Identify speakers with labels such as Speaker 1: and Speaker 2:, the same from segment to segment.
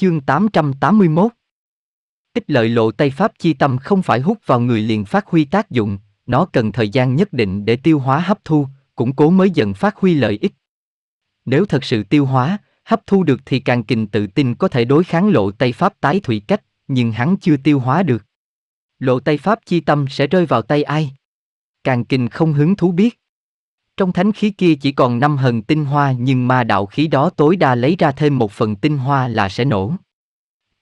Speaker 1: Chương 881 Ích lợi lộ tay pháp chi tâm không phải hút vào người liền phát huy tác dụng, nó cần thời gian nhất định để tiêu hóa hấp thu, củng cố mới dần phát huy lợi ích. Nếu thật sự tiêu hóa, hấp thu được thì càng kình tự tin có thể đối kháng lộ tay pháp tái thủy cách, nhưng hắn chưa tiêu hóa được. Lộ tay pháp chi tâm sẽ rơi vào tay ai? Càng kình không hứng thú biết. Trong thánh khí kia chỉ còn năm hần tinh hoa nhưng ma đạo khí đó tối đa lấy ra thêm một phần tinh hoa là sẽ nổ.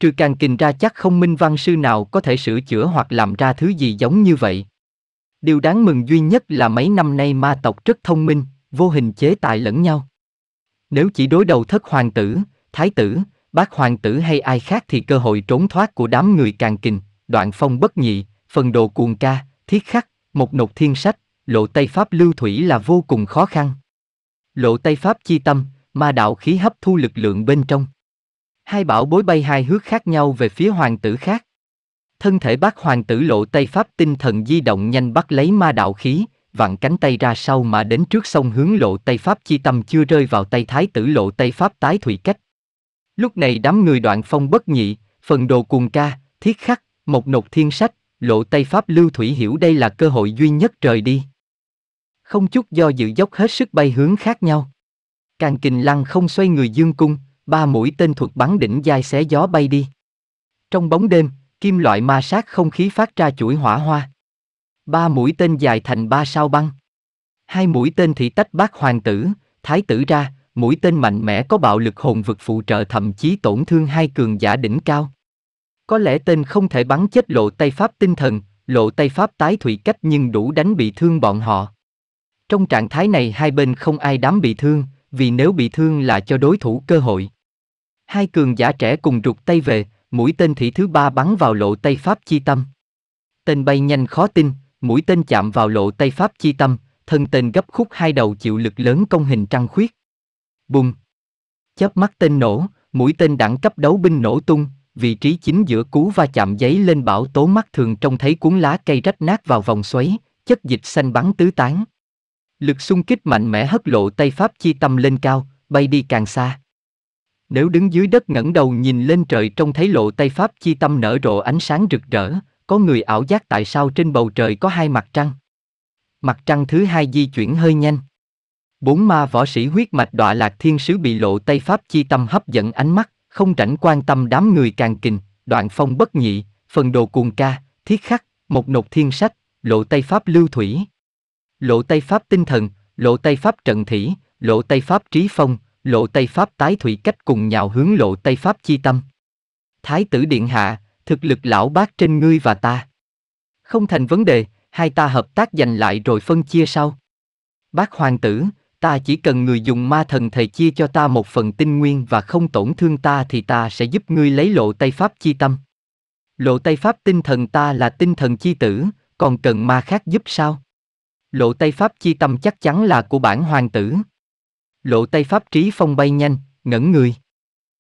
Speaker 1: Trừ càng kình ra chắc không minh văn sư nào có thể sửa chữa hoặc làm ra thứ gì giống như vậy. Điều đáng mừng duy nhất là mấy năm nay ma tộc rất thông minh, vô hình chế tài lẫn nhau. Nếu chỉ đối đầu thất hoàng tử, thái tử, bác hoàng tử hay ai khác thì cơ hội trốn thoát của đám người càng kình, đoạn phong bất nhị, phần đồ cuồng ca, thiết khắc, một nột thiên sách, lộ tây pháp lưu thủy là vô cùng khó khăn. Lộ tây pháp chi tâm, ma đạo khí hấp thu lực lượng bên trong. Hai bảo bối bay hai hướng khác nhau về phía hoàng tử khác. Thân thể bác hoàng tử lộ tây pháp tinh thần di động nhanh bắt lấy ma đạo khí, vặn cánh tay ra sau mà đến trước sông hướng lộ tây pháp chi tâm chưa rơi vào tay thái tử lộ tây pháp tái thủy cách. Lúc này đám người đoạn phong bất nhị, phần đồ cuồng ca, thiết khắc, một nột thiên sách, lộ tây pháp lưu thủy hiểu đây là cơ hội duy nhất trời đi không chút do dự dốc hết sức bay hướng khác nhau. Càng kình lăng không xoay người dương cung, ba mũi tên thuật bắn đỉnh dài xé gió bay đi. Trong bóng đêm, kim loại ma sát không khí phát ra chuỗi hỏa hoa. Ba mũi tên dài thành ba sao băng. Hai mũi tên thì tách bác hoàng tử, thái tử ra, mũi tên mạnh mẽ có bạo lực hồn vực phụ trợ thậm chí tổn thương hai cường giả đỉnh cao. Có lẽ tên không thể bắn chết lộ tay pháp tinh thần, lộ tay pháp tái thủy cách nhưng đủ đánh bị thương bọn họ. Trong trạng thái này hai bên không ai đám bị thương, vì nếu bị thương là cho đối thủ cơ hội. Hai cường giả trẻ cùng rụt tay về, mũi tên thị thứ ba bắn vào lộ tay Pháp Chi Tâm. Tên bay nhanh khó tin, mũi tên chạm vào lộ tay Pháp Chi Tâm, thân tên gấp khúc hai đầu chịu lực lớn công hình trăng khuyết. Bùng! Chớp mắt tên nổ, mũi tên đẳng cấp đấu binh nổ tung, vị trí chính giữa cú va chạm giấy lên bảo tố mắt thường trông thấy cuốn lá cây rách nát vào vòng xoáy, chất dịch xanh bắn tứ tán. Lực xung kích mạnh mẽ hất lộ tay Pháp chi tâm lên cao, bay đi càng xa. Nếu đứng dưới đất ngẩng đầu nhìn lên trời trông thấy lộ tay Pháp chi tâm nở rộ ánh sáng rực rỡ, có người ảo giác tại sao trên bầu trời có hai mặt trăng. Mặt trăng thứ hai di chuyển hơi nhanh. Bốn ma võ sĩ huyết mạch đọa lạc thiên sứ bị lộ tay Pháp chi tâm hấp dẫn ánh mắt, không rảnh quan tâm đám người càng kình, đoạn phong bất nhị, phần đồ cuồng ca, thiết khắc, một nột thiên sách, lộ tay Pháp lưu thủy lộ tay pháp tinh thần, lộ tay pháp trận thủy, lộ tay pháp trí phong, lộ tay pháp tái thủy cách cùng nhào hướng lộ tay pháp chi tâm. Thái tử điện hạ, thực lực lão bác trên ngươi và ta. Không thành vấn đề, hai ta hợp tác giành lại rồi phân chia sau. Bác hoàng tử, ta chỉ cần người dùng ma thần thầy chia cho ta một phần tinh nguyên và không tổn thương ta thì ta sẽ giúp ngươi lấy lộ tay pháp chi tâm. Lộ tay pháp tinh thần ta là tinh thần chi tử, còn cần ma khác giúp sao? Lộ Tây Pháp chi tâm chắc chắn là của bản hoàng tử. Lộ Tây Pháp trí phong bay nhanh, ngẩn người.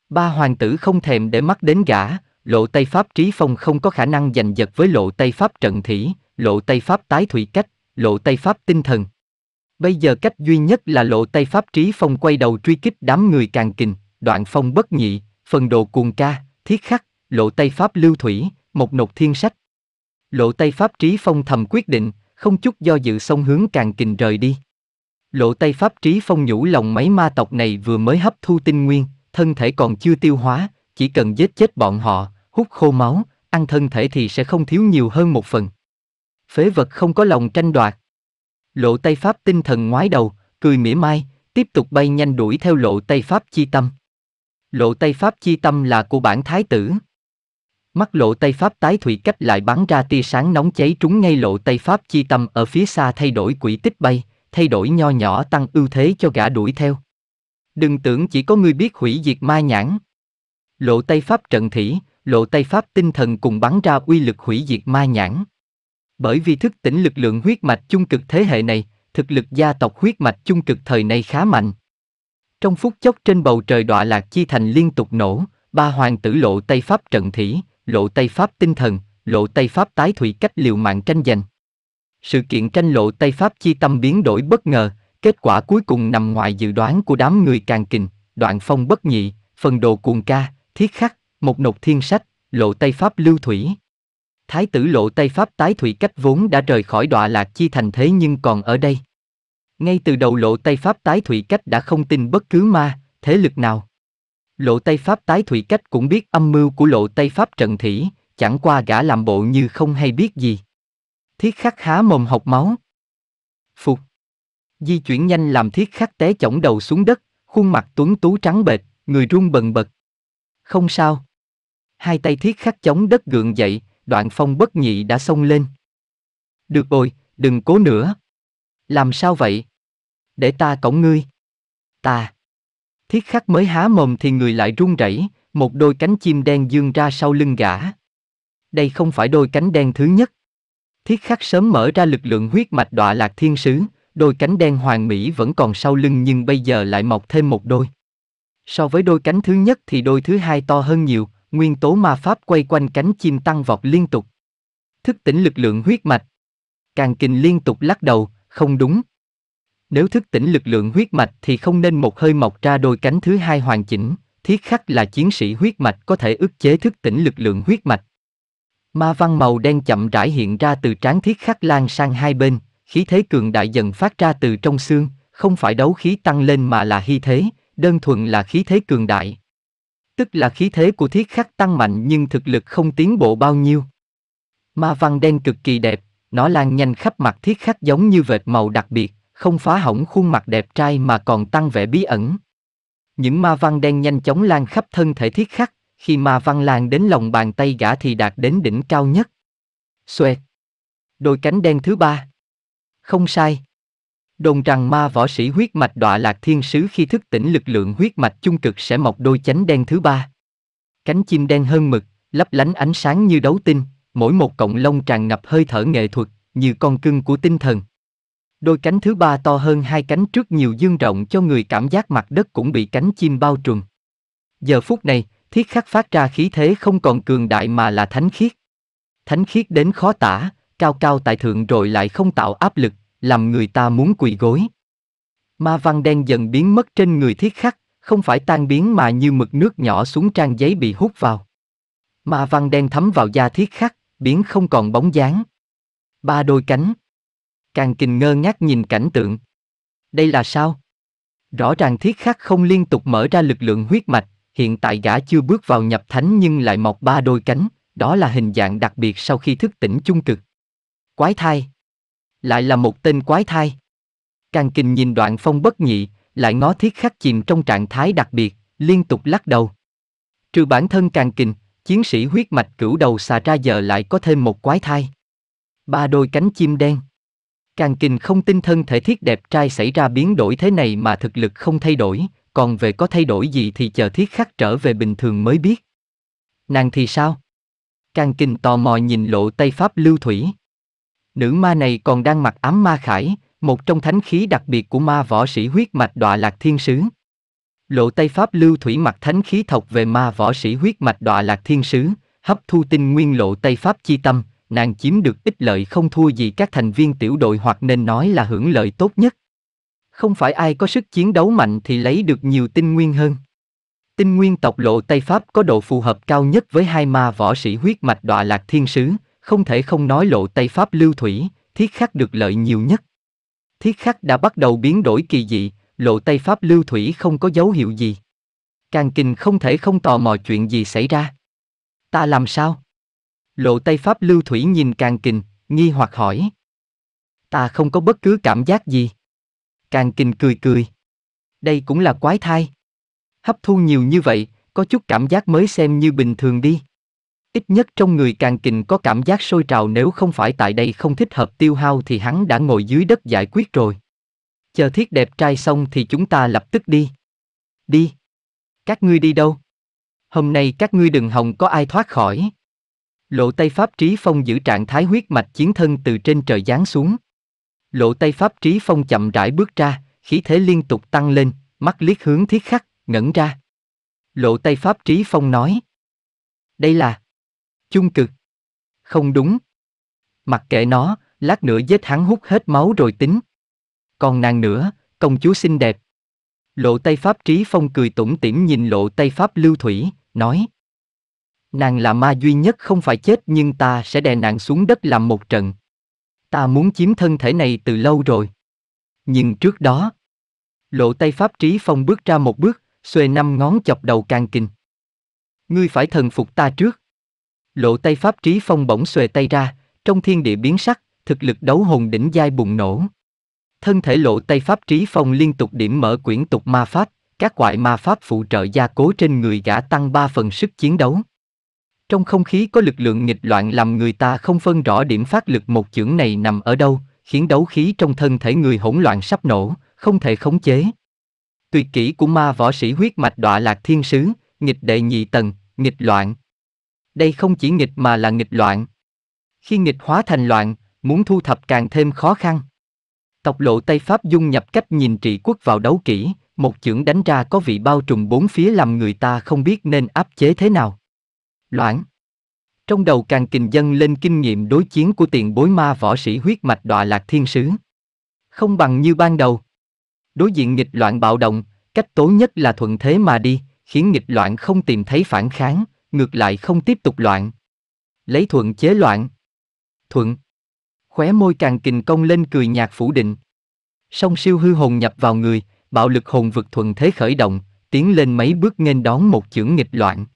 Speaker 1: Ba hoàng tử không thèm để mắt đến gã, lộ Tây Pháp trí phong không có khả năng giành giật với lộ Tây Pháp trận thủy, lộ Tây Pháp tái thủy cách, lộ Tây Pháp tinh thần. Bây giờ cách duy nhất là lộ Tây Pháp trí phong quay đầu truy kích đám người càng kình, đoạn phong bất nhị, phần đồ cuồng ca, thiết khắc, lộ Tây Pháp lưu thủy, một nột thiên sách. Lộ Tây Pháp trí phong thầm quyết định, không chút do dự xông hướng càng kình rời đi. Lộ tay pháp trí phong nhũ lòng mấy ma tộc này vừa mới hấp thu tinh nguyên, thân thể còn chưa tiêu hóa, chỉ cần giết chết bọn họ, hút khô máu, ăn thân thể thì sẽ không thiếu nhiều hơn một phần. Phế vật không có lòng tranh đoạt. Lộ tay pháp tinh thần ngoái đầu, cười mỉa mai, tiếp tục bay nhanh đuổi theo lộ tay pháp chi tâm. Lộ tay pháp chi tâm là của bản thái tử. Mắt lộ Tây Pháp tái thủy cách lại bắn ra tia sáng nóng cháy trúng ngay lộ Tây Pháp chi tâm ở phía xa thay đổi quỹ tích bay, thay đổi nho nhỏ tăng ưu thế cho gã đuổi theo. Đừng tưởng chỉ có người biết hủy diệt ma nhãn. Lộ Tây Pháp trận thủy lộ Tây Pháp tinh thần cùng bắn ra uy lực hủy diệt ma nhãn. Bởi vì thức tỉnh lực lượng huyết mạch chung cực thế hệ này, thực lực gia tộc huyết mạch chung cực thời nay khá mạnh. Trong phút chốc trên bầu trời đọa lạc chi thành liên tục nổ, ba hoàng tử lộ Tây Pháp trận thủy lộ Tây Pháp tinh thần, lộ Tây Pháp tái thủy cách liều mạng tranh giành. Sự kiện tranh lộ Tây Pháp chi tâm biến đổi bất ngờ, kết quả cuối cùng nằm ngoài dự đoán của đám người càng kình, đoạn phong bất nhị, phần đồ cuồng ca, thiết khắc, một nộp thiên sách, lộ Tây Pháp lưu thủy. Thái tử lộ Tây Pháp tái thủy cách vốn đã rời khỏi đọa lạc chi thành thế nhưng còn ở đây. Ngay từ đầu lộ Tây Pháp tái thủy cách đã không tin bất cứ ma, thế lực nào. Lộ Tây Pháp tái thủy cách cũng biết âm mưu của lộ Tây Pháp trận thỉ, chẳng qua gã làm bộ như không hay biết gì. Thiết khắc há mồm học máu. Phục. Di chuyển nhanh làm thiết khắc té chổng đầu xuống đất, khuôn mặt tuấn tú trắng bệch, người run bần bật. Không sao. Hai tay thiết khắc chống đất gượng dậy, đoạn phong bất nhị đã xông lên. Được rồi, đừng cố nữa. Làm sao vậy? Để ta cõng ngươi. Ta. Thiết khắc mới há mồm thì người lại run rẩy, một đôi cánh chim đen dương ra sau lưng gã. Đây không phải đôi cánh đen thứ nhất. Thiết khắc sớm mở ra lực lượng huyết mạch đọa lạc thiên sứ, đôi cánh đen hoàng mỹ vẫn còn sau lưng nhưng bây giờ lại mọc thêm một đôi. So với đôi cánh thứ nhất thì đôi thứ hai to hơn nhiều, nguyên tố ma pháp quay quanh cánh chim tăng vọt liên tục. Thức tỉnh lực lượng huyết mạch. Càng kình liên tục lắc đầu, không đúng. Nếu thức tỉnh lực lượng huyết mạch thì không nên một hơi mọc ra đôi cánh thứ hai hoàn chỉnh, thiết khắc là chiến sĩ huyết mạch có thể ức chế thức tỉnh lực lượng huyết mạch. Ma văn màu đen chậm rãi hiện ra từ trán thiết khắc lan sang hai bên, khí thế cường đại dần phát ra từ trong xương, không phải đấu khí tăng lên mà là hy thế, đơn thuần là khí thế cường đại. Tức là khí thế của thiết khắc tăng mạnh nhưng thực lực không tiến bộ bao nhiêu. Ma văn đen cực kỳ đẹp, nó lan nhanh khắp mặt thiết khắc giống như vệt màu đặc biệt, không phá hỏng khuôn mặt đẹp trai mà còn tăng vẻ bí ẩn. Những ma văn đen nhanh chóng lan khắp thân thể thiết khắc, khi ma văn lan đến lòng bàn tay gã thì đạt đến đỉnh cao nhất. Xoẹt. Đôi cánh đen thứ ba. Không sai. Đồn rằng ma võ sĩ huyết mạch đọa lạc thiên sứ khi thức tỉnh lực lượng huyết mạch chung cực sẽ mọc đôi cánh đen thứ ba. Cánh chim đen hơn mực, lấp lánh ánh sáng như đấu tinh, mỗi một cọng lông tràn ngập hơi thở nghệ thuật, như con cưng của tinh thần. Đôi cánh thứ ba to hơn hai cánh trước nhiều dương rộng cho người cảm giác mặt đất cũng bị cánh chim bao trùm. Giờ phút này, thiết khắc phát ra khí thế không còn cường đại mà là thánh khiết. Thánh khiết đến khó tả, cao cao tại thượng rồi lại không tạo áp lực, làm người ta muốn quỳ gối. Ma văn đen dần biến mất trên người thiết khắc, không phải tan biến mà như mực nước nhỏ xuống trang giấy bị hút vào. Ma văn đen thấm vào da thiết khắc, biến không còn bóng dáng. Ba đôi cánh Càng kình ngơ ngác nhìn cảnh tượng. Đây là sao? Rõ ràng thiết khắc không liên tục mở ra lực lượng huyết mạch, hiện tại gã chưa bước vào nhập thánh nhưng lại mọc ba đôi cánh, đó là hình dạng đặc biệt sau khi thức tỉnh chung cực. Quái thai. Lại là một tên quái thai. Càng kình nhìn đoạn phong bất nhị, lại ngó thiết khắc chìm trong trạng thái đặc biệt, liên tục lắc đầu. Trừ bản thân càng kình, chiến sĩ huyết mạch cửu đầu xà ra giờ lại có thêm một quái thai. Ba đôi cánh chim đen. Càng Kình không tin thân thể thiết đẹp trai xảy ra biến đổi thế này mà thực lực không thay đổi, còn về có thay đổi gì thì chờ thiết khắc trở về bình thường mới biết. Nàng thì sao? Càng Kình tò mò nhìn lộ tay pháp lưu thủy. Nữ ma này còn đang mặc ám ma khải, một trong thánh khí đặc biệt của ma võ sĩ huyết mạch đọa lạc thiên sứ. Lộ tay pháp lưu thủy mặc thánh khí thọc về ma võ sĩ huyết mạch đọa lạc thiên sứ, hấp thu tinh nguyên lộ tay pháp chi tâm, nàng chiếm được ích lợi không thua gì các thành viên tiểu đội hoặc nên nói là hưởng lợi tốt nhất. Không phải ai có sức chiến đấu mạnh thì lấy được nhiều tinh nguyên hơn. Tinh nguyên tộc lộ Tây Pháp có độ phù hợp cao nhất với hai ma võ sĩ huyết mạch đọa lạc thiên sứ, không thể không nói lộ Tây Pháp lưu thủy, thiết khắc được lợi nhiều nhất. Thiết khắc đã bắt đầu biến đổi kỳ dị, lộ Tây Pháp lưu thủy không có dấu hiệu gì. Càng kinh không thể không tò mò chuyện gì xảy ra. Ta làm sao? Lộ tay Pháp Lưu Thủy nhìn Càng Kình, nghi hoặc hỏi. Ta không có bất cứ cảm giác gì. Càng Kình cười cười. Đây cũng là quái thai. Hấp thu nhiều như vậy, có chút cảm giác mới xem như bình thường đi. Ít nhất trong người Càng Kình có cảm giác sôi trào nếu không phải tại đây không thích hợp tiêu hao thì hắn đã ngồi dưới đất giải quyết rồi. Chờ thiết đẹp trai xong thì chúng ta lập tức đi. Đi. Các ngươi đi đâu? Hôm nay các ngươi đừng hòng có ai thoát khỏi. Lộ tay Pháp Trí Phong giữ trạng thái huyết mạch chiến thân từ trên trời giáng xuống. Lộ tay Pháp Trí Phong chậm rãi bước ra, khí thế liên tục tăng lên, mắt liếc hướng thiết khắc, ngẩn ra. Lộ tay Pháp Trí Phong nói. Đây là... Chung cực. Không đúng. Mặc kệ nó, lát nữa giết hắn hút hết máu rồi tính. Còn nàng nữa, công chúa xinh đẹp. Lộ tay Pháp Trí Phong cười tủm tỉm nhìn lộ tay Pháp Lưu Thủy, nói. Nàng là ma duy nhất không phải chết nhưng ta sẽ đè nàng xuống đất làm một trận. Ta muốn chiếm thân thể này từ lâu rồi. Nhưng trước đó, lộ tay pháp trí phong bước ra một bước, xuề năm ngón chọc đầu càng kinh. Ngươi phải thần phục ta trước. Lộ tay pháp trí phong bỗng xuề tay ra, trong thiên địa biến sắc, thực lực đấu hồn đỉnh giai bùng nổ. Thân thể lộ tay pháp trí phong liên tục điểm mở quyển tục ma pháp, các loại ma pháp phụ trợ gia cố trên người gã tăng 3 phần sức chiến đấu. Trong không khí có lực lượng nghịch loạn làm người ta không phân rõ điểm phát lực một chưởng này nằm ở đâu, khiến đấu khí trong thân thể người hỗn loạn sắp nổ, không thể khống chế. Tuyệt kỹ của ma võ sĩ huyết mạch đọa lạc thiên sứ, nghịch đệ nhị tầng, nghịch loạn. Đây không chỉ nghịch mà là nghịch loạn. Khi nghịch hóa thành loạn, muốn thu thập càng thêm khó khăn. Tộc lộ Tây Pháp dung nhập cách nhìn trị quốc vào đấu kỹ, một chưởng đánh ra có vị bao trùm bốn phía làm người ta không biết nên áp chế thế nào. Loãng. Trong đầu càng kình dân lên kinh nghiệm đối chiến của tiền bối ma võ sĩ huyết mạch đọa lạc thiên sứ. Không bằng như ban đầu. Đối diện nghịch loạn bạo động, cách tối nhất là thuận thế mà đi, khiến nghịch loạn không tìm thấy phản kháng, ngược lại không tiếp tục loạn. Lấy thuận chế loạn. Thuận. Khóe môi càng kình công lên cười nhạt phủ định. Song siêu hư hồn nhập vào người, bạo lực hồn vực thuận thế khởi động, tiến lên mấy bước nghênh đón một chưởng nghịch loạn.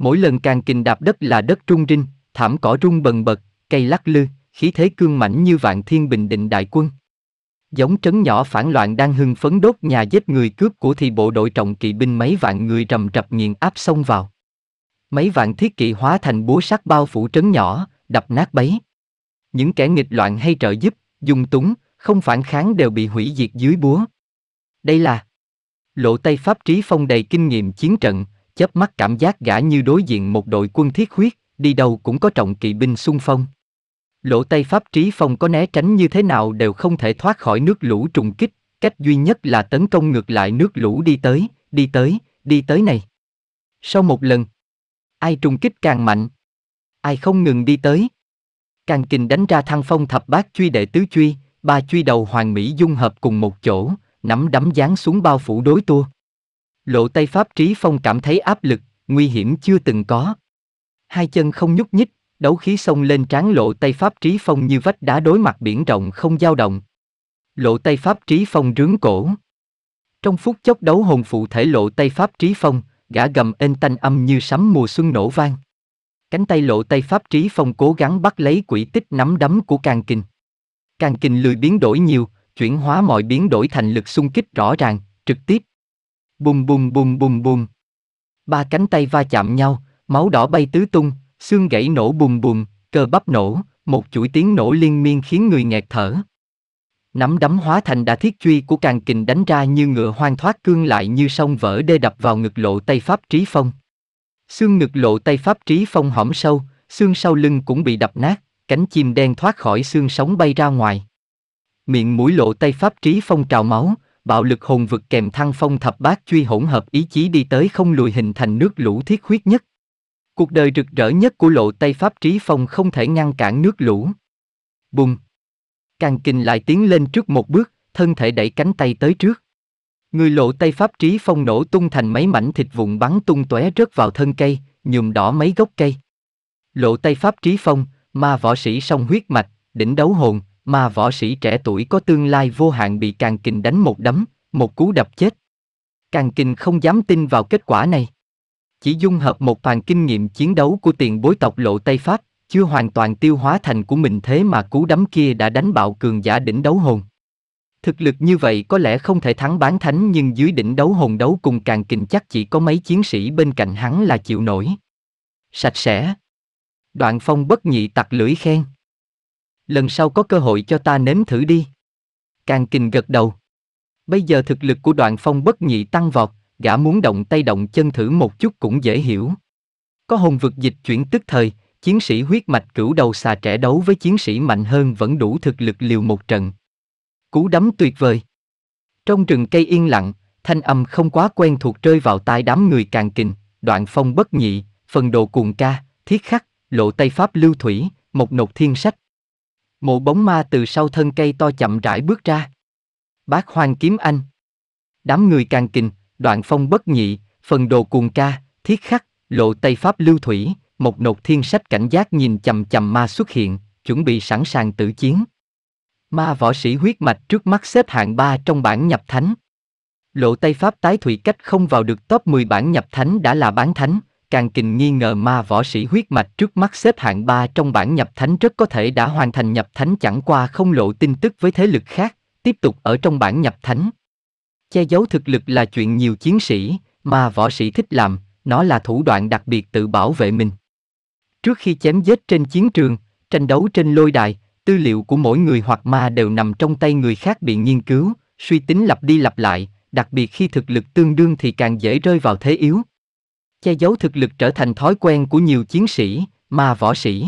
Speaker 1: Mỗi lần càng kình đạp đất là đất trung rinh, thảm cỏ rung bần bật, cây lắc lư, khí thế cương mãnh như vạn thiên bình định đại quân. Giống trấn nhỏ phản loạn đang hưng phấn đốt nhà giết người cướp của thì bộ đội trọng kỵ binh mấy vạn người rầm rập nghiền áp xông vào. Mấy vạn thiết kỵ hóa thành búa sắt bao phủ trấn nhỏ, đập nát bấy. Những kẻ nghịch loạn hay trợ giúp, dung túng, không phản kháng đều bị hủy diệt dưới búa. Đây là Lộ Tây Pháp Trí Phong đầy kinh nghiệm chiến trận, chớp mắt cảm giác gã như đối diện một đội quân thiết huyết, đi đâu cũng có trọng kỵ binh xung phong. Lỗ tay pháp trí phong có né tránh như thế nào đều không thể thoát khỏi nước lũ trùng kích, cách duy nhất là tấn công ngược lại nước lũ đi tới, đi tới, đi tới này. Sau một lần, ai trùng kích càng mạnh, ai không ngừng đi tới. Càng kình đánh ra thăng phong thập bát truy đệ tứ truy, ba truy đầu hoàng mỹ dung hợp cùng một chỗ, nắm đấm giáng xuống bao phủ đối tua. Lộ tay Pháp Trí Phong cảm thấy áp lực, nguy hiểm chưa từng có. Hai chân không nhúc nhích, đấu khí xông lên trán Lộ tay Pháp Trí Phong như vách đá đối mặt biển rộng không dao động. Lộ tay Pháp Trí Phong rướng cổ. Trong phút chốc đấu hồn phụ thể Lộ tay Pháp Trí Phong, gã gầm ên tanh âm như sấm mùa xuân nổ vang. Cánh tay Lộ tay Pháp Trí Phong cố gắng bắt lấy quỷ tích nắm đấm của Càng Kình. Càng Kình lười biến đổi nhiều, chuyển hóa mọi biến đổi thành lực xung kích rõ ràng, trực tiếp Bùng bùng bùng bùng bùng. Ba cánh tay va chạm nhau, máu đỏ bay tứ tung, xương gãy nổ bùng bùng, cơ bắp nổ, một chuỗi tiếng nổ liên miên khiến người nghẹt thở. Nắm đấm hóa thành đà thiết truy của càng kình đánh ra như ngựa hoang thoát cương lại như sông vỡ đê đập vào ngực lộ tay pháp trí phong. Xương ngực lộ tay pháp trí phong hõm sâu, xương sau lưng cũng bị đập nát, cánh chim đen thoát khỏi xương sống bay ra ngoài. Miệng mũi lộ tay pháp trí phong trào máu, bạo lực hồn vực kèm thăng phong thập bát truy hỗn hợp ý chí đi tới không lùi hình thành nước lũ thiết huyết nhất. Cuộc đời rực rỡ nhất của lộ Tây Pháp Trí Phong không thể ngăn cản nước lũ. Bùng! Càng kinh lại tiến lên trước một bước, thân thể đẩy cánh tay tới trước. Người lộ Tây Pháp Trí Phong nổ tung thành mấy mảnh thịt vụn bắn tung tóe rớt vào thân cây, nhuộm đỏ mấy gốc cây. Lộ Tây Pháp Trí Phong, ma võ sĩ song huyết mạch, đỉnh đấu hồn, mà võ sĩ trẻ tuổi có tương lai vô hạn bị càng kình đánh một đấm, một cú đập chết. Càng kình không dám tin vào kết quả này. Chỉ dung hợp một bàn kinh nghiệm chiến đấu của tiền bối tộc lộ Tây Pháp, chưa hoàn toàn tiêu hóa thành của mình thế mà cú đấm kia đã đánh bạo cường giả đỉnh đấu hồn. Thực lực như vậy có lẽ không thể thắng bán thánh nhưng dưới đỉnh đấu hồn đấu cùng càng kình chắc chỉ có mấy chiến sĩ bên cạnh hắn là chịu nổi. Sạch sẽ. Đoạn phong bất nhị tặc lưỡi khen lần sau có cơ hội cho ta nếm thử đi. Càng kình gật đầu. Bây giờ thực lực của đoạn phong bất nhị tăng vọt, gã muốn động tay động chân thử một chút cũng dễ hiểu. Có hồn vực dịch chuyển tức thời, chiến sĩ huyết mạch cửu đầu xà trẻ đấu với chiến sĩ mạnh hơn vẫn đủ thực lực liều một trận. Cú đấm tuyệt vời. Trong rừng cây yên lặng, thanh âm không quá quen thuộc rơi vào tai đám người càng kình, đoạn phong bất nhị, phần đồ cuồng ca, thiết khắc, lộ tay pháp lưu thủy, một nột thiên sách, một bóng ma từ sau thân cây to chậm rãi bước ra. Bác hoang kiếm anh. Đám người càng kình, đoạn phong bất nhị, phần đồ cuồng ca, thiết khắc, lộ tây pháp lưu thủy, một nột thiên sách cảnh giác nhìn chầm chầm ma xuất hiện, chuẩn bị sẵn sàng tử chiến. Ma võ sĩ huyết mạch trước mắt xếp hạng 3 trong bảng nhập thánh. Lộ Tây Pháp tái thủy cách không vào được top 10 bảng nhập thánh đã là bán thánh, Càng Kình nghi ngờ ma võ sĩ huyết mạch trước mắt xếp hạng 3 trong bản nhập thánh rất có thể đã hoàn thành nhập thánh chẳng qua không lộ tin tức với thế lực khác, tiếp tục ở trong bản nhập thánh. Che giấu thực lực là chuyện nhiều chiến sĩ, ma võ sĩ thích làm, nó là thủ đoạn đặc biệt tự bảo vệ mình. Trước khi chém giết trên chiến trường, tranh đấu trên lôi đài, tư liệu của mỗi người hoặc ma đều nằm trong tay người khác bị nghiên cứu, suy tính lặp đi lặp lại, đặc biệt khi thực lực tương đương thì càng dễ rơi vào thế yếu, Che giấu thực lực trở thành thói quen của nhiều chiến sĩ, mà võ sĩ.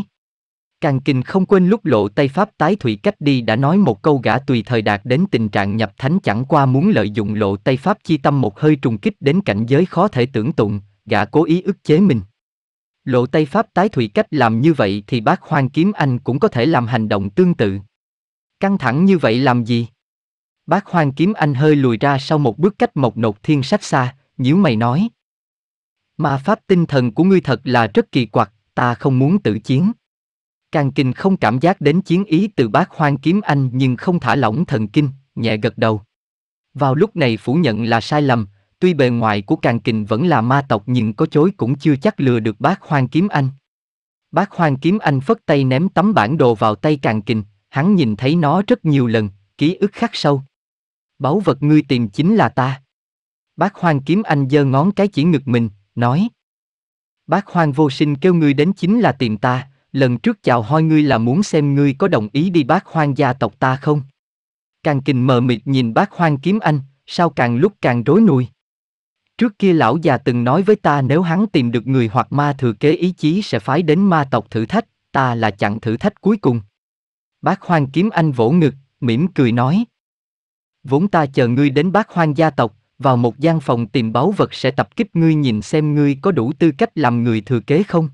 Speaker 1: Càng kinh không quên lúc lộ Tây Pháp tái thủy cách đi đã nói một câu gã tùy thời đạt đến tình trạng nhập thánh chẳng qua muốn lợi dụng lộ Tây Pháp chi tâm một hơi trùng kích đến cảnh giới khó thể tưởng tượng, gã cố ý ức chế mình. Lộ Tây Pháp tái thủy cách làm như vậy thì bác Hoang Kiếm Anh cũng có thể làm hành động tương tự. Căng thẳng như vậy làm gì? Bác Hoang Kiếm Anh hơi lùi ra sau một bước cách mộc nột thiên sách xa, nhíu mày nói. Ma pháp tinh thần của ngươi thật là rất kỳ quặc, ta không muốn tự chiến. Càng kinh không cảm giác đến chiến ý từ bác hoang kiếm anh nhưng không thả lỏng thần kinh, nhẹ gật đầu. Vào lúc này phủ nhận là sai lầm, tuy bề ngoài của càng kình vẫn là ma tộc nhưng có chối cũng chưa chắc lừa được bác hoang kiếm anh. Bác hoang kiếm anh phất tay ném tấm bản đồ vào tay càng kình, hắn nhìn thấy nó rất nhiều lần, ký ức khắc sâu. Báu vật ngươi tìm chính là ta. Bác hoang kiếm anh giơ ngón cái chỉ ngực mình, nói. Bác Hoang vô sinh kêu ngươi đến chính là tìm ta, lần trước chào hoi ngươi là muốn xem ngươi có đồng ý đi bác Hoang gia tộc ta không. Càng kình mờ mịt nhìn bác Hoang kiếm anh, sao càng lúc càng rối nùi. Trước kia lão già từng nói với ta nếu hắn tìm được người hoặc ma thừa kế ý chí sẽ phái đến ma tộc thử thách, ta là chặn thử thách cuối cùng. Bác Hoang kiếm anh vỗ ngực, mỉm cười nói. Vốn ta chờ ngươi đến bác Hoang gia tộc, vào một gian phòng tìm báu vật sẽ tập kích ngươi nhìn xem ngươi có đủ tư cách làm người thừa kế không.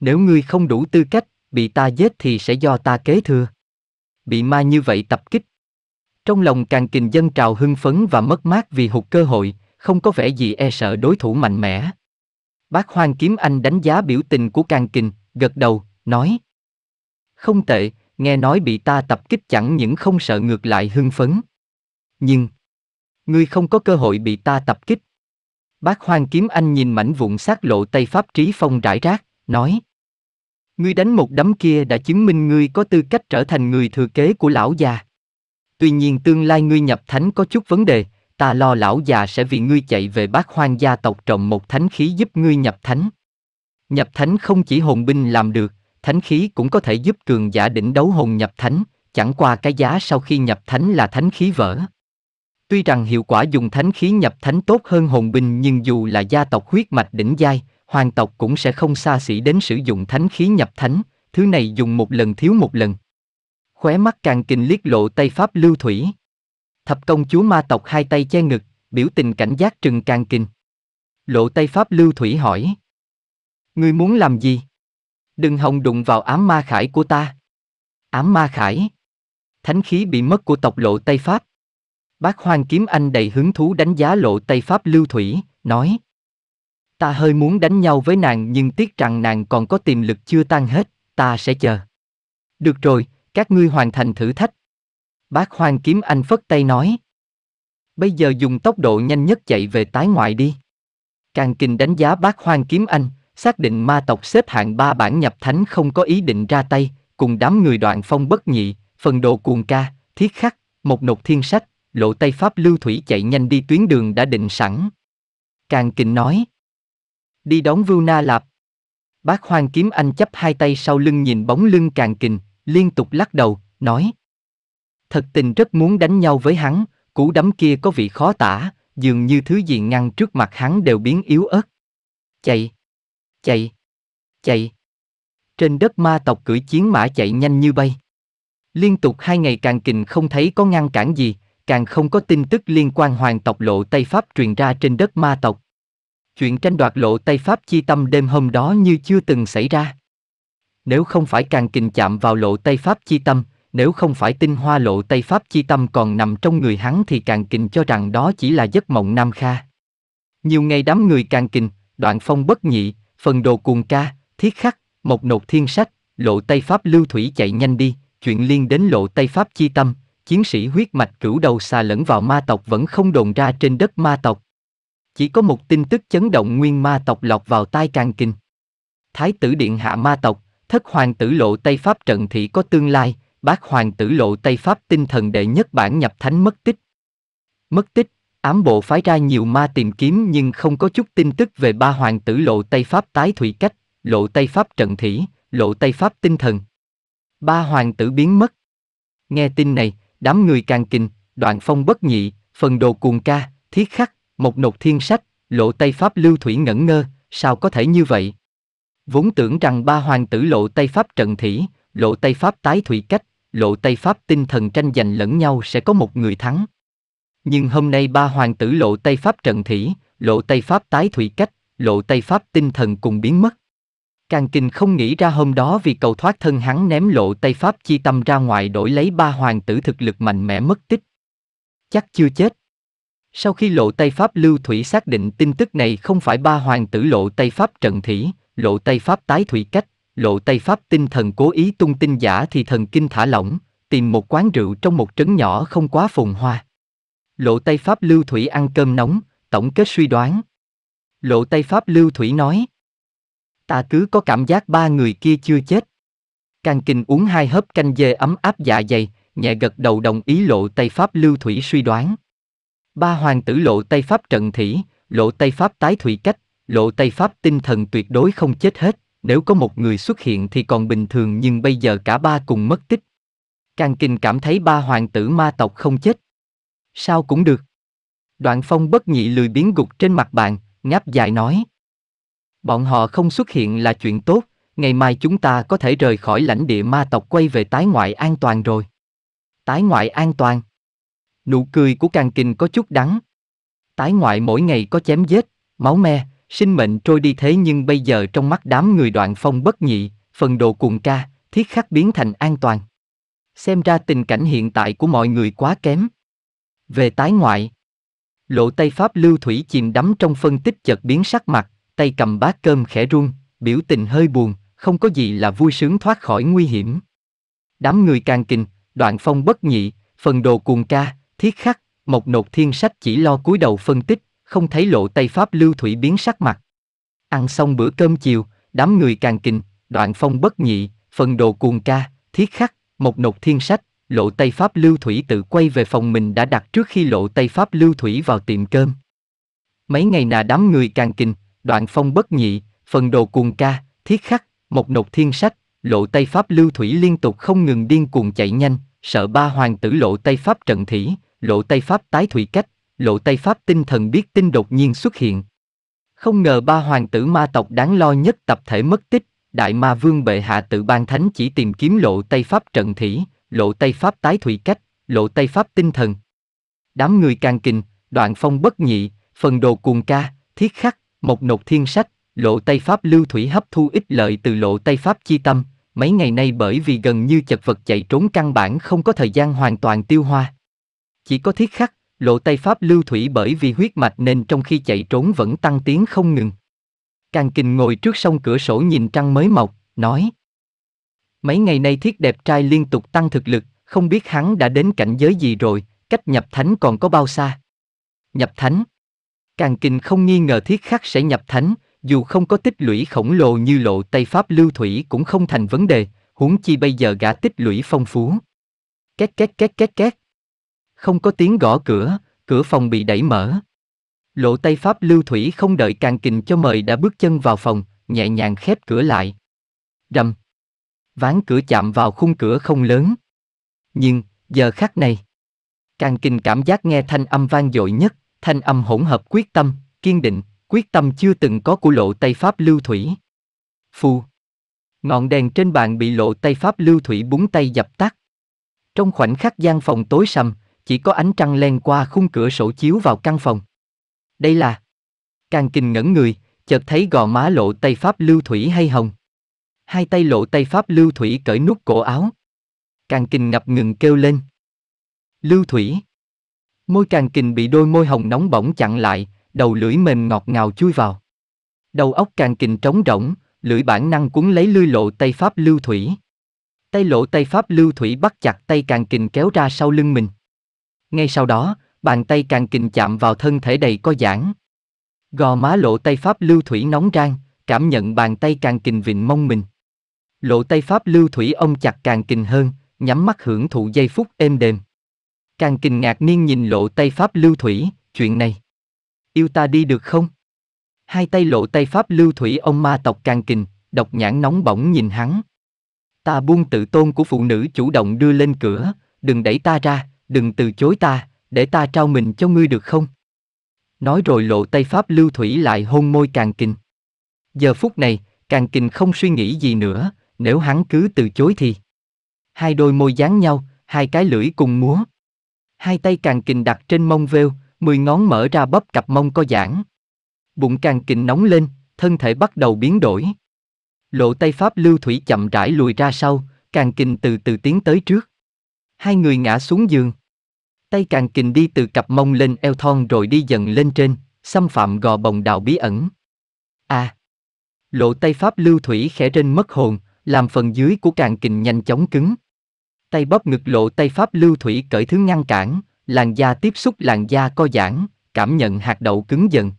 Speaker 1: Nếu ngươi không đủ tư cách, bị ta giết thì sẽ do ta kế thừa. Bị ma như vậy tập kích. Trong lòng càng kình dân trào hưng phấn và mất mát vì hụt cơ hội, không có vẻ gì e sợ đối thủ mạnh mẽ. Bác Hoang Kiếm Anh đánh giá biểu tình của Càng Kình, gật đầu, nói. Không tệ, nghe nói bị ta tập kích chẳng những không sợ ngược lại hưng phấn. Nhưng, ngươi không có cơ hội bị ta tập kích. Bác Hoang Kiếm Anh nhìn mảnh vụn sát lộ tay Pháp Trí Phong rải rác, nói. Ngươi đánh một đấm kia đã chứng minh ngươi có tư cách trở thành người thừa kế của lão già. Tuy nhiên tương lai ngươi nhập thánh có chút vấn đề, ta lo lão già sẽ vì ngươi chạy về bác hoang gia tộc trồng một thánh khí giúp ngươi nhập thánh. Nhập thánh không chỉ hồn binh làm được, thánh khí cũng có thể giúp cường giả đỉnh đấu hồn nhập thánh, chẳng qua cái giá sau khi nhập thánh là thánh khí vỡ. Tuy rằng hiệu quả dùng thánh khí nhập thánh tốt hơn hồn binh nhưng dù là gia tộc huyết mạch đỉnh giai, hoàng tộc cũng sẽ không xa xỉ đến sử dụng thánh khí nhập thánh, thứ này dùng một lần thiếu một lần. Khóe mắt càng kinh liếc lộ tay pháp lưu thủy. Thập công chúa ma tộc hai tay che ngực, biểu tình cảnh giác trừng càng kinh. Lộ tay pháp lưu thủy hỏi. Ngươi muốn làm gì? Đừng hòng đụng vào ám ma khải của ta. Ám ma khải. Thánh khí bị mất của tộc lộ tay Pháp, Bác Hoang Kiếm Anh đầy hứng thú đánh giá lộ Tây Pháp Lưu Thủy, nói. Ta hơi muốn đánh nhau với nàng nhưng tiếc rằng nàng còn có tiềm lực chưa tan hết, ta sẽ chờ. Được rồi, các ngươi hoàn thành thử thách. Bác Hoang Kiếm Anh phất tay nói. Bây giờ dùng tốc độ nhanh nhất chạy về tái ngoại đi. Càng kinh đánh giá bác Hoang Kiếm Anh, xác định ma tộc xếp hạng ba bản nhập thánh không có ý định ra tay, cùng đám người đoạn phong bất nhị, phần đồ cuồng ca, thiết khắc, một nột thiên sách, lộ tay Pháp Lưu Thủy chạy nhanh đi tuyến đường đã định sẵn. Càng kình nói. Đi đón Vưu Na Lạp. Bác Hoang Kiếm Anh chấp hai tay sau lưng nhìn bóng lưng càng kình, liên tục lắc đầu, nói. Thật tình rất muốn đánh nhau với hắn, cú đấm kia có vị khó tả, dường như thứ gì ngăn trước mặt hắn đều biến yếu ớt. Chạy! Chạy! Chạy! Trên đất ma tộc cưỡi chiến mã chạy nhanh như bay. Liên tục hai ngày càng kình không thấy có ngăn cản gì, càng không có tin tức liên quan hoàng tộc lộ Tây Pháp truyền ra trên đất ma tộc. Chuyện tranh đoạt lộ Tây Pháp chi tâm đêm hôm đó như chưa từng xảy ra. Nếu không phải càng kình chạm vào lộ Tây Pháp chi tâm, nếu không phải tinh hoa lộ Tây Pháp chi tâm còn nằm trong người hắn thì càng kình cho rằng đó chỉ là giấc mộng Nam Kha. Nhiều ngày đám người càng kình, đoạn phong bất nhị, phần đồ cuồng ca, thiết khắc, một nột thiên sách, lộ Tây Pháp lưu thủy chạy nhanh đi, chuyện liên đến lộ Tây Pháp chi tâm, chiến sĩ huyết mạch cửu đầu xà lẫn vào ma tộc vẫn không đồn ra trên đất ma tộc. Chỉ có một tin tức chấn động nguyên ma tộc lọt vào tai càng kinh. Thái tử điện hạ ma tộc, thất hoàng tử lộ Tây Pháp trận thị có tương lai, bác hoàng tử lộ Tây Pháp tinh thần đệ nhất bản nhập thánh mất tích. Mất tích, ám bộ phái ra nhiều ma tìm kiếm nhưng không có chút tin tức về ba hoàng tử lộ Tây Pháp tái thủy cách, lộ Tây Pháp trận thủy, lộ Tây Pháp tinh thần. Ba hoàng tử biến mất. Nghe tin này, đám người càng kinh, đoạn phong bất nhị, phần đồ cuồng ca, thiết khắc, một nột thiên sách, lộ tây pháp lưu thủy ngẩn ngơ, sao có thể như vậy? Vốn tưởng rằng ba hoàng tử lộ tây pháp trận thủy, lộ tây pháp tái thủy cách, lộ tây pháp tinh thần tranh giành lẫn nhau sẽ có một người thắng. Nhưng hôm nay ba hoàng tử lộ tây pháp trận thủy, lộ tây pháp tái thủy cách, lộ tây pháp tinh thần cùng biến mất. Càng kinh không nghĩ ra hôm đó vì cầu thoát thân hắn ném lộ Tây Pháp chi tâm ra ngoài đổi lấy ba hoàng tử thực lực mạnh mẽ mất tích. Chắc chưa chết. Sau khi lộ Tây Pháp lưu thủy xác định tin tức này không phải ba hoàng tử lộ Tây Pháp trận thủy, lộ Tây Pháp tái thủy cách, lộ Tây Pháp tinh thần cố ý tung tin giả thì thần kinh thả lỏng, tìm một quán rượu trong một trấn nhỏ không quá phồn hoa. Lộ Tây Pháp lưu thủy ăn cơm nóng, tổng kết suy đoán. Lộ Tây Pháp lưu thủy nói, Ta cứ có cảm giác ba người kia chưa chết. Càng kinh uống hai hớp canh dê ấm áp dạ dày, nhẹ gật đầu đồng ý lộ Tay Pháp Lưu Thủy suy đoán. Ba hoàng tử lộ Tay Pháp trận thủy, lộ Tay Pháp tái thủy cách, lộ Tay Pháp tinh thần tuyệt đối không chết hết, nếu có một người xuất hiện thì còn bình thường nhưng bây giờ cả ba cùng mất tích. Càng kinh cảm thấy ba hoàng tử ma tộc không chết. Sao cũng được. Đoạn phong bất nhị lười biến gục trên mặt bàn, ngáp dài nói. Bọn họ không xuất hiện là chuyện tốt, ngày mai chúng ta có thể rời khỏi lãnh địa ma tộc quay về tái ngoại an toàn rồi. Tái ngoại an toàn. Nụ cười của Càng Kình có chút đắng. Tái ngoại mỗi ngày có chém giết, máu me, sinh mệnh trôi đi thế nhưng bây giờ trong mắt đám người đoạn phong bất nhị, phần đồ cuồng ca, thiết khắc biến thành an toàn. Xem ra tình cảnh hiện tại của mọi người quá kém. Về tái ngoại, lộ tay Pháp Lưu Thủy chìm đắm trong phân tích chợt biến sắc mặt, tay cầm bát cơm khẽ run, biểu tình hơi buồn, không có gì là vui sướng thoát khỏi nguy hiểm. Đám người càng kinh, đoạn phong bất nhị, phần đồ cuồng ca, thiết khắc, mộc nột thiên sách chỉ lo cúi đầu phân tích, không thấy lộ tay pháp lưu thủy biến sắc mặt. Ăn xong bữa cơm chiều, đám người càng kinh, đoạn phong bất nhị, phần đồ cuồng ca, thiết khắc, mộc nột thiên sách, lộ tay pháp lưu thủy tự quay về phòng mình đã đặt trước khi lộ tay pháp lưu thủy vào tiệm cơm. Mấy ngày nà đám người càng kinh đoạn phong bất nhị, phần đồ cuồng ca, thiết khắc, một nộp thiên sách, lộ tay pháp lưu thủy liên tục không ngừng điên cuồng chạy nhanh, sợ ba hoàng tử lộ tay pháp trận thỉ, lộ tay pháp tái thủy cách, lộ tay pháp tinh thần biết tinh đột nhiên xuất hiện. Không ngờ ba hoàng tử ma tộc đáng lo nhất tập thể mất tích, đại ma vương bệ hạ tự ban thánh chỉ tìm kiếm lộ tay pháp trận thỉ, lộ tay pháp tái thủy cách, lộ tay pháp tinh thần. Đám người càng kinh đoạn phong bất nhị, phần đồ cuồng ca, thiết khắc, một nộp thiên sách, lộ tay Pháp lưu thủy hấp thu ít lợi từ lộ tay Pháp chi tâm, mấy ngày nay bởi vì gần như chật vật chạy trốn căn bản không có thời gian hoàn toàn tiêu hoa. Chỉ có thiết khắc, lộ tay Pháp lưu thủy bởi vì huyết mạch nên trong khi chạy trốn vẫn tăng tiến không ngừng. Càng kình ngồi trước sông cửa sổ nhìn trăng mới mọc, nói. Mấy ngày nay thiết đẹp trai liên tục tăng thực lực, không biết hắn đã đến cảnh giới gì rồi, cách nhập thánh còn có bao xa. Nhập thánh Càng Kinh không nghi ngờ thiết khắc sẽ nhập thánh, dù không có tích lũy khổng lồ như lộ Tây Pháp lưu thủy cũng không thành vấn đề, huống chi bây giờ gã tích lũy phong phú. Két két két két két. Không có tiếng gõ cửa, cửa phòng bị đẩy mở. Lộ Tây Pháp lưu thủy không đợi Càng kình cho mời đã bước chân vào phòng, nhẹ nhàng khép cửa lại. Rầm. Ván cửa chạm vào khung cửa không lớn. Nhưng, giờ khắc này. Càng kình cảm giác nghe thanh âm vang dội nhất thanh âm hỗn hợp quyết tâm, kiên định, quyết tâm chưa từng có của lộ Tây Pháp Lưu Thủy. Phù. Ngọn đèn trên bàn bị lộ Tây Pháp Lưu Thủy búng tay dập tắt. Trong khoảnh khắc gian phòng tối sầm, chỉ có ánh trăng len qua khung cửa sổ chiếu vào căn phòng. Đây là... Càng kinh ngẩn người, chợt thấy gò má lộ Tây Pháp Lưu Thủy hay hồng. Hai tay lộ Tây Pháp Lưu Thủy cởi nút cổ áo. Càng kinh ngập ngừng kêu lên. Lưu Thủy. Môi càng kình bị đôi môi hồng nóng bỏng chặn lại, đầu lưỡi mềm ngọt ngào chui vào. Đầu óc càng kình trống rỗng, lưỡi bản năng cuốn lấy lưỡi lộ tay pháp lưu thủy. Tay lộ tay pháp lưu thủy bắt chặt tay càng kình kéo ra sau lưng mình. Ngay sau đó, bàn tay càng kình chạm vào thân thể đầy co giãn. Gò má lộ tay pháp lưu thủy nóng rang, cảm nhận bàn tay càng kình vịnh mông mình. Lộ tay pháp lưu thủy ông chặt càng kình hơn, nhắm mắt hưởng thụ giây phút êm đềm. Càng kinh ngạc niên nhìn lộ tay Pháp Lưu Thủy, chuyện này. Yêu ta đi được không? Hai tay lộ tay Pháp Lưu Thủy ông ma tộc càng kình, độc nhãn nóng bỏng nhìn hắn. Ta buông tự tôn của phụ nữ chủ động đưa lên cửa, đừng đẩy ta ra, đừng từ chối ta, để ta trao mình cho ngươi được không? Nói rồi lộ tay Pháp Lưu Thủy lại hôn môi càng kình. Giờ phút này, càng kình không suy nghĩ gì nữa, nếu hắn cứ từ chối thì. Hai đôi môi dán nhau, hai cái lưỡi cùng múa hai tay càng kình đặt trên mông vêu, mười ngón mở ra bắp cặp mông co giãn. Bụng càng kình nóng lên, thân thể bắt đầu biến đổi. Lộ tay pháp lưu thủy chậm rãi lùi ra sau, càng kình từ từ tiến tới trước. Hai người ngã xuống giường. Tay càng kình đi từ cặp mông lên eo thon rồi đi dần lên trên, xâm phạm gò bồng đào bí ẩn. À! Lộ tay pháp lưu thủy khẽ trên mất hồn, làm phần dưới của càng kình nhanh chóng cứng tay bóp ngực lộ tay pháp lưu thủy cởi thứ ngăn cản, làn da tiếp xúc làn da co giãn, cảm nhận hạt đậu cứng dần.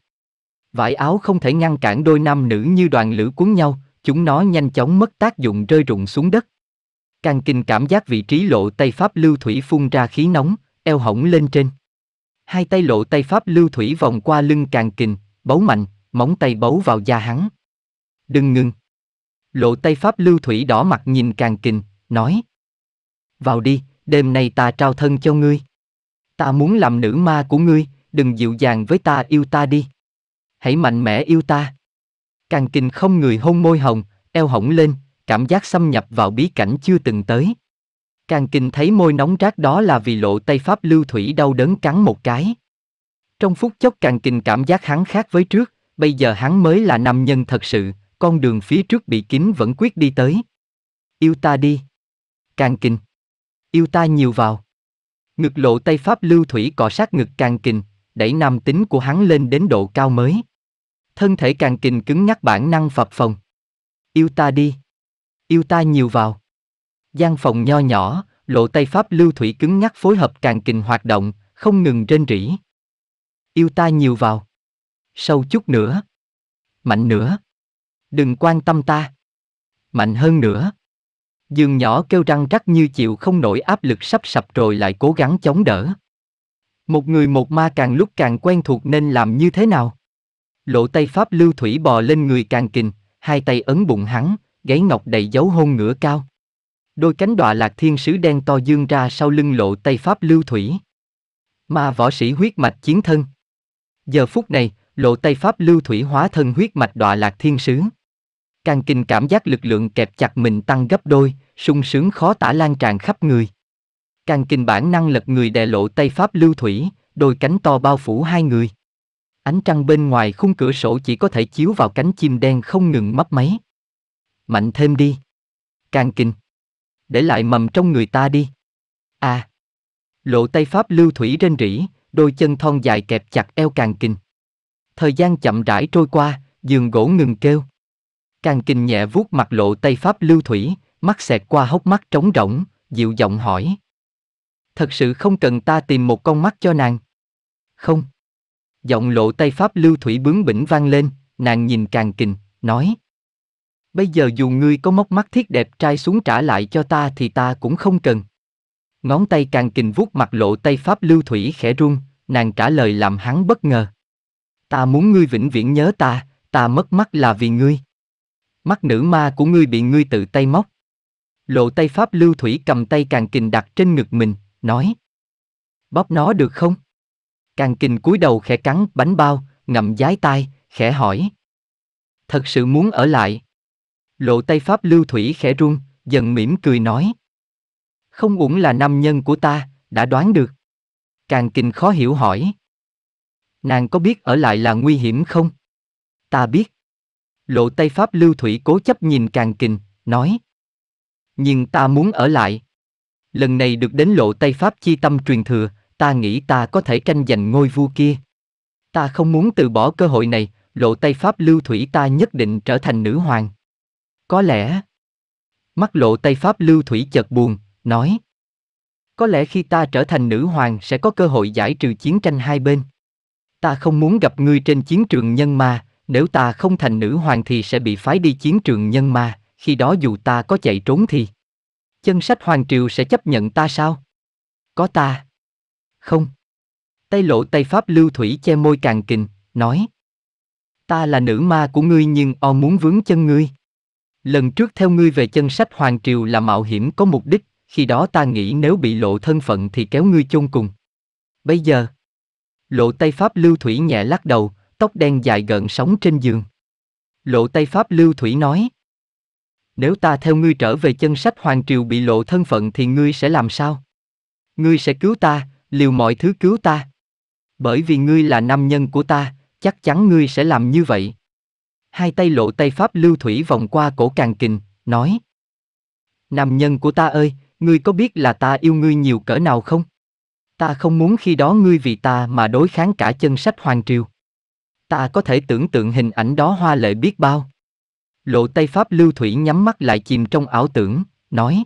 Speaker 1: Vải áo không thể ngăn cản đôi nam nữ như đoàn lửa cuốn nhau, chúng nó nhanh chóng mất tác dụng rơi rụng xuống đất. Càng kinh cảm giác vị trí lộ tay pháp lưu thủy phun ra khí nóng, eo hỏng lên trên. Hai tay lộ tay pháp lưu thủy vòng qua lưng càng kình, bấu mạnh, móng tay bấu vào da hắn. Đừng ngừng. Lộ tay pháp lưu thủy đỏ mặt nhìn càng kình, nói vào đi, đêm nay ta trao thân cho ngươi. Ta muốn làm nữ ma của ngươi, đừng dịu dàng với ta yêu ta đi. Hãy mạnh mẽ yêu ta. Càng kinh không người hôn môi hồng, eo hỏng lên, cảm giác xâm nhập vào bí cảnh chưa từng tới. Càng kinh thấy môi nóng rác đó là vì lộ tay pháp lưu thủy đau đớn cắn một cái. Trong phút chốc càng kinh cảm giác hắn khác với trước, bây giờ hắn mới là nam nhân thật sự, con đường phía trước bị kín vẫn quyết đi tới. Yêu ta đi. Càng kinh. Yêu ta nhiều vào. Ngực lộ tay pháp lưu thủy cọ sát ngực càng kình, đẩy nam tính của hắn lên đến độ cao mới. Thân thể càng kình cứng nhắc bản năng phập phòng. Yêu ta đi. Yêu ta nhiều vào. gian phòng nho nhỏ, lộ tay pháp lưu thủy cứng nhắc phối hợp càng kình hoạt động, không ngừng rên rỉ. Yêu ta nhiều vào. Sâu chút nữa. Mạnh nữa. Đừng quan tâm ta. Mạnh hơn nữa. Dương nhỏ kêu răng rắc như chịu không nổi áp lực sắp sập rồi lại cố gắng chống đỡ. Một người một ma càng lúc càng quen thuộc nên làm như thế nào? Lộ tay Pháp lưu thủy bò lên người càng kình, hai tay ấn bụng hắn, gáy ngọc đầy dấu hôn ngửa cao. Đôi cánh đọa lạc thiên sứ đen to dương ra sau lưng lộ tay Pháp lưu thủy. Ma võ sĩ huyết mạch chiến thân. Giờ phút này, lộ tay Pháp lưu thủy hóa thân huyết mạch đọa lạc thiên sứ. Càng kinh cảm giác lực lượng kẹp chặt mình tăng gấp đôi, sung sướng khó tả lan tràn khắp người. Càng kinh bản năng lật người đè lộ tay Pháp lưu thủy, đôi cánh to bao phủ hai người. Ánh trăng bên ngoài khung cửa sổ chỉ có thể chiếu vào cánh chim đen không ngừng mấp máy. Mạnh thêm đi. Càng kinh. Để lại mầm trong người ta đi. À. Lộ tay Pháp lưu thủy rên rỉ, đôi chân thon dài kẹp chặt eo càng kinh. Thời gian chậm rãi trôi qua, giường gỗ ngừng kêu. Càng kinh nhẹ vuốt mặt lộ tây pháp lưu thủy, mắt xẹt qua hốc mắt trống rỗng, dịu giọng hỏi. Thật sự không cần ta tìm một con mắt cho nàng. Không. Giọng lộ tây pháp lưu thủy bướng bỉnh vang lên, nàng nhìn càng kình, nói. Bây giờ dù ngươi có móc mắt thiết đẹp trai xuống trả lại cho ta thì ta cũng không cần. Ngón tay càng kình vuốt mặt lộ tây pháp lưu thủy khẽ run, nàng trả lời làm hắn bất ngờ. Ta muốn ngươi vĩnh viễn nhớ ta, ta mất mắt là vì ngươi. Mắt nữ ma của ngươi bị ngươi tự tay móc. Lộ tay pháp lưu thủy cầm tay càng kình đặt trên ngực mình, nói. Bóp nó được không? Càng kình cúi đầu khẽ cắn bánh bao, ngậm giái tai, khẽ hỏi. Thật sự muốn ở lại. Lộ tay pháp lưu thủy khẽ run, dần mỉm cười nói. Không uổng là nam nhân của ta, đã đoán được. Càng kình khó hiểu hỏi. Nàng có biết ở lại là nguy hiểm không? Ta biết lộ tay pháp lưu thủy cố chấp nhìn càng kình, nói. Nhưng ta muốn ở lại. Lần này được đến lộ tay pháp chi tâm truyền thừa, ta nghĩ ta có thể tranh giành ngôi vua kia. Ta không muốn từ bỏ cơ hội này, lộ tay pháp lưu thủy ta nhất định trở thành nữ hoàng. Có lẽ... Mắt lộ tay pháp lưu thủy chợt buồn, nói. Có lẽ khi ta trở thành nữ hoàng sẽ có cơ hội giải trừ chiến tranh hai bên. Ta không muốn gặp ngươi trên chiến trường nhân ma, nếu ta không thành nữ hoàng thì sẽ bị phái đi chiến trường nhân ma, khi đó dù ta có chạy trốn thì chân sách hoàng triều sẽ chấp nhận ta sao? Có ta. Không. Tay lộ tay pháp lưu thủy che môi càng kình, nói. Ta là nữ ma của ngươi nhưng o muốn vướng chân ngươi. Lần trước theo ngươi về chân sách hoàng triều là mạo hiểm có mục đích, khi đó ta nghĩ nếu bị lộ thân phận thì kéo ngươi chôn cùng. Bây giờ, lộ tay pháp lưu thủy nhẹ lắc đầu, tóc đen dài gần sóng trên giường. Lộ tay Pháp Lưu Thủy nói. Nếu ta theo ngươi trở về chân sách Hoàng Triều bị lộ thân phận thì ngươi sẽ làm sao? Ngươi sẽ cứu ta, liều mọi thứ cứu ta. Bởi vì ngươi là nam nhân của ta, chắc chắn ngươi sẽ làm như vậy. Hai tay lộ tay Pháp Lưu Thủy vòng qua cổ càng kình, nói. Nam nhân của ta ơi, ngươi có biết là ta yêu ngươi nhiều cỡ nào không? Ta không muốn khi đó ngươi vì ta mà đối kháng cả chân sách Hoàng Triều. Ta có thể tưởng tượng hình ảnh đó hoa lệ biết bao. Lộ Tây Pháp Lưu Thủy nhắm mắt lại chìm trong ảo tưởng, nói.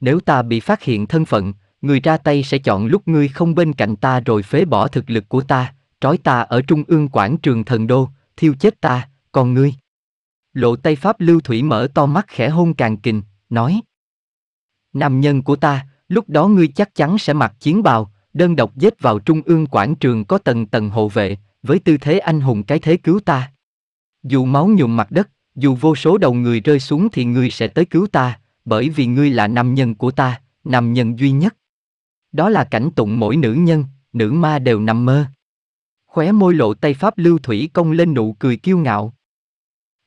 Speaker 1: Nếu ta bị phát hiện thân phận, người ra tay sẽ chọn lúc ngươi không bên cạnh ta rồi phế bỏ thực lực của ta, trói ta ở trung ương quảng trường thần đô, thiêu chết ta, còn ngươi. Lộ Tây Pháp Lưu Thủy mở to mắt khẽ hôn càng kình, nói. Nam nhân của ta, lúc đó ngươi chắc chắn sẽ mặc chiến bào, đơn độc dết vào trung ương quảng trường có tầng tầng hộ vệ, với tư thế anh hùng cái thế cứu ta. Dù máu nhuộm mặt đất, dù vô số đầu người rơi xuống thì ngươi sẽ tới cứu ta, bởi vì ngươi là nam nhân của ta, nam nhân duy nhất. Đó là cảnh tụng mỗi nữ nhân, nữ ma đều nằm mơ. Khóe môi lộ tay Pháp Lưu Thủy công lên nụ cười kiêu ngạo.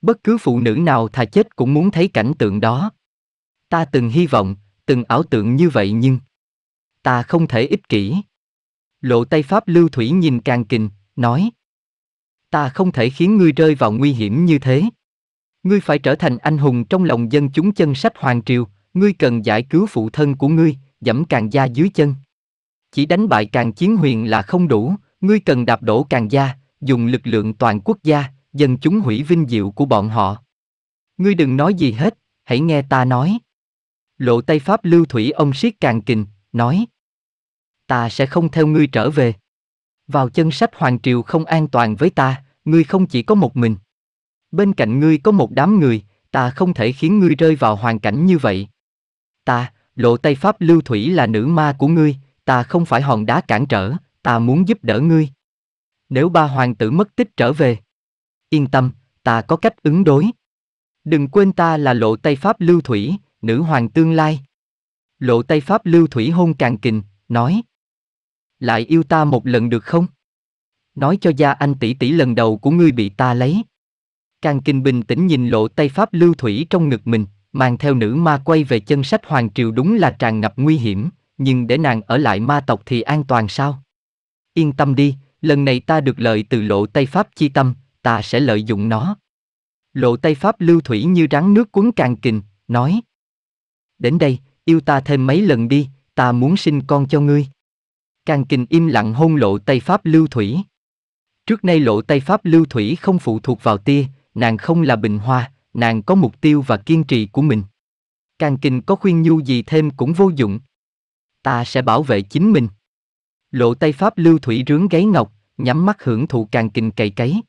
Speaker 1: Bất cứ phụ nữ nào thà chết cũng muốn thấy cảnh tượng đó. Ta từng hy vọng, từng ảo tượng như vậy nhưng... Ta không thể ích kỷ. Lộ tay Pháp Lưu Thủy nhìn càng kình, nói. Ta không thể khiến ngươi rơi vào nguy hiểm như thế. Ngươi phải trở thành anh hùng trong lòng dân chúng chân sách hoàng triều, ngươi cần giải cứu phụ thân của ngươi, dẫm càng gia dưới chân. Chỉ đánh bại càng chiến huyền là không đủ, ngươi cần đạp đổ càng gia, dùng lực lượng toàn quốc gia, dân chúng hủy vinh diệu của bọn họ. Ngươi đừng nói gì hết, hãy nghe ta nói. Lộ Tây Pháp lưu thủy ông siết càng kình, nói. Ta sẽ không theo ngươi trở về. Vào chân sách hoàng triều không an toàn với ta, ngươi không chỉ có một mình. Bên cạnh ngươi có một đám người, ta không thể khiến ngươi rơi vào hoàn cảnh như vậy. Ta, lộ tay pháp lưu thủy là nữ ma của ngươi, ta không phải hòn đá cản trở, ta muốn giúp đỡ ngươi. Nếu ba hoàng tử mất tích trở về, yên tâm, ta có cách ứng đối. Đừng quên ta là lộ tay pháp lưu thủy, nữ hoàng tương lai. Lộ tay pháp lưu thủy hôn càng kình, nói lại yêu ta một lần được không? Nói cho gia anh tỷ tỷ lần đầu của ngươi bị ta lấy. Càng Kinh bình tĩnh nhìn lộ tay Pháp lưu thủy trong ngực mình, mang theo nữ ma quay về chân sách Hoàng Triều đúng là tràn ngập nguy hiểm, nhưng để nàng ở lại ma tộc thì an toàn sao? Yên tâm đi, lần này ta được lợi từ lộ tay Pháp chi tâm, ta sẽ lợi dụng nó. Lộ tay Pháp lưu thủy như rắn nước cuốn càng kình, nói. Đến đây, yêu ta thêm mấy lần đi, ta muốn sinh con cho ngươi. Càng kình im lặng hôn lộ tay Pháp Lưu Thủy. Trước nay lộ tay Pháp Lưu Thủy không phụ thuộc vào tia, nàng không là bình hoa, nàng có mục tiêu và kiên trì của mình. Càng kình có khuyên nhu gì thêm cũng vô dụng. Ta sẽ bảo vệ chính mình. Lộ tay Pháp Lưu Thủy rướng gáy ngọc, nhắm mắt hưởng thụ càng kình cày cấy.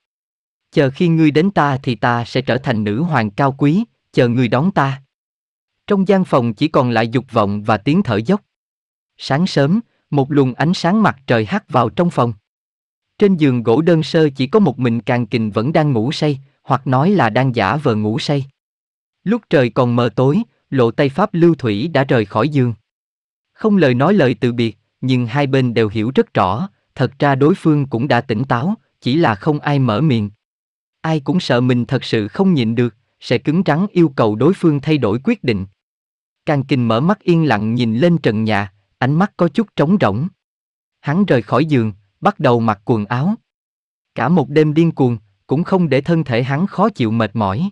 Speaker 1: Chờ khi ngươi đến ta thì ta sẽ trở thành nữ hoàng cao quý, chờ ngươi đón ta. Trong gian phòng chỉ còn lại dục vọng và tiếng thở dốc. Sáng sớm, một luồng ánh sáng mặt trời hắt vào trong phòng. Trên giường gỗ đơn sơ chỉ có một mình Càng Kình vẫn đang ngủ say, hoặc nói là đang giả vờ ngủ say. Lúc trời còn mờ tối, lộ tay Pháp Lưu Thủy đã rời khỏi giường. Không lời nói lời từ biệt, nhưng hai bên đều hiểu rất rõ, thật ra đối phương cũng đã tỉnh táo, chỉ là không ai mở miệng. Ai cũng sợ mình thật sự không nhịn được, sẽ cứng rắn yêu cầu đối phương thay đổi quyết định. Càng Kình mở mắt yên lặng nhìn lên trần nhà, ánh mắt có chút trống rỗng. Hắn rời khỏi giường, bắt đầu mặc quần áo. Cả một đêm điên cuồng, cũng không để thân thể hắn khó chịu mệt mỏi.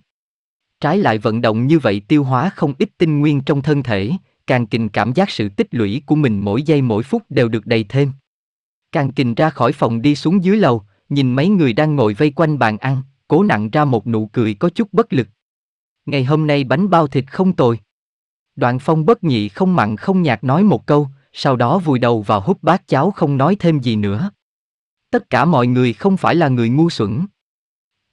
Speaker 1: Trái lại vận động như vậy tiêu hóa không ít tinh nguyên trong thân thể, càng kình cảm giác sự tích lũy của mình mỗi giây mỗi phút đều được đầy thêm. Càng kình ra khỏi phòng đi xuống dưới lầu, nhìn mấy người đang ngồi vây quanh bàn ăn, cố nặng ra một nụ cười có chút bất lực. Ngày hôm nay bánh bao thịt không tồi. Đoạn phong bất nhị không mặn không nhạt nói một câu, sau đó vùi đầu vào hút bát cháo không nói thêm gì nữa. Tất cả mọi người không phải là người ngu xuẩn.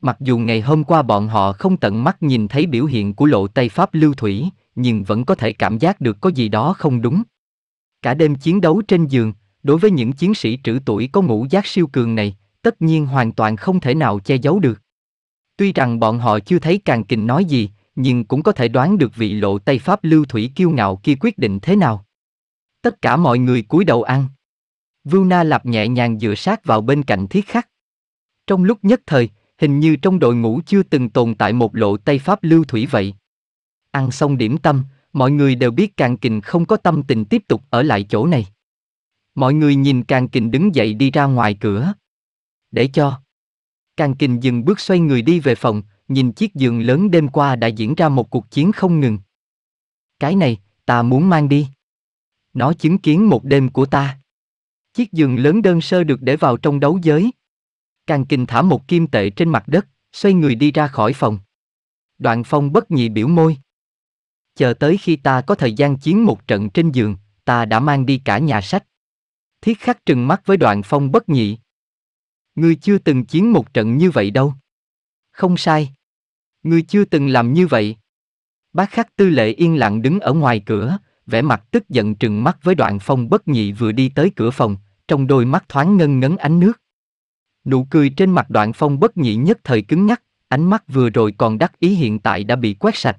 Speaker 1: Mặc dù ngày hôm qua bọn họ không tận mắt nhìn thấy biểu hiện của lộ Tây Pháp lưu thủy, nhưng vẫn có thể cảm giác được có gì đó không đúng. Cả đêm chiến đấu trên giường, đối với những chiến sĩ trữ tuổi có ngũ giác siêu cường này, tất nhiên hoàn toàn không thể nào che giấu được. Tuy rằng bọn họ chưa thấy Càng Kình nói gì, nhưng cũng có thể đoán được vị lộ Tây Pháp lưu thủy kiêu ngạo kia quyết định thế nào. Tất cả mọi người cúi đầu ăn. Vưu Na Lạp nhẹ nhàng dựa sát vào bên cạnh thiết khắc. Trong lúc nhất thời, hình như trong đội ngũ chưa từng tồn tại một lộ Tây Pháp lưu thủy vậy. Ăn xong điểm tâm, mọi người đều biết Càng Kình không có tâm tình tiếp tục ở lại chỗ này. Mọi người nhìn Càng Kình đứng dậy đi ra ngoài cửa. Để cho. Càng Kình dừng bước xoay người đi về phòng, nhìn chiếc giường lớn đêm qua đã diễn ra một cuộc chiến không ngừng. Cái này, ta muốn mang đi. Nó chứng kiến một đêm của ta. Chiếc giường lớn đơn sơ được để vào trong đấu giới. Càng kinh thả một kim tệ trên mặt đất, xoay người đi ra khỏi phòng. Đoạn phong bất nhị biểu môi. Chờ tới khi ta có thời gian chiến một trận trên giường, ta đã mang đi cả nhà sách. Thiết khắc trừng mắt với đoạn phong bất nhị. Ngươi chưa từng chiến một trận như vậy đâu. Không sai. Ngươi chưa từng làm như vậy. Bác khắc tư lệ yên lặng đứng ở ngoài cửa, vẻ mặt tức giận trừng mắt với đoạn phong bất nhị vừa đi tới cửa phòng, trong đôi mắt thoáng ngân ngấn ánh nước. Nụ cười trên mặt đoạn phong bất nhị nhất thời cứng nhắc, ánh mắt vừa rồi còn đắc ý hiện tại đã bị quét sạch.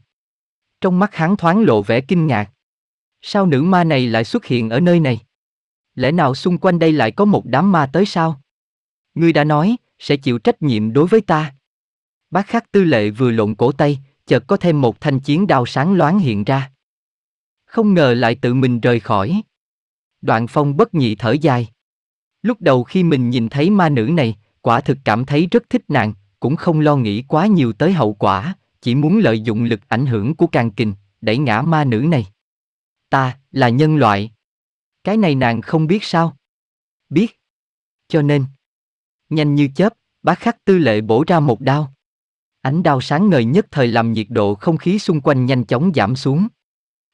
Speaker 1: Trong mắt hắn thoáng lộ vẻ kinh ngạc. Sao nữ ma này lại xuất hiện ở nơi này? Lẽ nào xung quanh đây lại có một đám ma tới sao? Ngươi đã nói, sẽ chịu trách nhiệm đối với ta. Bác khắc tư lệ vừa lộn cổ tay, chợt có thêm một thanh chiến đao sáng loáng hiện ra không ngờ lại tự mình rời khỏi. Đoạn phong bất nhị thở dài. Lúc đầu khi mình nhìn thấy ma nữ này, quả thực cảm thấy rất thích nàng, cũng không lo nghĩ quá nhiều tới hậu quả, chỉ muốn lợi dụng lực ảnh hưởng của càng kình, đẩy ngã ma nữ này. Ta, là nhân loại. Cái này nàng không biết sao? Biết. Cho nên, nhanh như chớp, bác khắc tư lệ bổ ra một đao. Ánh đao sáng ngời nhất thời làm nhiệt độ không khí xung quanh nhanh chóng giảm xuống.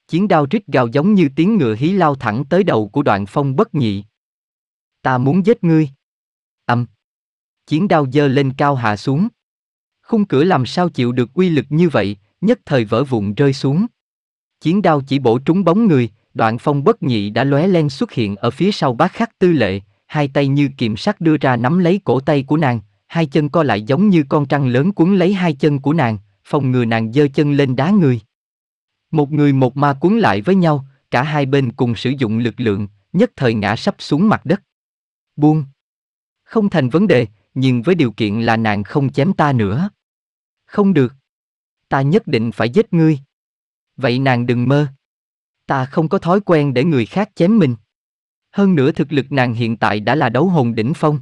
Speaker 1: Chiến đao rít gào giống như tiếng ngựa hí lao thẳng tới đầu của đoạn phong bất nhị. Ta muốn giết ngươi. Âm. Chiến đao dơ lên cao hạ xuống. Khung cửa làm sao chịu được uy lực như vậy, nhất thời vỡ vụn rơi xuống. Chiến đao chỉ bổ trúng bóng người, đoạn phong bất nhị đã lóe lên xuất hiện ở phía sau bác khắc tư lệ, hai tay như kiềm sắt đưa ra nắm lấy cổ tay của nàng, hai chân co lại giống như con trăng lớn cuốn lấy hai chân của nàng, phòng ngừa nàng dơ chân lên đá người. Một người một ma cuốn lại với nhau, cả hai bên cùng sử dụng lực lượng, nhất thời ngã sắp xuống mặt đất. Buông. Không thành vấn đề, nhưng với điều kiện là nàng không chém ta nữa. Không được. Ta nhất định phải giết ngươi. Vậy nàng đừng mơ. Ta không có thói quen để người khác chém mình. Hơn nữa thực lực nàng hiện tại đã là đấu hồn đỉnh phong.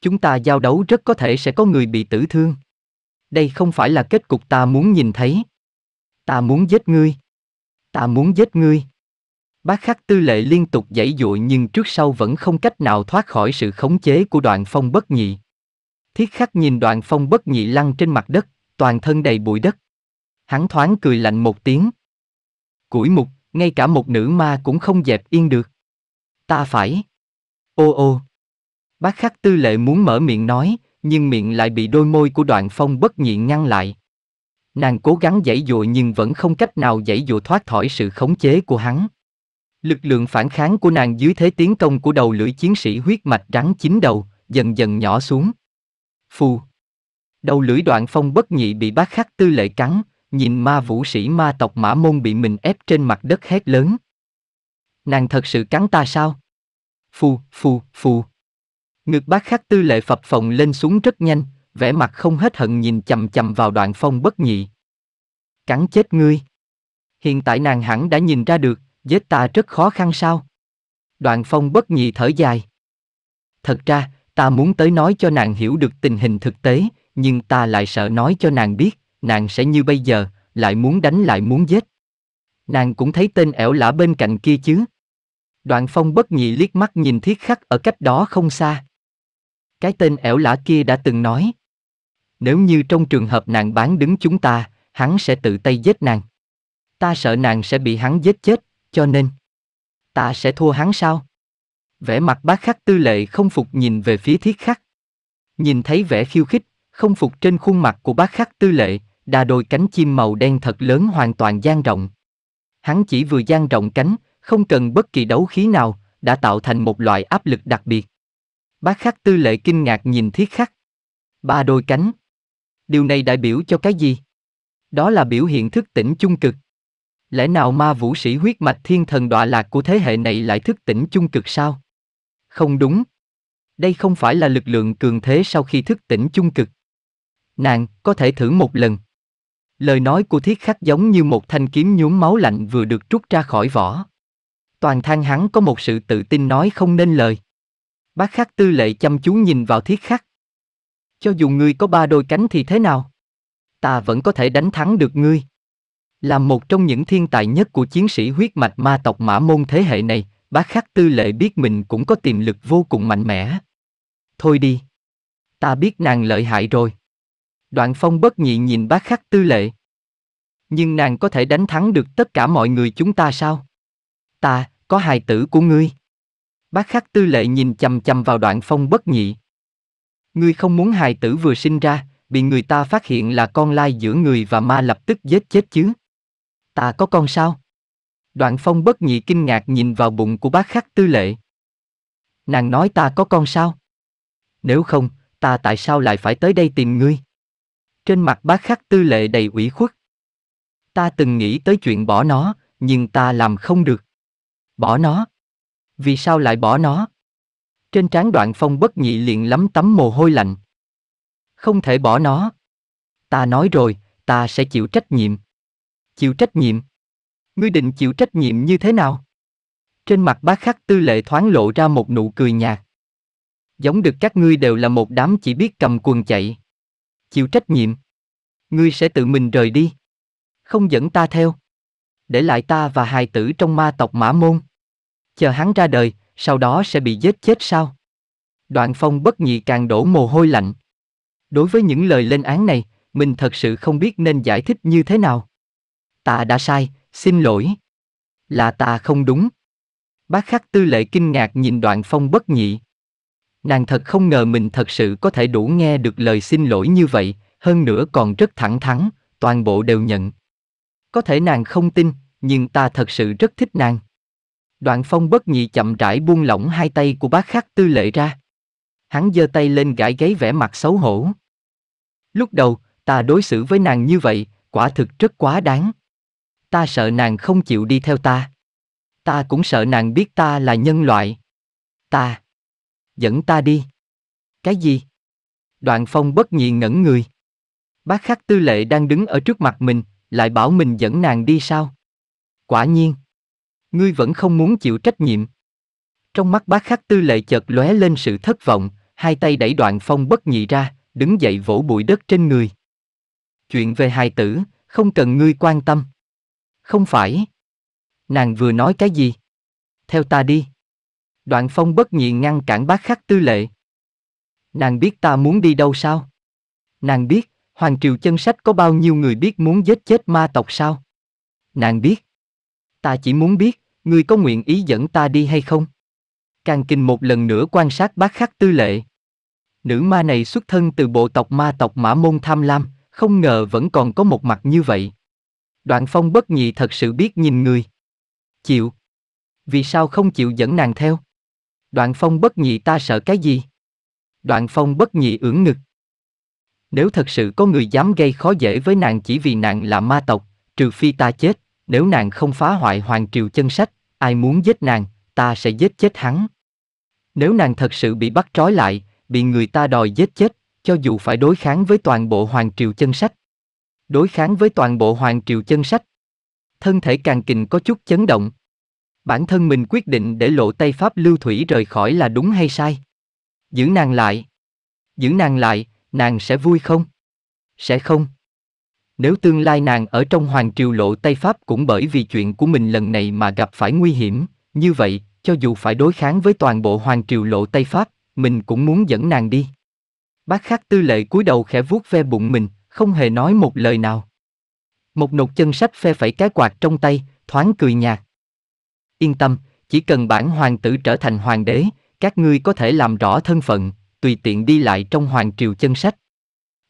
Speaker 1: Chúng ta giao đấu rất có thể sẽ có người bị tử thương. Đây không phải là kết cục ta muốn nhìn thấy. Ta muốn giết ngươi. Ta muốn giết ngươi. Bác khắc tư lệ liên tục giãy dụi nhưng trước sau vẫn không cách nào thoát khỏi sự khống chế của đoạn phong bất nhị. Thiết khắc nhìn đoạn phong bất nhị lăn trên mặt đất, toàn thân đầy bụi đất. Hắn thoáng cười lạnh một tiếng. Củi mục, ngay cả một nữ ma cũng không dẹp yên được. Ta phải. Ô ô. Bác khắc tư lệ muốn mở miệng nói, nhưng miệng lại bị đôi môi của đoạn phong bất nhị ngăn lại. Nàng cố gắng dãy dụa nhưng vẫn không cách nào dãy dụa thoát khỏi sự khống chế của hắn. Lực lượng phản kháng của nàng dưới thế tiến công của đầu lưỡi chiến sĩ huyết mạch rắn chín đầu, dần dần nhỏ xuống. Phù. Đầu lưỡi đoạn phong bất nhị bị bác khắc tư lệ cắn, nhìn ma vũ sĩ ma tộc mã môn bị mình ép trên mặt đất hét lớn. Nàng thật sự cắn ta sao? Phù, phù, phù. Ngực bác khắc tư lệ phập phồng lên xuống rất nhanh, vẻ mặt không hết hận nhìn chầm chầm vào đoạn phong bất nhị. Cắn chết ngươi. Hiện tại nàng hẳn đã nhìn ra được, giết ta rất khó khăn sao? Đoạn phong bất nhị thở dài. Thật ra, ta muốn tới nói cho nàng hiểu được tình hình thực tế, nhưng ta lại sợ nói cho nàng biết, nàng sẽ như bây giờ, lại muốn đánh lại muốn giết. Nàng cũng thấy tên ẻo lả bên cạnh kia chứ. Đoạn phong bất nhị liếc mắt nhìn thiết khắc ở cách đó không xa. Cái tên ẻo lả kia đã từng nói nếu như trong trường hợp nàng bán đứng chúng ta, hắn sẽ tự tay giết nàng. Ta sợ nàng sẽ bị hắn giết chết, cho nên ta sẽ thua hắn sao? Vẻ mặt bác khắc tư lệ không phục nhìn về phía thiết khắc. Nhìn thấy vẻ khiêu khích, không phục trên khuôn mặt của bác khắc tư lệ, đà đôi cánh chim màu đen thật lớn hoàn toàn dang rộng. Hắn chỉ vừa dang rộng cánh, không cần bất kỳ đấu khí nào, đã tạo thành một loại áp lực đặc biệt. Bác khắc tư lệ kinh ngạc nhìn thiết khắc. Ba đôi cánh, Điều này đại biểu cho cái gì? Đó là biểu hiện thức tỉnh chung cực. Lẽ nào ma vũ sĩ huyết mạch thiên thần đọa lạc của thế hệ này lại thức tỉnh chung cực sao? Không đúng. Đây không phải là lực lượng cường thế sau khi thức tỉnh chung cực. Nàng, có thể thử một lần. Lời nói của thiết khắc giống như một thanh kiếm nhuốm máu lạnh vừa được rút ra khỏi vỏ. Toàn thân hắn có một sự tự tin nói không nên lời. Bác khắc tư lệ chăm chú nhìn vào thiết khắc cho dù ngươi có ba đôi cánh thì thế nào? Ta vẫn có thể đánh thắng được ngươi. Là một trong những thiên tài nhất của chiến sĩ huyết mạch ma tộc mã môn thế hệ này, bác khắc tư lệ biết mình cũng có tiềm lực vô cùng mạnh mẽ. Thôi đi. Ta biết nàng lợi hại rồi. Đoạn phong bất nhị nhìn bác khắc tư lệ. Nhưng nàng có thể đánh thắng được tất cả mọi người chúng ta sao? Ta, có hài tử của ngươi. Bác khắc tư lệ nhìn chầm chầm vào đoạn phong bất nhị. Ngươi không muốn hài tử vừa sinh ra, bị người ta phát hiện là con lai giữa người và ma lập tức giết chết chứ. Ta có con sao? Đoạn phong bất nhị kinh ngạc nhìn vào bụng của bác khắc tư lệ. Nàng nói ta có con sao? Nếu không, ta tại sao lại phải tới đây tìm ngươi? Trên mặt bác khắc tư lệ đầy ủy khuất. Ta từng nghĩ tới chuyện bỏ nó, nhưng ta làm không được. Bỏ nó? Vì sao lại bỏ nó? Trên trán đoạn phong bất nhị liền lắm tấm mồ hôi lạnh. Không thể bỏ nó. Ta nói rồi, ta sẽ chịu trách nhiệm. Chịu trách nhiệm? Ngươi định chịu trách nhiệm như thế nào? Trên mặt bác khắc tư lệ thoáng lộ ra một nụ cười nhạt. Giống được các ngươi đều là một đám chỉ biết cầm quần chạy. Chịu trách nhiệm. Ngươi sẽ tự mình rời đi. Không dẫn ta theo. Để lại ta và hài tử trong ma tộc mã môn. Chờ hắn ra đời, sau đó sẽ bị giết chết sao? Đoạn phong bất nhị càng đổ mồ hôi lạnh. Đối với những lời lên án này, mình thật sự không biết nên giải thích như thế nào. Ta đã sai, xin lỗi. Là ta không đúng. Bác khắc tư lệ kinh ngạc nhìn đoạn phong bất nhị. Nàng thật không ngờ mình thật sự có thể đủ nghe được lời xin lỗi như vậy, hơn nữa còn rất thẳng thắn, toàn bộ đều nhận. Có thể nàng không tin, nhưng ta thật sự rất thích nàng. Đoạn phong bất nhị chậm rãi buông lỏng hai tay của bác khắc tư lệ ra. Hắn giơ tay lên gãi gáy vẻ mặt xấu hổ. Lúc đầu, ta đối xử với nàng như vậy, quả thực rất quá đáng. Ta sợ nàng không chịu đi theo ta. Ta cũng sợ nàng biết ta là nhân loại. Ta. Dẫn ta đi. Cái gì? Đoạn phong bất nhị ngẩn người. Bác khắc tư lệ đang đứng ở trước mặt mình, lại bảo mình dẫn nàng đi sao? Quả nhiên ngươi vẫn không muốn chịu trách nhiệm. Trong mắt bác khắc tư lệ chợt lóe lên sự thất vọng, hai tay đẩy đoạn phong bất nhị ra, đứng dậy vỗ bụi đất trên người. Chuyện về hài tử, không cần ngươi quan tâm. Không phải. Nàng vừa nói cái gì? Theo ta đi. Đoạn phong bất nhị ngăn cản bác khắc tư lệ. Nàng biết ta muốn đi đâu sao? Nàng biết, Hoàng Triều Chân Sách có bao nhiêu người biết muốn giết chết ma tộc sao? Nàng biết. Ta chỉ muốn biết, Ngươi có nguyện ý dẫn ta đi hay không? Càng kinh một lần nữa quan sát bác khắc tư lệ. Nữ ma này xuất thân từ bộ tộc ma tộc Mã Môn Tham Lam, không ngờ vẫn còn có một mặt như vậy. Đoạn phong bất nhị thật sự biết nhìn người. Chịu. Vì sao không chịu dẫn nàng theo? Đoạn phong bất nhị ta sợ cái gì? Đoạn phong bất nhị ưỡn ngực. Nếu thật sự có người dám gây khó dễ với nàng chỉ vì nàng là ma tộc, trừ phi ta chết nếu nàng không phá hoại hoàng triều chân sách, ai muốn giết nàng, ta sẽ giết chết hắn. Nếu nàng thật sự bị bắt trói lại, bị người ta đòi giết chết, cho dù phải đối kháng với toàn bộ hoàng triều chân sách. Đối kháng với toàn bộ hoàng triều chân sách. Thân thể càng kình có chút chấn động. Bản thân mình quyết định để lộ tay Pháp Lưu Thủy rời khỏi là đúng hay sai? Giữ nàng lại. Giữ nàng lại, nàng sẽ vui không? Sẽ không. Nếu tương lai nàng ở trong hoàng triều lộ Tây Pháp cũng bởi vì chuyện của mình lần này mà gặp phải nguy hiểm, như vậy, cho dù phải đối kháng với toàn bộ hoàng triều lộ Tây Pháp, mình cũng muốn dẫn nàng đi. Bác khắc tư lệ cúi đầu khẽ vuốt ve bụng mình, không hề nói một lời nào. Một nột chân sách phe phẩy cái quạt trong tay, thoáng cười nhạt. Yên tâm, chỉ cần bản hoàng tử trở thành hoàng đế, các ngươi có thể làm rõ thân phận, tùy tiện đi lại trong hoàng triều chân sách.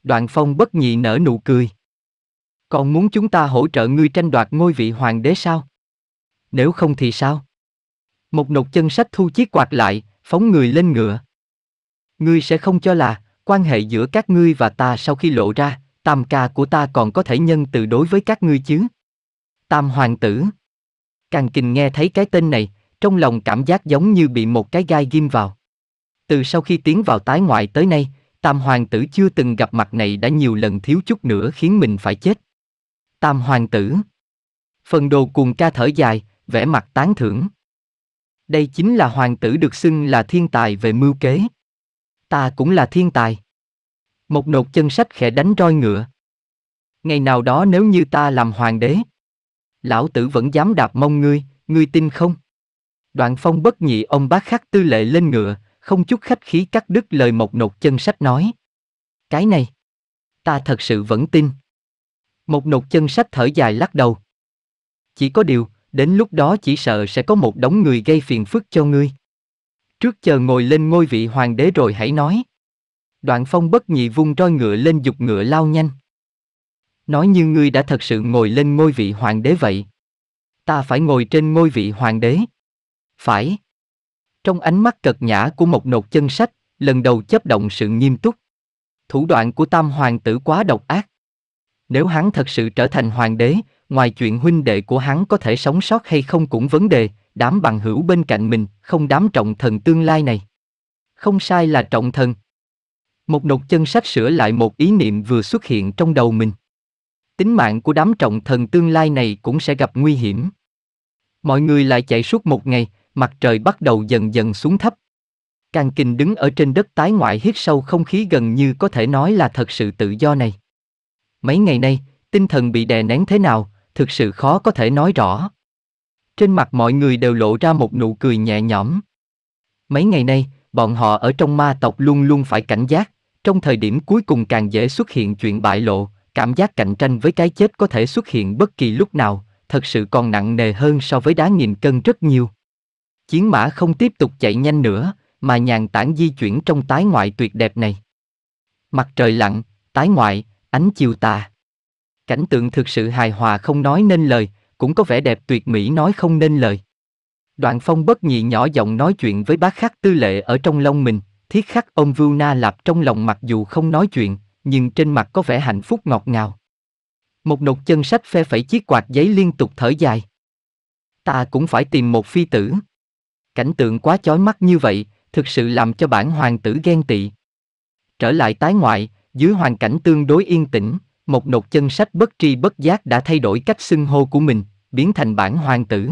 Speaker 1: Đoạn phong bất nhị nở nụ cười. Còn muốn chúng ta hỗ trợ ngươi tranh đoạt ngôi vị hoàng đế sao? Nếu không thì sao? Một nột chân sách thu chiếc quạt lại, phóng người lên ngựa. Ngươi sẽ không cho là, quan hệ giữa các ngươi và ta sau khi lộ ra, tam ca của ta còn có thể nhân từ đối với các ngươi chứ? Tam hoàng tử. Càng kinh nghe thấy cái tên này, trong lòng cảm giác giống như bị một cái gai ghim vào. Từ sau khi tiến vào tái ngoại tới nay, tam hoàng tử chưa từng gặp mặt này đã nhiều lần thiếu chút nữa khiến mình phải chết tam hoàng tử. Phần đồ cuồng ca thở dài, vẻ mặt tán thưởng. Đây chính là hoàng tử được xưng là thiên tài về mưu kế. Ta cũng là thiên tài. Một nột chân sách khẽ đánh roi ngựa. Ngày nào đó nếu như ta làm hoàng đế. Lão tử vẫn dám đạp mông ngươi, ngươi tin không? Đoạn phong bất nhị ông bác khắc tư lệ lên ngựa, không chút khách khí cắt đứt lời một nột chân sách nói. Cái này, ta thật sự vẫn tin. Một nột chân sách thở dài lắc đầu. Chỉ có điều, đến lúc đó chỉ sợ sẽ có một đống người gây phiền phức cho ngươi. Trước chờ ngồi lên ngôi vị hoàng đế rồi hãy nói. Đoạn phong bất nhị vung roi ngựa lên dục ngựa lao nhanh. Nói như ngươi đã thật sự ngồi lên ngôi vị hoàng đế vậy. Ta phải ngồi trên ngôi vị hoàng đế. Phải. Trong ánh mắt cật nhã của một nột chân sách, lần đầu chấp động sự nghiêm túc. Thủ đoạn của tam hoàng tử quá độc ác. Nếu hắn thật sự trở thành hoàng đế, ngoài chuyện huynh đệ của hắn có thể sống sót hay không cũng vấn đề, đám bằng hữu bên cạnh mình, không đám trọng thần tương lai này. Không sai là trọng thần. Một nột chân sách sửa lại một ý niệm vừa xuất hiện trong đầu mình. Tính mạng của đám trọng thần tương lai này cũng sẽ gặp nguy hiểm. Mọi người lại chạy suốt một ngày, mặt trời bắt đầu dần dần xuống thấp. Càng kinh đứng ở trên đất tái ngoại hít sâu không khí gần như có thể nói là thật sự tự do này. Mấy ngày nay, tinh thần bị đè nén thế nào, thực sự khó có thể nói rõ. Trên mặt mọi người đều lộ ra một nụ cười nhẹ nhõm. Mấy ngày nay, bọn họ ở trong ma tộc luôn luôn phải cảnh giác, trong thời điểm cuối cùng càng dễ xuất hiện chuyện bại lộ, cảm giác cạnh tranh với cái chết có thể xuất hiện bất kỳ lúc nào, thật sự còn nặng nề hơn so với đá nghìn cân rất nhiều. Chiến mã không tiếp tục chạy nhanh nữa, mà nhàn tản di chuyển trong tái ngoại tuyệt đẹp này. Mặt trời lặn, tái ngoại, ánh chiều tà. Cảnh tượng thực sự hài hòa không nói nên lời, cũng có vẻ đẹp tuyệt mỹ nói không nên lời. Đoạn phong bất nhị nhỏ giọng nói chuyện với bác khắc tư lệ ở trong lông mình, thiết khắc ông Vưu Na Lạp trong lòng mặc dù không nói chuyện, nhưng trên mặt có vẻ hạnh phúc ngọt ngào. Một nột chân sách phe phẩy chiếc quạt giấy liên tục thở dài. Ta cũng phải tìm một phi tử. Cảnh tượng quá chói mắt như vậy, thực sự làm cho bản hoàng tử ghen tị. Trở lại tái ngoại, dưới hoàn cảnh tương đối yên tĩnh, một nột chân sách bất tri bất giác đã thay đổi cách xưng hô của mình, biến thành bản hoàng tử.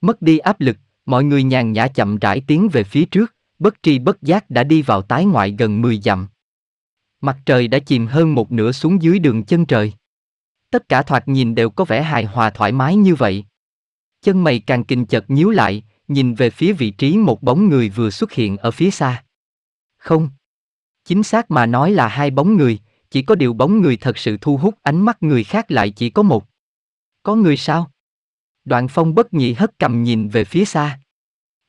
Speaker 1: Mất đi áp lực, mọi người nhàn nhã chậm rãi tiến về phía trước, bất tri bất giác đã đi vào tái ngoại gần 10 dặm. Mặt trời đã chìm hơn một nửa xuống dưới đường chân trời. Tất cả thoạt nhìn đều có vẻ hài hòa thoải mái như vậy. Chân mày càng kinh chợt nhíu lại, nhìn về phía vị trí một bóng người vừa xuất hiện ở phía xa. Không, Chính xác mà nói là hai bóng người, chỉ có điều bóng người thật sự thu hút ánh mắt người khác lại chỉ có một. Có người sao? Đoạn phong bất nhị hất cầm nhìn về phía xa.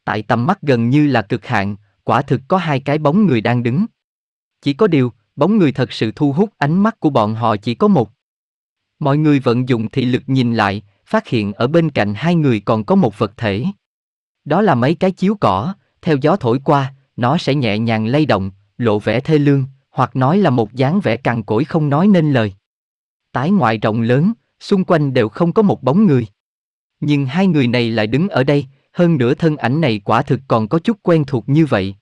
Speaker 1: Tại tầm mắt gần như là cực hạn, quả thực có hai cái bóng người đang đứng. Chỉ có điều, bóng người thật sự thu hút ánh mắt của bọn họ chỉ có một. Mọi người vận dụng thị lực nhìn lại, phát hiện ở bên cạnh hai người còn có một vật thể. Đó là mấy cái chiếu cỏ, theo gió thổi qua, nó sẽ nhẹ nhàng lay động, lộ vẻ thê lương, hoặc nói là một dáng vẻ cằn cỗi không nói nên lời. Tái ngoại rộng lớn, xung quanh đều không có một bóng người. Nhưng hai người này lại đứng ở đây, hơn nữa thân ảnh này quả thực còn có chút quen thuộc như vậy.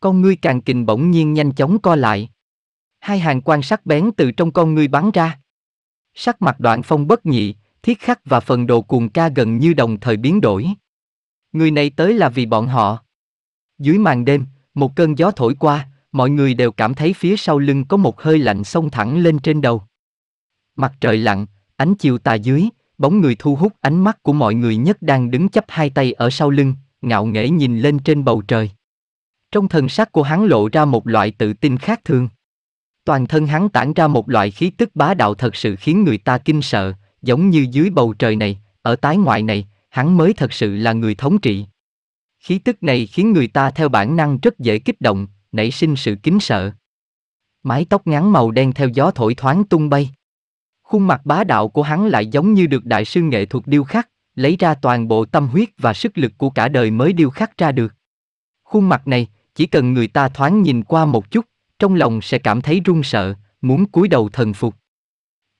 Speaker 1: Con ngươi càng kình bỗng nhiên nhanh chóng co lại. Hai hàng quan sắc bén từ trong con ngươi bắn ra. Sắc mặt đoạn phong bất nhị, thiết khắc và phần đồ cuồng ca gần như đồng thời biến đổi. Người này tới là vì bọn họ. Dưới màn đêm, một cơn gió thổi qua, mọi người đều cảm thấy phía sau lưng có một hơi lạnh xông thẳng lên trên đầu. Mặt trời lặn, ánh chiều tà dưới, bóng người thu hút ánh mắt của mọi người nhất đang đứng chắp hai tay ở sau lưng, ngạo nghễ nhìn lên trên bầu trời. Trong thần sắc của hắn lộ ra một loại tự tin khác thường. Toàn thân hắn tản ra một loại khí tức bá đạo thật sự khiến người ta kinh sợ, giống như dưới bầu trời này, ở tái ngoại này, hắn mới thật sự là người thống trị. Khí tức này khiến người ta theo bản năng rất dễ kích động, nảy sinh sự kính sợ. Mái tóc ngắn màu đen theo gió thổi thoáng tung bay. Khuôn mặt bá đạo của hắn lại giống như được đại sư nghệ thuật điêu khắc, lấy ra toàn bộ tâm huyết và sức lực của cả đời mới điêu khắc ra được. Khuôn mặt này, chỉ cần người ta thoáng nhìn qua một chút, trong lòng sẽ cảm thấy run sợ, muốn cúi đầu thần phục.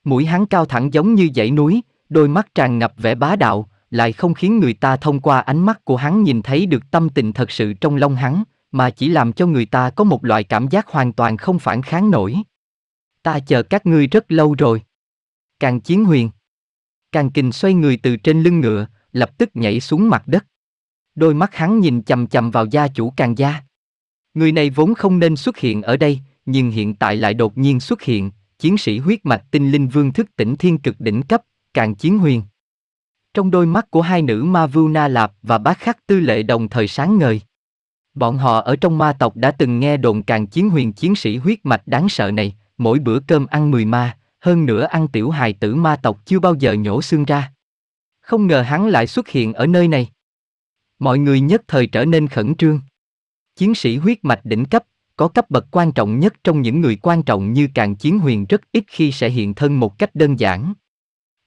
Speaker 1: Mũi hắn cao thẳng giống như dãy núi, đôi mắt tràn ngập vẻ bá đạo, lại không khiến người ta thông qua ánh mắt của hắn nhìn thấy được tâm tình thật sự trong lòng hắn, mà chỉ làm cho người ta có một loại cảm giác hoàn toàn không phản kháng nổi. Ta chờ các ngươi rất lâu rồi. Càng chiến huyền. Càng kình xoay người từ trên lưng ngựa, lập tức nhảy xuống mặt đất. Đôi mắt hắn nhìn chầm chầm vào gia chủ càng gia. Người này vốn không nên xuất hiện ở đây, nhưng hiện tại lại đột nhiên xuất hiện, chiến sĩ huyết mạch tinh linh vương thức tỉnh thiên cực đỉnh cấp, càng chiến huyền. Trong đôi mắt của hai nữ Ma Vưu Na Lạp và Bác Khắc Tư Lệ đồng thời sáng ngời. Bọn họ ở trong ma tộc đã từng nghe đồn càng chiến huyền chiến sĩ huyết mạch đáng sợ này, mỗi bữa cơm ăn 10 ma, hơn nữa ăn tiểu hài tử ma tộc chưa bao giờ nhổ xương ra. Không ngờ hắn lại xuất hiện ở nơi này. Mọi người nhất thời trở nên khẩn trương. Chiến sĩ huyết mạch đỉnh cấp, có cấp bậc quan trọng nhất trong những người quan trọng như càng chiến huyền rất ít khi sẽ hiện thân một cách đơn giản.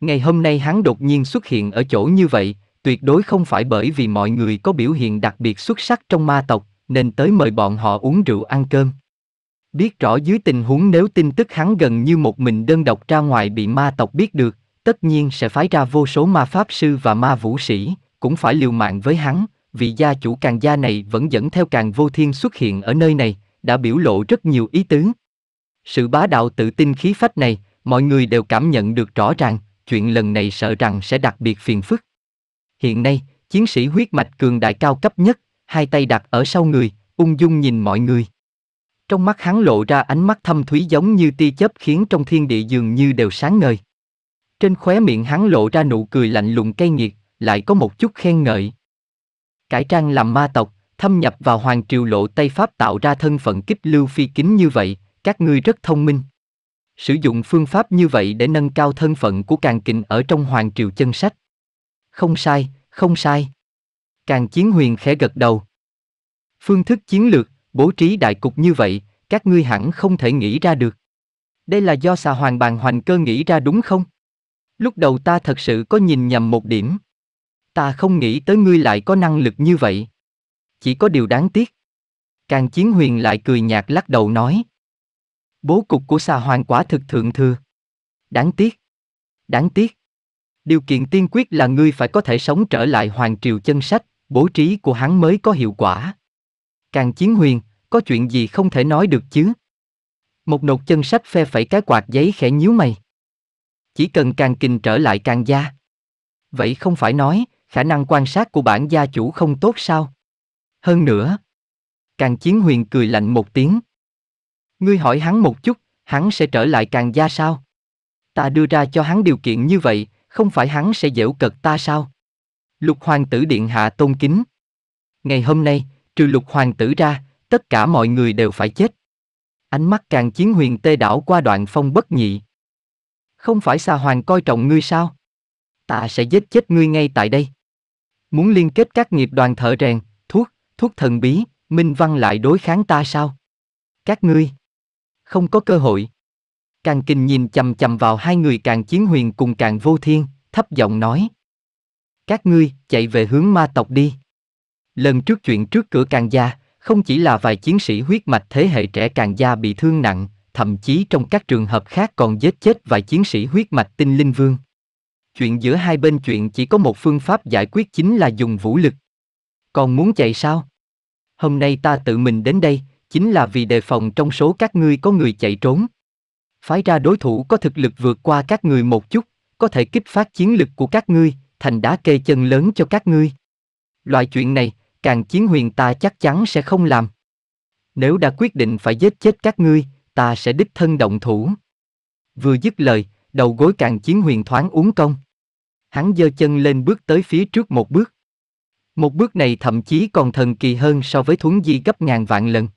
Speaker 1: Ngày hôm nay hắn đột nhiên xuất hiện ở chỗ như vậy, tuyệt đối không phải bởi vì mọi người có biểu hiện đặc biệt xuất sắc trong ma tộc, nên tới mời bọn họ uống rượu ăn cơm. Biết rõ dưới tình huống nếu tin tức hắn gần như một mình đơn độc ra ngoài bị ma tộc biết được, tất nhiên sẽ phái ra vô số ma pháp sư và ma vũ sĩ, cũng phải liều mạng với hắn, vì gia chủ càng gia này vẫn dẫn theo càng vô thiên xuất hiện ở nơi này, đã biểu lộ rất nhiều ý tứ. Sự bá đạo tự tin khí phách này, mọi người đều cảm nhận được rõ ràng, chuyện lần này sợ rằng sẽ đặc biệt phiền phức. Hiện nay, chiến sĩ huyết mạch cường đại cao cấp nhất, hai tay đặt ở sau người, ung dung nhìn mọi người. Trong mắt hắn lộ ra ánh mắt thâm thúy giống như tia chớp khiến trong thiên địa dường như đều sáng ngời. Trên khóe miệng hắn lộ ra nụ cười lạnh lùng cay nghiệt, lại có một chút khen ngợi. Cải trang làm ma tộc, thâm nhập vào hoàng triều lộ Tây Pháp tạo ra thân phận kích lưu phi kính như vậy, các ngươi rất thông minh. Sử dụng phương pháp như vậy để nâng cao thân phận của càng kình ở trong hoàng triều chân sách không sai, không sai. Càng chiến huyền khẽ gật đầu. Phương thức chiến lược, bố trí đại cục như vậy, các ngươi hẳn không thể nghĩ ra được. Đây là do xà hoàng bàn hoành cơ nghĩ ra đúng không? Lúc đầu ta thật sự có nhìn nhầm một điểm. Ta không nghĩ tới ngươi lại có năng lực như vậy. Chỉ có điều đáng tiếc. Càng chiến huyền lại cười nhạt lắc đầu nói. Bố cục của xà hoàng quả thực thượng thừa. Đáng tiếc. Đáng tiếc. Điều kiện tiên quyết là ngươi phải có thể sống trở lại hoàng triều chân sách, bố trí của hắn mới có hiệu quả. Càng chiến huyền, có chuyện gì không thể nói được chứ? Một nột chân sách phe phẩy cái quạt giấy khẽ nhíu mày. Chỉ cần càng kình trở lại càng gia. Vậy không phải nói, khả năng quan sát của bản gia chủ không tốt sao? Hơn nữa, càng chiến huyền cười lạnh một tiếng. Ngươi hỏi hắn một chút, hắn sẽ trở lại càng gia sao? Ta đưa ra cho hắn điều kiện như vậy, không phải hắn sẽ dễu cợt ta sao? Lục hoàng tử điện hạ tôn kính. Ngày hôm nay, trừ lục hoàng tử ra, tất cả mọi người đều phải chết. Ánh mắt càng chiến huyền tê đảo qua đoạn phong bất nhị. Không phải xà hoàng coi trọng ngươi sao? Ta sẽ giết chết ngươi ngay tại đây. Muốn liên kết các nghiệp đoàn thợ rèn, thuốc, thuốc thần bí, minh văn lại đối kháng ta sao? Các ngươi không có cơ hội. Càng kinh nhìn chầm chầm vào hai người càng chiến huyền cùng càng vô thiên, thấp giọng nói. Các ngươi, chạy về hướng ma tộc đi. Lần trước chuyện trước cửa càng gia, không chỉ là vài chiến sĩ huyết mạch thế hệ trẻ càng gia bị thương nặng, thậm chí trong các trường hợp khác còn giết chết vài chiến sĩ huyết mạch tinh linh vương. Chuyện giữa hai bên chuyện chỉ có một phương pháp giải quyết chính là dùng vũ lực. Còn muốn chạy sao? Hôm nay ta tự mình đến đây, chính là vì đề phòng trong số các ngươi có người chạy trốn phái ra đối thủ có thực lực vượt qua các người một chút, có thể kích phát chiến lực của các ngươi, thành đá kê chân lớn cho các ngươi. Loại chuyện này, càng chiến huyền ta chắc chắn sẽ không làm. Nếu đã quyết định phải giết chết các ngươi, ta sẽ đích thân động thủ. Vừa dứt lời, đầu gối càng chiến huyền thoáng uống công. Hắn giơ chân lên bước tới phía trước một bước. Một bước này thậm chí còn thần kỳ hơn so với thuấn di gấp ngàn vạn lần.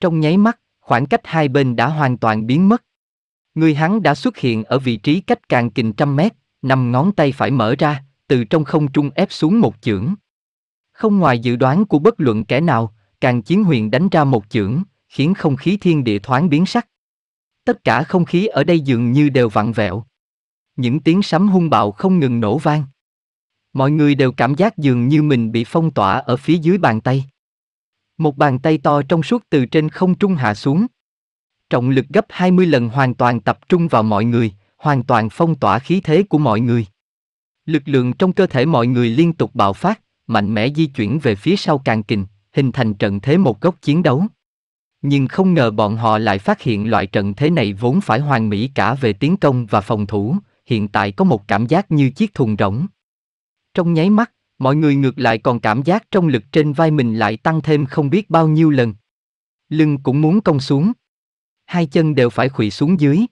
Speaker 1: Trong nháy mắt, khoảng cách hai bên đã hoàn toàn biến mất, Người hắn đã xuất hiện ở vị trí cách càng kình trăm mét, năm ngón tay phải mở ra, từ trong không trung ép xuống một chưởng. Không ngoài dự đoán của bất luận kẻ nào, càng chiến huyền đánh ra một chưởng, khiến không khí thiên địa thoáng biến sắc. Tất cả không khí ở đây dường như đều vặn vẹo. Những tiếng sấm hung bạo không ngừng nổ vang. Mọi người đều cảm giác dường như mình bị phong tỏa ở phía dưới bàn tay. Một bàn tay to trong suốt từ trên không trung hạ xuống, Trọng lực gấp 20 lần hoàn toàn tập trung vào mọi người, hoàn toàn phong tỏa khí thế của mọi người. Lực lượng trong cơ thể mọi người liên tục bạo phát, mạnh mẽ di chuyển về phía sau càng kình, hình thành trận thế một góc chiến đấu. Nhưng không ngờ bọn họ lại phát hiện loại trận thế này vốn phải hoàn mỹ cả về tiến công và phòng thủ, hiện tại có một cảm giác như chiếc thùng rỗng. Trong nháy mắt, mọi người ngược lại còn cảm giác trong lực trên vai mình lại tăng thêm không biết bao nhiêu lần. Lưng cũng muốn cong xuống hai chân đều phải khuỵu xuống dưới.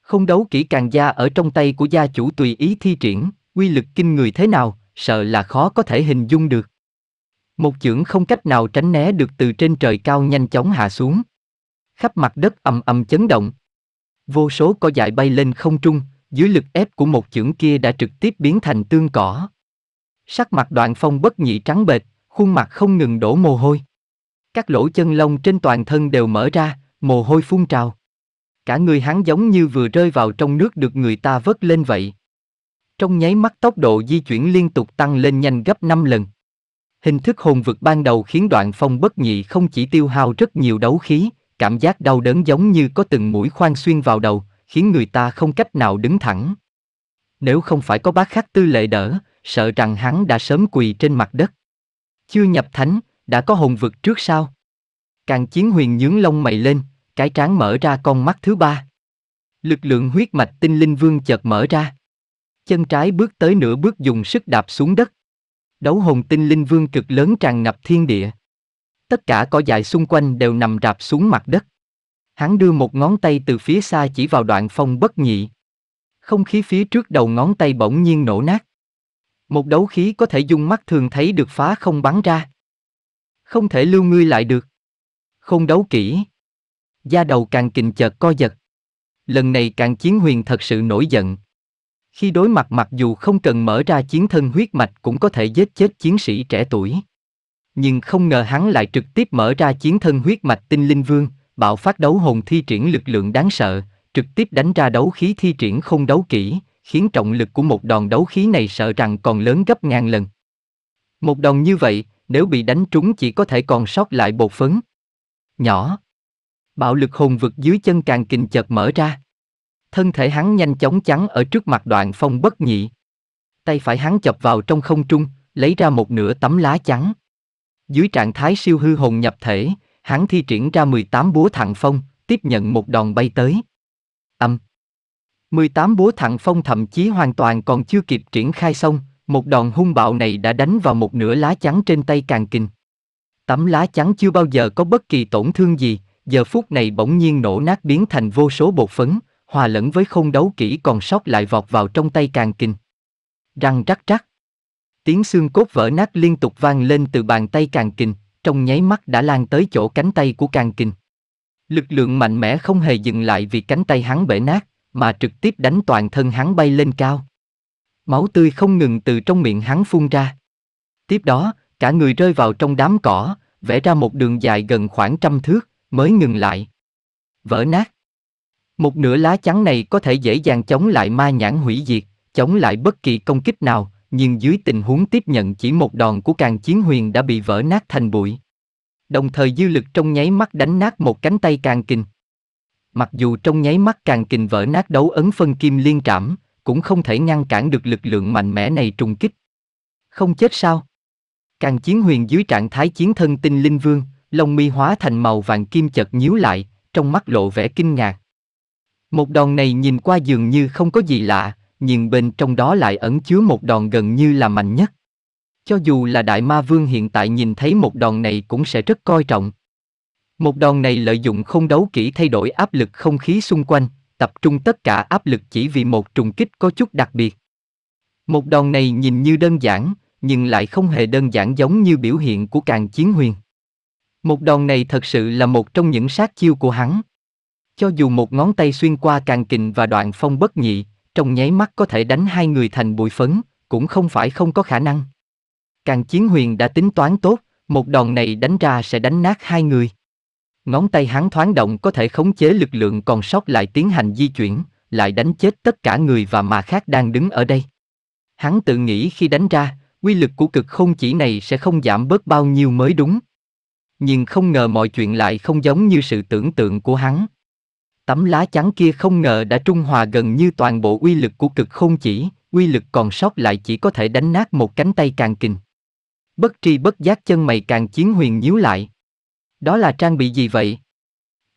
Speaker 1: Không đấu kỹ càng gia ở trong tay của gia chủ tùy ý thi triển, quy lực kinh người thế nào, sợ là khó có thể hình dung được. Một chưởng không cách nào tránh né được từ trên trời cao nhanh chóng hạ xuống. Khắp mặt đất ầm ầm chấn động. Vô số co dại bay lên không trung, dưới lực ép của một chưởng kia đã trực tiếp biến thành tương cỏ. Sắc mặt đoạn phong bất nhị trắng bệch, khuôn mặt không ngừng đổ mồ hôi. Các lỗ chân lông trên toàn thân đều mở ra, Mồ hôi phun trào. Cả người hắn giống như vừa rơi vào trong nước được người ta vớt lên vậy. Trong nháy mắt tốc độ di chuyển liên tục tăng lên nhanh gấp 5 lần. Hình thức hồn vực ban đầu khiến đoạn phong bất nhị không chỉ tiêu hao rất nhiều đấu khí, cảm giác đau đớn giống như có từng mũi khoan xuyên vào đầu, khiến người ta không cách nào đứng thẳng. Nếu không phải có bác khắc tư lệ đỡ, sợ rằng hắn đã sớm quỳ trên mặt đất. Chưa nhập thánh, đã có hồn vực trước sau. Càng chiến huyền nhướng lông mày lên, cái trán mở ra con mắt thứ ba. Lực lượng huyết mạch tinh linh vương chợt mở ra. Chân trái bước tới nửa bước dùng sức đạp xuống đất. Đấu hồn tinh linh vương cực lớn tràn ngập thiên địa. Tất cả cỏ dại xung quanh đều nằm rạp xuống mặt đất. Hắn đưa một ngón tay từ phía xa chỉ vào đoạn phong bất nhị. Không khí phía trước đầu ngón tay bỗng nhiên nổ nát. Một đấu khí có thể dung mắt thường thấy được phá không bắn ra. Không thể lưu ngươi lại được. Không đấu kỹ da đầu càng kình chợt co giật. Lần này càng chiến huyền thật sự nổi giận. Khi đối mặt mặc dù không cần mở ra chiến thân huyết mạch cũng có thể giết chết chiến sĩ trẻ tuổi. Nhưng không ngờ hắn lại trực tiếp mở ra chiến thân huyết mạch tinh linh vương, bạo phát đấu hồn thi triển lực lượng đáng sợ, trực tiếp đánh ra đấu khí thi triển không đấu kỹ, khiến trọng lực của một đòn đấu khí này sợ rằng còn lớn gấp ngàn lần. Một đòn như vậy, nếu bị đánh trúng chỉ có thể còn sót lại bột phấn. Nhỏ. Bạo lực hồn vực dưới chân càng kình chợt mở ra. Thân thể hắn nhanh chóng chắn ở trước mặt đoạn phong bất nhị. Tay phải hắn chập vào trong không trung, lấy ra một nửa tấm lá chắn Dưới trạng thái siêu hư hồn nhập thể, hắn thi triển ra 18 búa thẳng phong, tiếp nhận một đòn bay tới. Âm. 18 búa thẳng phong thậm chí hoàn toàn còn chưa kịp triển khai xong, một đòn hung bạo này đã đánh vào một nửa lá chắn trên tay càng kình Tấm lá chắn chưa bao giờ có bất kỳ tổn thương gì, giờ phút này bỗng nhiên nổ nát biến thành vô số bột phấn, hòa lẫn với không đấu kỹ còn sót lại vọt vào trong tay càng kinh. Răng rắc rắc. Tiếng xương cốt vỡ nát liên tục vang lên từ bàn tay càng kinh, trong nháy mắt đã lan tới chỗ cánh tay của càng kinh. Lực lượng mạnh mẽ không hề dừng lại vì cánh tay hắn bể nát, mà trực tiếp đánh toàn thân hắn bay lên cao. Máu tươi không ngừng từ trong miệng hắn phun ra. Tiếp đó, cả người rơi vào trong đám cỏ, vẽ ra một đường dài gần khoảng trăm thước, mới ngừng lại. Vỡ nát. Một nửa lá chắn này có thể dễ dàng chống lại ma nhãn hủy diệt, chống lại bất kỳ công kích nào, nhưng dưới tình huống tiếp nhận chỉ một đòn của càng chiến huyền đã bị vỡ nát thành bụi. Đồng thời dư lực trong nháy mắt đánh nát một cánh tay càng kình. Mặc dù trong nháy mắt càng kình vỡ nát đấu ấn phân kim liên trảm, cũng không thể ngăn cản được lực lượng mạnh mẽ này trùng kích. Không chết sao? Càng chiến huyền dưới trạng thái chiến thân tinh linh vương, lông mi hóa thành màu vàng kim chợt nhíu lại, trong mắt lộ vẻ kinh ngạc. Một đòn này nhìn qua dường như không có gì lạ, nhưng bên trong đó lại ẩn chứa một đòn gần như là mạnh nhất. Cho dù là đại ma vương hiện tại nhìn thấy một đòn này cũng sẽ rất coi trọng. Một đòn này lợi dụng không đấu kỹ thay đổi áp lực không khí xung quanh, tập trung tất cả áp lực chỉ vì một trùng kích có chút đặc biệt. Một đòn này nhìn như đơn giản, nhưng lại không hề đơn giản giống như biểu hiện của càng chiến huyền. Một đòn này thật sự là một trong những sát chiêu của hắn. Cho dù một ngón tay xuyên qua càng kình và đoạn phong bất nhị, trong nháy mắt có thể đánh hai người thành bụi phấn, cũng không phải không có khả năng. Càng chiến huyền đã tính toán tốt, một đòn này đánh ra sẽ đánh nát hai người. Ngón tay hắn thoáng động có thể khống chế lực lượng còn sót lại tiến hành di chuyển, lại đánh chết tất cả người và mà khác đang đứng ở đây. Hắn tự nghĩ khi đánh ra, quy lực của cực không chỉ này sẽ không giảm bớt bao nhiêu mới đúng nhưng không ngờ mọi chuyện lại không giống như sự tưởng tượng của hắn. Tấm lá chắn kia không ngờ đã trung hòa gần như toàn bộ uy lực của cực không chỉ, uy lực còn sót lại chỉ có thể đánh nát một cánh tay càng kình. Bất tri bất giác chân mày càng chiến huyền nhíu lại. Đó là trang bị gì vậy?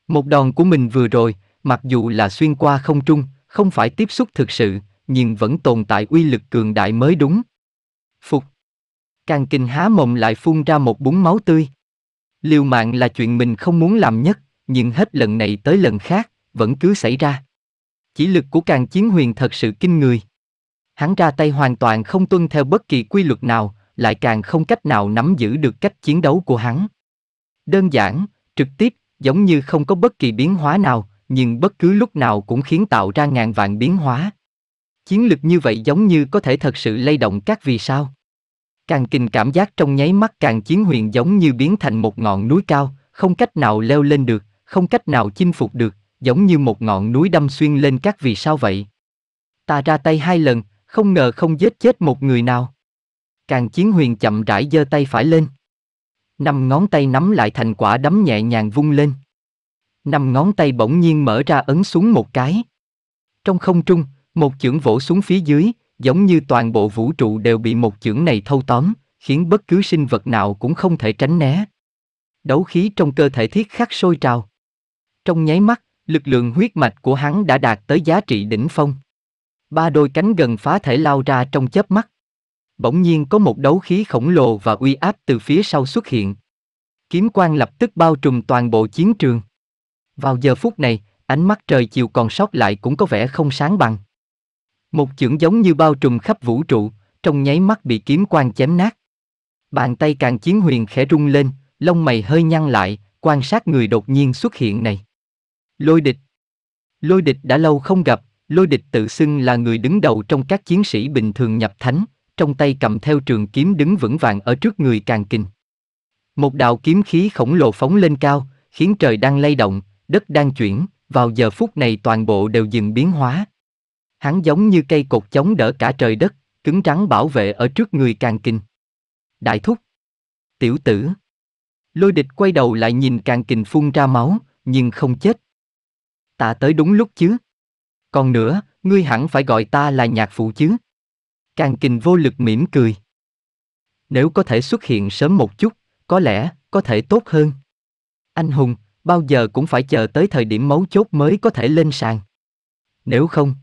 Speaker 1: Một đòn của mình vừa rồi, mặc dù là xuyên qua không trung, không phải tiếp xúc thực sự, nhưng vẫn tồn tại uy lực cường đại mới đúng. Phục. Càng kinh há mồm lại phun ra một búng máu tươi. Liều mạng là chuyện mình không muốn làm nhất, nhưng hết lần này tới lần khác, vẫn cứ xảy ra. Chỉ lực của càng chiến huyền thật sự kinh người. Hắn ra tay hoàn toàn không tuân theo bất kỳ quy luật nào, lại càng không cách nào nắm giữ được cách chiến đấu của hắn. Đơn giản, trực tiếp, giống như không có bất kỳ biến hóa nào, nhưng bất cứ lúc nào cũng khiến tạo ra ngàn vạn biến hóa. Chiến lực như vậy giống như có thể thật sự lay động các vì sao. Càng kinh cảm giác trong nháy mắt càng chiến huyền giống như biến thành một ngọn núi cao, không cách nào leo lên được, không cách nào chinh phục được, giống như một ngọn núi đâm xuyên lên các vì sao vậy. Ta ra tay hai lần, không ngờ không giết chết một người nào. Càng chiến huyền chậm rãi giơ tay phải lên. Năm ngón tay nắm lại thành quả đấm nhẹ nhàng vung lên. Năm ngón tay bỗng nhiên mở ra ấn xuống một cái. Trong không trung, một chưởng vỗ xuống phía dưới, giống như toàn bộ vũ trụ đều bị một chưởng này thâu tóm, khiến bất cứ sinh vật nào cũng không thể tránh né. Đấu khí trong cơ thể thiết khắc sôi trào. Trong nháy mắt, lực lượng huyết mạch của hắn đã đạt tới giá trị đỉnh phong. Ba đôi cánh gần phá thể lao ra trong chớp mắt. Bỗng nhiên có một đấu khí khổng lồ và uy áp từ phía sau xuất hiện. Kiếm quang lập tức bao trùm toàn bộ chiến trường. Vào giờ phút này, ánh mắt trời chiều còn sót lại cũng có vẻ không sáng bằng. Một chưởng giống như bao trùm khắp vũ trụ, trong nháy mắt bị kiếm quan chém nát. Bàn tay càng chiến huyền khẽ rung lên, lông mày hơi nhăn lại, quan sát người đột nhiên xuất hiện này. Lôi địch Lôi địch đã lâu không gặp, lôi địch tự xưng là người đứng đầu trong các chiến sĩ bình thường nhập thánh, trong tay cầm theo trường kiếm đứng vững vàng ở trước người càng kinh. Một đạo kiếm khí khổng lồ phóng lên cao, khiến trời đang lay động, đất đang chuyển, vào giờ phút này toàn bộ đều dừng biến hóa, Hắn giống như cây cột chống đỡ cả trời đất, cứng rắn bảo vệ ở trước người càng kinh. Đại thúc. Tiểu tử. Lôi địch quay đầu lại nhìn càng kinh phun ra máu, nhưng không chết. Ta tới đúng lúc chứ. Còn nữa, ngươi hẳn phải gọi ta là nhạc phụ chứ. Càng kinh vô lực mỉm cười. Nếu có thể xuất hiện sớm một chút, có lẽ, có thể tốt hơn. Anh hùng, bao giờ cũng phải chờ tới thời điểm mấu chốt mới có thể lên sàn. Nếu không,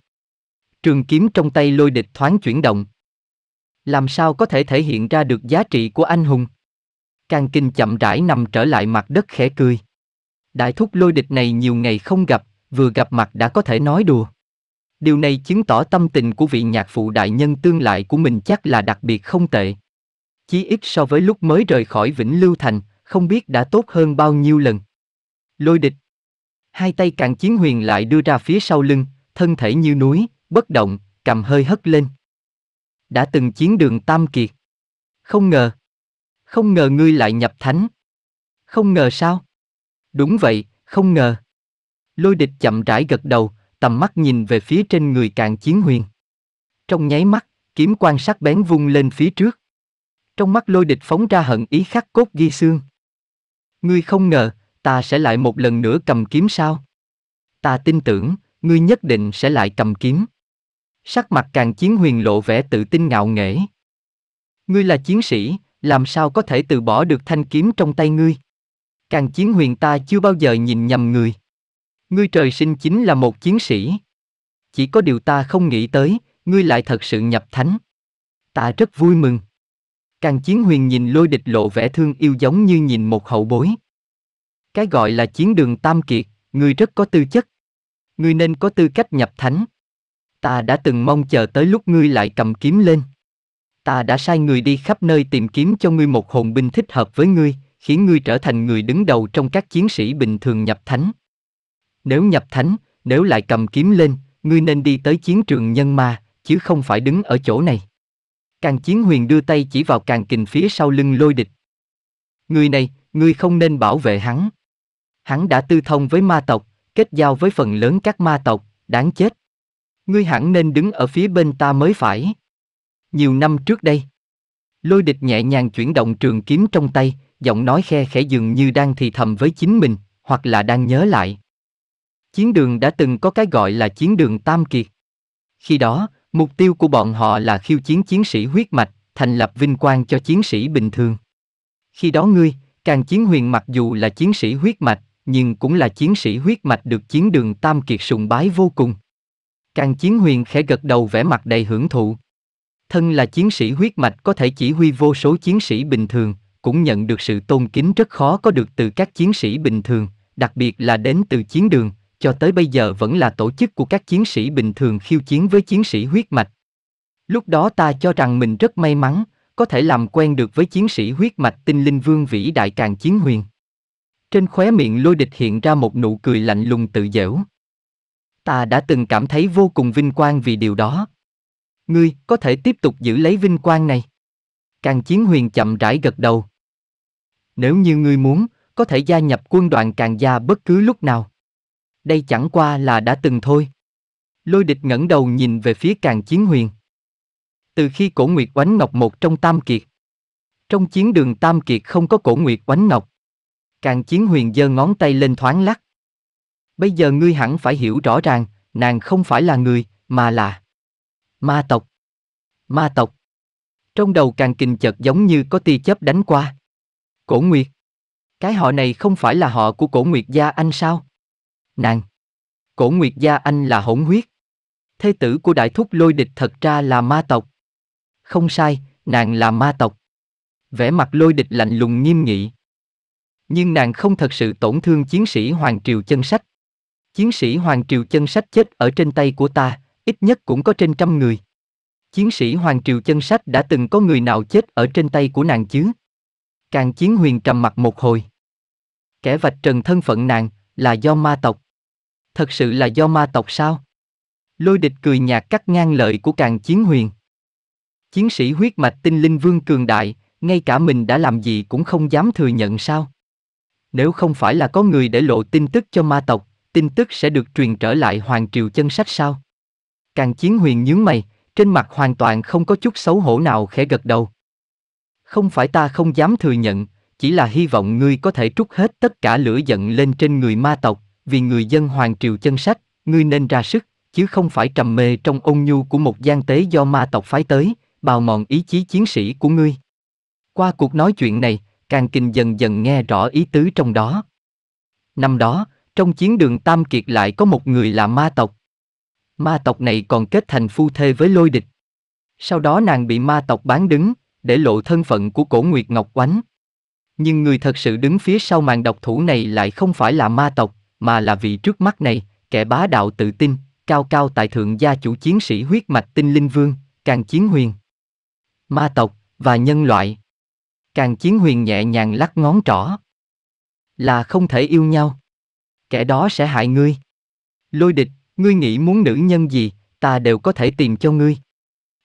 Speaker 1: trường kiếm trong tay lôi địch thoáng chuyển động. Làm sao có thể thể hiện ra được giá trị của anh hùng? Càng kinh chậm rãi nằm trở lại mặt đất khẽ cười. Đại thúc lôi địch này nhiều ngày không gặp, vừa gặp mặt đã có thể nói đùa. Điều này chứng tỏ tâm tình của vị nhạc phụ đại nhân tương lại của mình chắc là đặc biệt không tệ. Chí ít so với lúc mới rời khỏi Vĩnh Lưu Thành, không biết đã tốt hơn bao nhiêu lần. Lôi địch. Hai tay càng chiến huyền lại đưa ra phía sau lưng, thân thể như núi, bất động, cầm hơi hất lên. Đã từng chiến đường tam kiệt. Không ngờ. Không ngờ ngươi lại nhập thánh. Không ngờ sao? Đúng vậy, không ngờ. Lôi địch chậm rãi gật đầu, tầm mắt nhìn về phía trên người càng chiến huyền. Trong nháy mắt, kiếm quan sắc bén vung lên phía trước. Trong mắt lôi địch phóng ra hận ý khắc cốt ghi xương. Ngươi không ngờ, ta sẽ lại một lần nữa cầm kiếm sao? Ta tin tưởng, ngươi nhất định sẽ lại cầm kiếm. Sắc mặt càng chiến huyền lộ vẻ tự tin ngạo nghễ. Ngươi là chiến sĩ, làm sao có thể từ bỏ được thanh kiếm trong tay ngươi? Càng chiến huyền ta chưa bao giờ nhìn nhầm người. Ngươi trời sinh chính là một chiến sĩ. Chỉ có điều ta không nghĩ tới, ngươi lại thật sự nhập thánh. Ta rất vui mừng. Càng chiến huyền nhìn lôi địch lộ vẻ thương yêu giống như nhìn một hậu bối. Cái gọi là chiến đường tam kiệt, ngươi rất có tư chất. Ngươi nên có tư cách nhập thánh. Ta đã từng mong chờ tới lúc ngươi lại cầm kiếm lên. Ta đã sai người đi khắp nơi tìm kiếm cho ngươi một hồn binh thích hợp với ngươi, khiến ngươi trở thành người đứng đầu trong các chiến sĩ bình thường nhập thánh. Nếu nhập thánh, nếu lại cầm kiếm lên, ngươi nên đi tới chiến trường nhân ma, chứ không phải đứng ở chỗ này. Càng chiến huyền đưa tay chỉ vào càng kình phía sau lưng lôi địch. Người này, ngươi không nên bảo vệ hắn. Hắn đã tư thông với ma tộc, kết giao với phần lớn các ma tộc, đáng chết. Ngươi hẳn nên đứng ở phía bên ta mới phải. Nhiều năm trước đây, lôi địch nhẹ nhàng chuyển động trường kiếm trong tay, giọng nói khe khẽ dường như đang thì thầm với chính mình, hoặc là đang nhớ lại. Chiến đường đã từng có cái gọi là chiến đường Tam Kiệt. Khi đó, mục tiêu của bọn họ là khiêu chiến chiến sĩ huyết mạch, thành lập vinh quang cho chiến sĩ bình thường. Khi đó ngươi, càng chiến huyền mặc dù là chiến sĩ huyết mạch, nhưng cũng là chiến sĩ huyết mạch được chiến đường Tam Kiệt sùng bái vô cùng. Càng chiến huyền khẽ gật đầu vẻ mặt đầy hưởng thụ. Thân là chiến sĩ huyết mạch có thể chỉ huy vô số chiến sĩ bình thường, cũng nhận được sự tôn kính rất khó có được từ các chiến sĩ bình thường, đặc biệt là đến từ chiến đường, cho tới bây giờ vẫn là tổ chức của các chiến sĩ bình thường khiêu chiến với chiến sĩ huyết mạch. Lúc đó ta cho rằng mình rất may mắn, có thể làm quen được với chiến sĩ huyết mạch tinh linh vương vĩ đại càng chiến huyền. Trên khóe miệng lôi địch hiện ra một nụ cười lạnh lùng tự dễu, ta đã từng cảm thấy vô cùng vinh quang vì điều đó. Ngươi có thể tiếp tục giữ lấy vinh quang này. Càng chiến huyền chậm rãi gật đầu. Nếu như ngươi muốn, có thể gia nhập quân đoàn càng gia bất cứ lúc nào. Đây chẳng qua là đã từng thôi. Lôi địch ngẩng đầu nhìn về phía càng chiến huyền. Từ khi cổ nguyệt oánh ngọc một trong tam kiệt. Trong chiến đường tam kiệt không có cổ nguyệt oánh ngọc. Càng chiến huyền giơ ngón tay lên thoáng lắc. Bây giờ ngươi hẳn phải hiểu rõ ràng, nàng không phải là người, mà là ma tộc. Ma tộc. Trong đầu càng kinh chợt giống như có tia chớp đánh qua. Cổ Nguyệt. Cái họ này không phải là họ của Cổ Nguyệt Gia Anh sao? Nàng. Cổ Nguyệt Gia Anh là hỗn huyết. Thê tử của đại thúc lôi địch thật ra là ma tộc. Không sai, nàng là ma tộc. Vẻ mặt lôi địch lạnh lùng nghiêm nghị. Nhưng nàng không thật sự tổn thương chiến sĩ Hoàng Triều chân sách Chiến sĩ Hoàng Triều chân sách chết ở trên tay của ta, ít nhất cũng có trên trăm người. Chiến sĩ Hoàng Triều chân sách đã từng có người nào chết ở trên tay của nàng chứ? Càng chiến huyền trầm mặt một hồi. Kẻ vạch trần thân phận nàng là do ma tộc. Thật sự là do ma tộc sao? Lôi địch cười nhạt cắt ngang lợi của càng chiến huyền. Chiến sĩ huyết mạch tinh linh vương cường đại, ngay cả mình đã làm gì cũng không dám thừa nhận sao? Nếu không phải là có người để lộ tin tức cho ma tộc, tin tức sẽ được truyền trở lại Hoàng Triều chân sách sao? Càng chiến huyền nhướng mày, trên mặt hoàn toàn không có chút xấu hổ nào khẽ gật đầu. Không phải ta không dám thừa nhận, chỉ là hy vọng ngươi có thể trút hết tất cả lửa giận lên trên người ma tộc, vì người dân Hoàng Triều chân sách, ngươi nên ra sức, chứ không phải trầm mê trong ôn nhu của một gian tế do ma tộc phái tới, bào mòn ý chí chiến sĩ của ngươi. Qua cuộc nói chuyện này, Càng Kinh dần dần nghe rõ ý tứ trong đó. Năm đó, trong chiến đường Tam Kiệt lại có một người là ma tộc. Ma tộc này còn kết thành phu thê với lôi địch. Sau đó nàng bị ma tộc bán đứng, để lộ thân phận của cổ Nguyệt Ngọc Oánh. Nhưng người thật sự đứng phía sau màn độc thủ này lại không phải là ma tộc, mà là vị trước mắt này, kẻ bá đạo tự tin, cao cao tại thượng gia chủ chiến sĩ huyết mạch tinh linh vương, càng chiến huyền. Ma tộc, và nhân loại. Càng chiến huyền nhẹ nhàng lắc ngón trỏ. Là không thể yêu nhau kẻ đó sẽ hại ngươi. Lôi địch, ngươi nghĩ muốn nữ nhân gì, ta đều có thể tìm cho ngươi.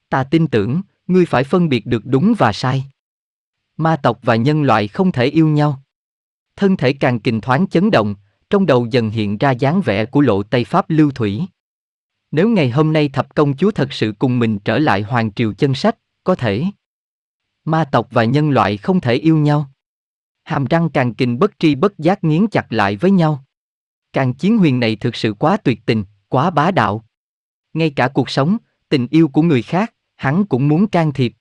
Speaker 1: Ta tin tưởng, ngươi phải phân biệt được đúng và sai. Ma tộc và nhân loại không thể yêu nhau. Thân thể càng kinh thoáng chấn động, trong đầu dần hiện ra dáng vẻ của lộ Tây Pháp lưu thủy. Nếu ngày hôm nay thập công chúa thật sự cùng mình trở lại hoàng triều chân sách, có thể. Ma tộc và nhân loại không thể yêu nhau. Hàm răng càng kinh bất tri bất giác nghiến chặt lại với nhau. Càng chiến huyền này thực sự quá tuyệt tình, quá bá đạo. Ngay cả cuộc sống, tình yêu của người khác, hắn cũng muốn can thiệp.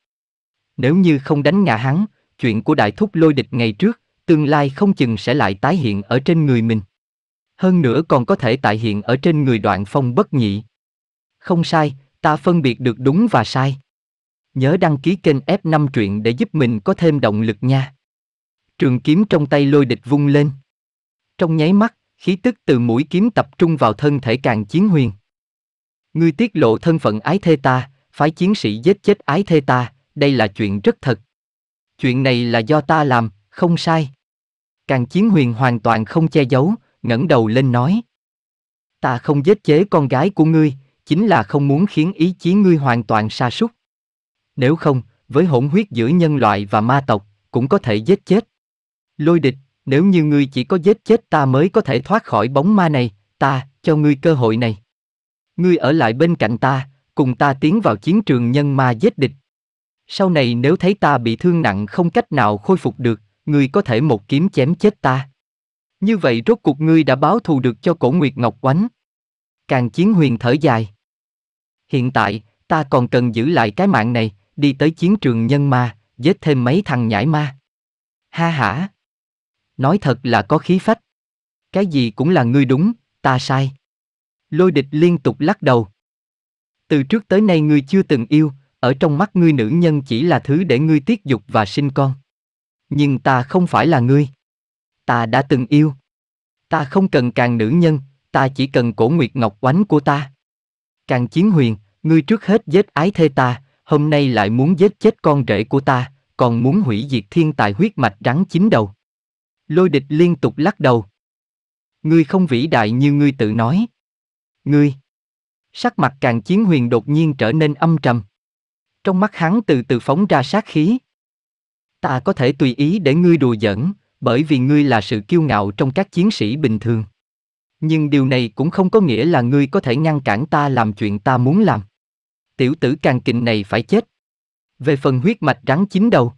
Speaker 1: Nếu như không đánh ngã hắn, chuyện của đại thúc lôi địch ngày trước, tương lai không chừng sẽ lại tái hiện ở trên người mình. Hơn nữa còn có thể tại hiện ở trên người đoạn phong bất nhị. Không sai, ta phân biệt được đúng và sai. Nhớ đăng ký kênh F5 truyện để giúp mình có thêm động lực nha. Trường kiếm trong tay lôi địch vung lên. Trong nháy mắt, khí tức từ mũi kiếm tập trung vào thân thể càng chiến huyền. Ngươi tiết lộ thân phận ái thê ta, phái chiến sĩ giết chết ái thê ta, đây là chuyện rất thật. Chuyện này là do ta làm, không sai. Càng chiến huyền hoàn toàn không che giấu, ngẩng đầu lên nói. Ta không giết chế con gái của ngươi, chính là không muốn khiến ý chí ngươi hoàn toàn sa sút. Nếu không, với hỗn huyết giữa nhân loại và ma tộc, cũng có thể giết chết. Lôi địch, nếu như ngươi chỉ có giết chết ta mới có thể thoát khỏi bóng ma này, ta, cho ngươi cơ hội này. Ngươi ở lại bên cạnh ta, cùng ta tiến vào chiến trường nhân ma giết địch. Sau này nếu thấy ta bị thương nặng không cách nào khôi phục được, ngươi có thể một kiếm chém chết ta. Như vậy rốt cuộc ngươi đã báo thù được cho cổ Nguyệt Ngọc Oánh. Càng chiến huyền thở dài. Hiện tại, ta còn cần giữ lại cái mạng này, đi tới chiến trường nhân ma, giết thêm mấy thằng nhãi ma. Ha hả! Nói thật là có khí phách. Cái gì cũng là ngươi đúng, ta sai. Lôi địch liên tục lắc đầu. Từ trước tới nay ngươi chưa từng yêu, ở trong mắt ngươi nữ nhân chỉ là thứ để ngươi tiết dục và sinh con. Nhưng ta không phải là ngươi. Ta đã từng yêu. Ta không cần càng nữ nhân, ta chỉ cần cổ nguyệt ngọc oánh của ta. Càng chiến huyền, ngươi trước hết giết ái thê ta, hôm nay lại muốn giết chết con rể của ta, còn muốn hủy diệt thiên tài huyết mạch rắn chín đầu. Lôi địch liên tục lắc đầu. Ngươi không vĩ đại như ngươi tự nói. Ngươi. Sắc mặt càng chiến huyền đột nhiên trở nên âm trầm. Trong mắt hắn từ từ phóng ra sát khí. Ta có thể tùy ý để ngươi đùa giỡn, bởi vì ngươi là sự kiêu ngạo trong các chiến sĩ bình thường. Nhưng điều này cũng không có nghĩa là ngươi có thể ngăn cản ta làm chuyện ta muốn làm. Tiểu tử càng kình này phải chết. Về phần huyết mạch rắn chín đầu,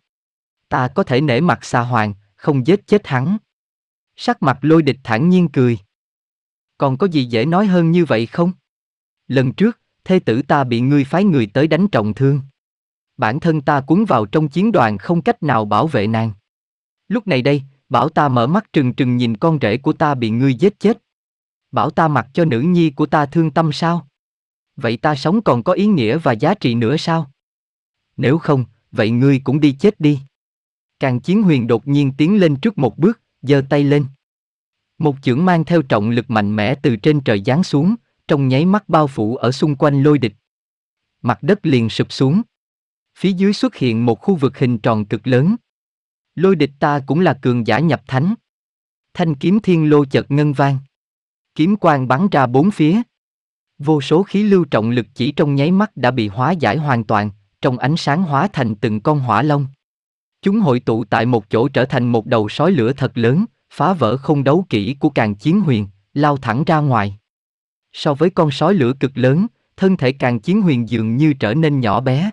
Speaker 1: ta có thể nể mặt xa hoàng, không giết chết hắn. Sắc mặt lôi địch thản nhiên cười. Còn có gì dễ nói hơn như vậy không? Lần trước, thê tử ta bị ngươi phái người tới đánh trọng thương. Bản thân ta cuốn vào trong chiến đoàn không cách nào bảo vệ nàng. Lúc này đây, bảo ta mở mắt trừng trừng nhìn con rể của ta bị ngươi giết chết. Bảo ta mặc cho nữ nhi của ta thương tâm sao? Vậy ta sống còn có ý nghĩa và giá trị nữa sao? Nếu không, vậy ngươi cũng đi chết đi. Càng chiến huyền đột nhiên tiến lên trước một bước, giơ tay lên. Một chưởng mang theo trọng lực mạnh mẽ từ trên trời giáng xuống, trong nháy mắt bao phủ ở xung quanh lôi địch. Mặt đất liền sụp xuống. Phía dưới xuất hiện một khu vực hình tròn cực lớn. Lôi địch ta cũng là cường giả nhập thánh. Thanh kiếm thiên lô chợt ngân vang. Kiếm quang bắn ra bốn phía. Vô số khí lưu trọng lực chỉ trong nháy mắt đã bị hóa giải hoàn toàn, trong ánh sáng hóa thành từng con hỏa long. Chúng hội tụ tại một chỗ trở thành một đầu sói lửa thật lớn, phá vỡ không đấu kỹ của càng chiến huyền, lao thẳng ra ngoài. So với con sói lửa cực lớn, thân thể càng chiến huyền dường như trở nên nhỏ bé.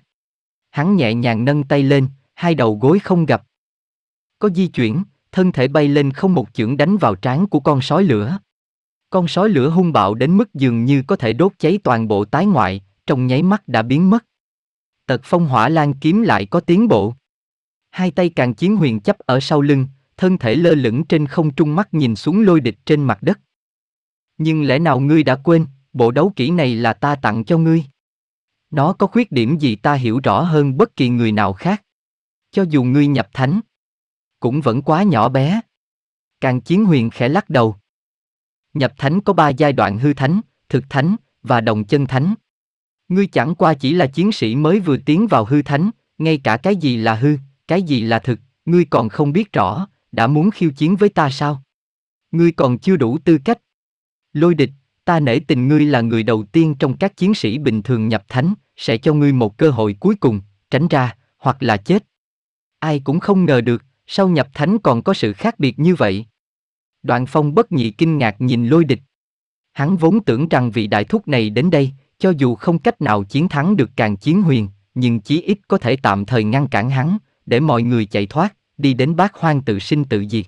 Speaker 1: Hắn nhẹ nhàng nâng tay lên, hai đầu gối không gặp. Có di chuyển, thân thể bay lên không một chưởng đánh vào trán của con sói lửa. Con sói lửa hung bạo đến mức dường như có thể đốt cháy toàn bộ tái ngoại, trong nháy mắt đã biến mất. Tật phong hỏa lan kiếm lại có tiến bộ hai tay càng chiến huyền chấp ở sau lưng, thân thể lơ lửng trên không trung mắt nhìn xuống lôi địch trên mặt đất. Nhưng lẽ nào ngươi đã quên, bộ đấu kỹ này là ta tặng cho ngươi. Nó có khuyết điểm gì ta hiểu rõ hơn bất kỳ người nào khác. Cho dù ngươi nhập thánh, cũng vẫn quá nhỏ bé. Càng chiến huyền khẽ lắc đầu. Nhập thánh có ba giai đoạn hư thánh, thực thánh và đồng chân thánh. Ngươi chẳng qua chỉ là chiến sĩ mới vừa tiến vào hư thánh, ngay cả cái gì là hư, cái gì là thực, ngươi còn không biết rõ, đã muốn khiêu chiến với ta sao? Ngươi còn chưa đủ tư cách. Lôi địch, ta nể tình ngươi là người đầu tiên trong các chiến sĩ bình thường nhập thánh, sẽ cho ngươi một cơ hội cuối cùng, tránh ra, hoặc là chết. Ai cũng không ngờ được, sau nhập thánh còn có sự khác biệt như vậy. Đoạn phong bất nhị kinh ngạc nhìn lôi địch. Hắn vốn tưởng rằng vị đại thúc này đến đây, cho dù không cách nào chiến thắng được càng chiến huyền, nhưng chí ít có thể tạm thời ngăn cản hắn, để mọi người chạy thoát, đi đến bát hoang tự sinh tự diệt.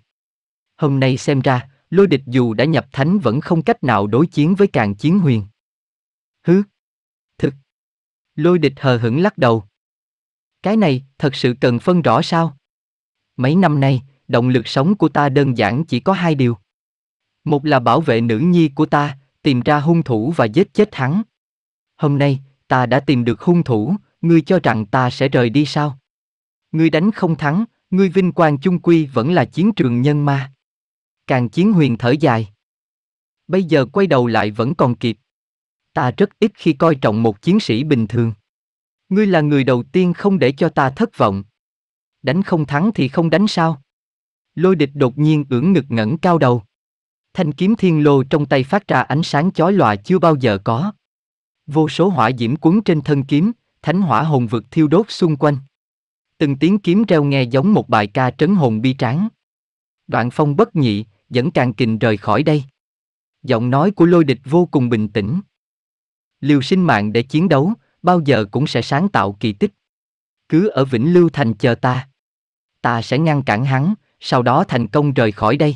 Speaker 1: Hôm nay xem ra, lôi địch dù đã nhập thánh vẫn không cách nào đối chiến với càng chiến huyền. Hứ! Thực! Lôi địch hờ hững lắc đầu. Cái này, thật sự cần phân rõ sao? Mấy năm nay, động lực sống của ta đơn giản chỉ có hai điều. Một là bảo vệ nữ nhi của ta, tìm ra hung thủ và giết chết hắn. Hôm nay, ta đã tìm được hung thủ, ngươi cho rằng ta sẽ rời đi sao? ngươi đánh không thắng, ngươi vinh quang chung quy vẫn là chiến trường nhân ma. Càng chiến huyền thở dài. Bây giờ quay đầu lại vẫn còn kịp. Ta rất ít khi coi trọng một chiến sĩ bình thường. Ngươi là người đầu tiên không để cho ta thất vọng. Đánh không thắng thì không đánh sao. Lôi địch đột nhiên ưỡn ngực ngẩng cao đầu. Thanh kiếm thiên lô trong tay phát ra ánh sáng chói lòa chưa bao giờ có. Vô số hỏa diễm cuốn trên thân kiếm, thánh hỏa hồn vực thiêu đốt xung quanh từng tiếng kiếm reo nghe giống một bài ca trấn hồn bi tráng. Đoạn phong bất nhị, dẫn càng kình rời khỏi đây. Giọng nói của lôi địch vô cùng bình tĩnh. Liều sinh mạng để chiến đấu, bao giờ cũng sẽ sáng tạo kỳ tích. Cứ ở Vĩnh Lưu Thành chờ ta. Ta sẽ ngăn cản hắn, sau đó thành công rời khỏi đây.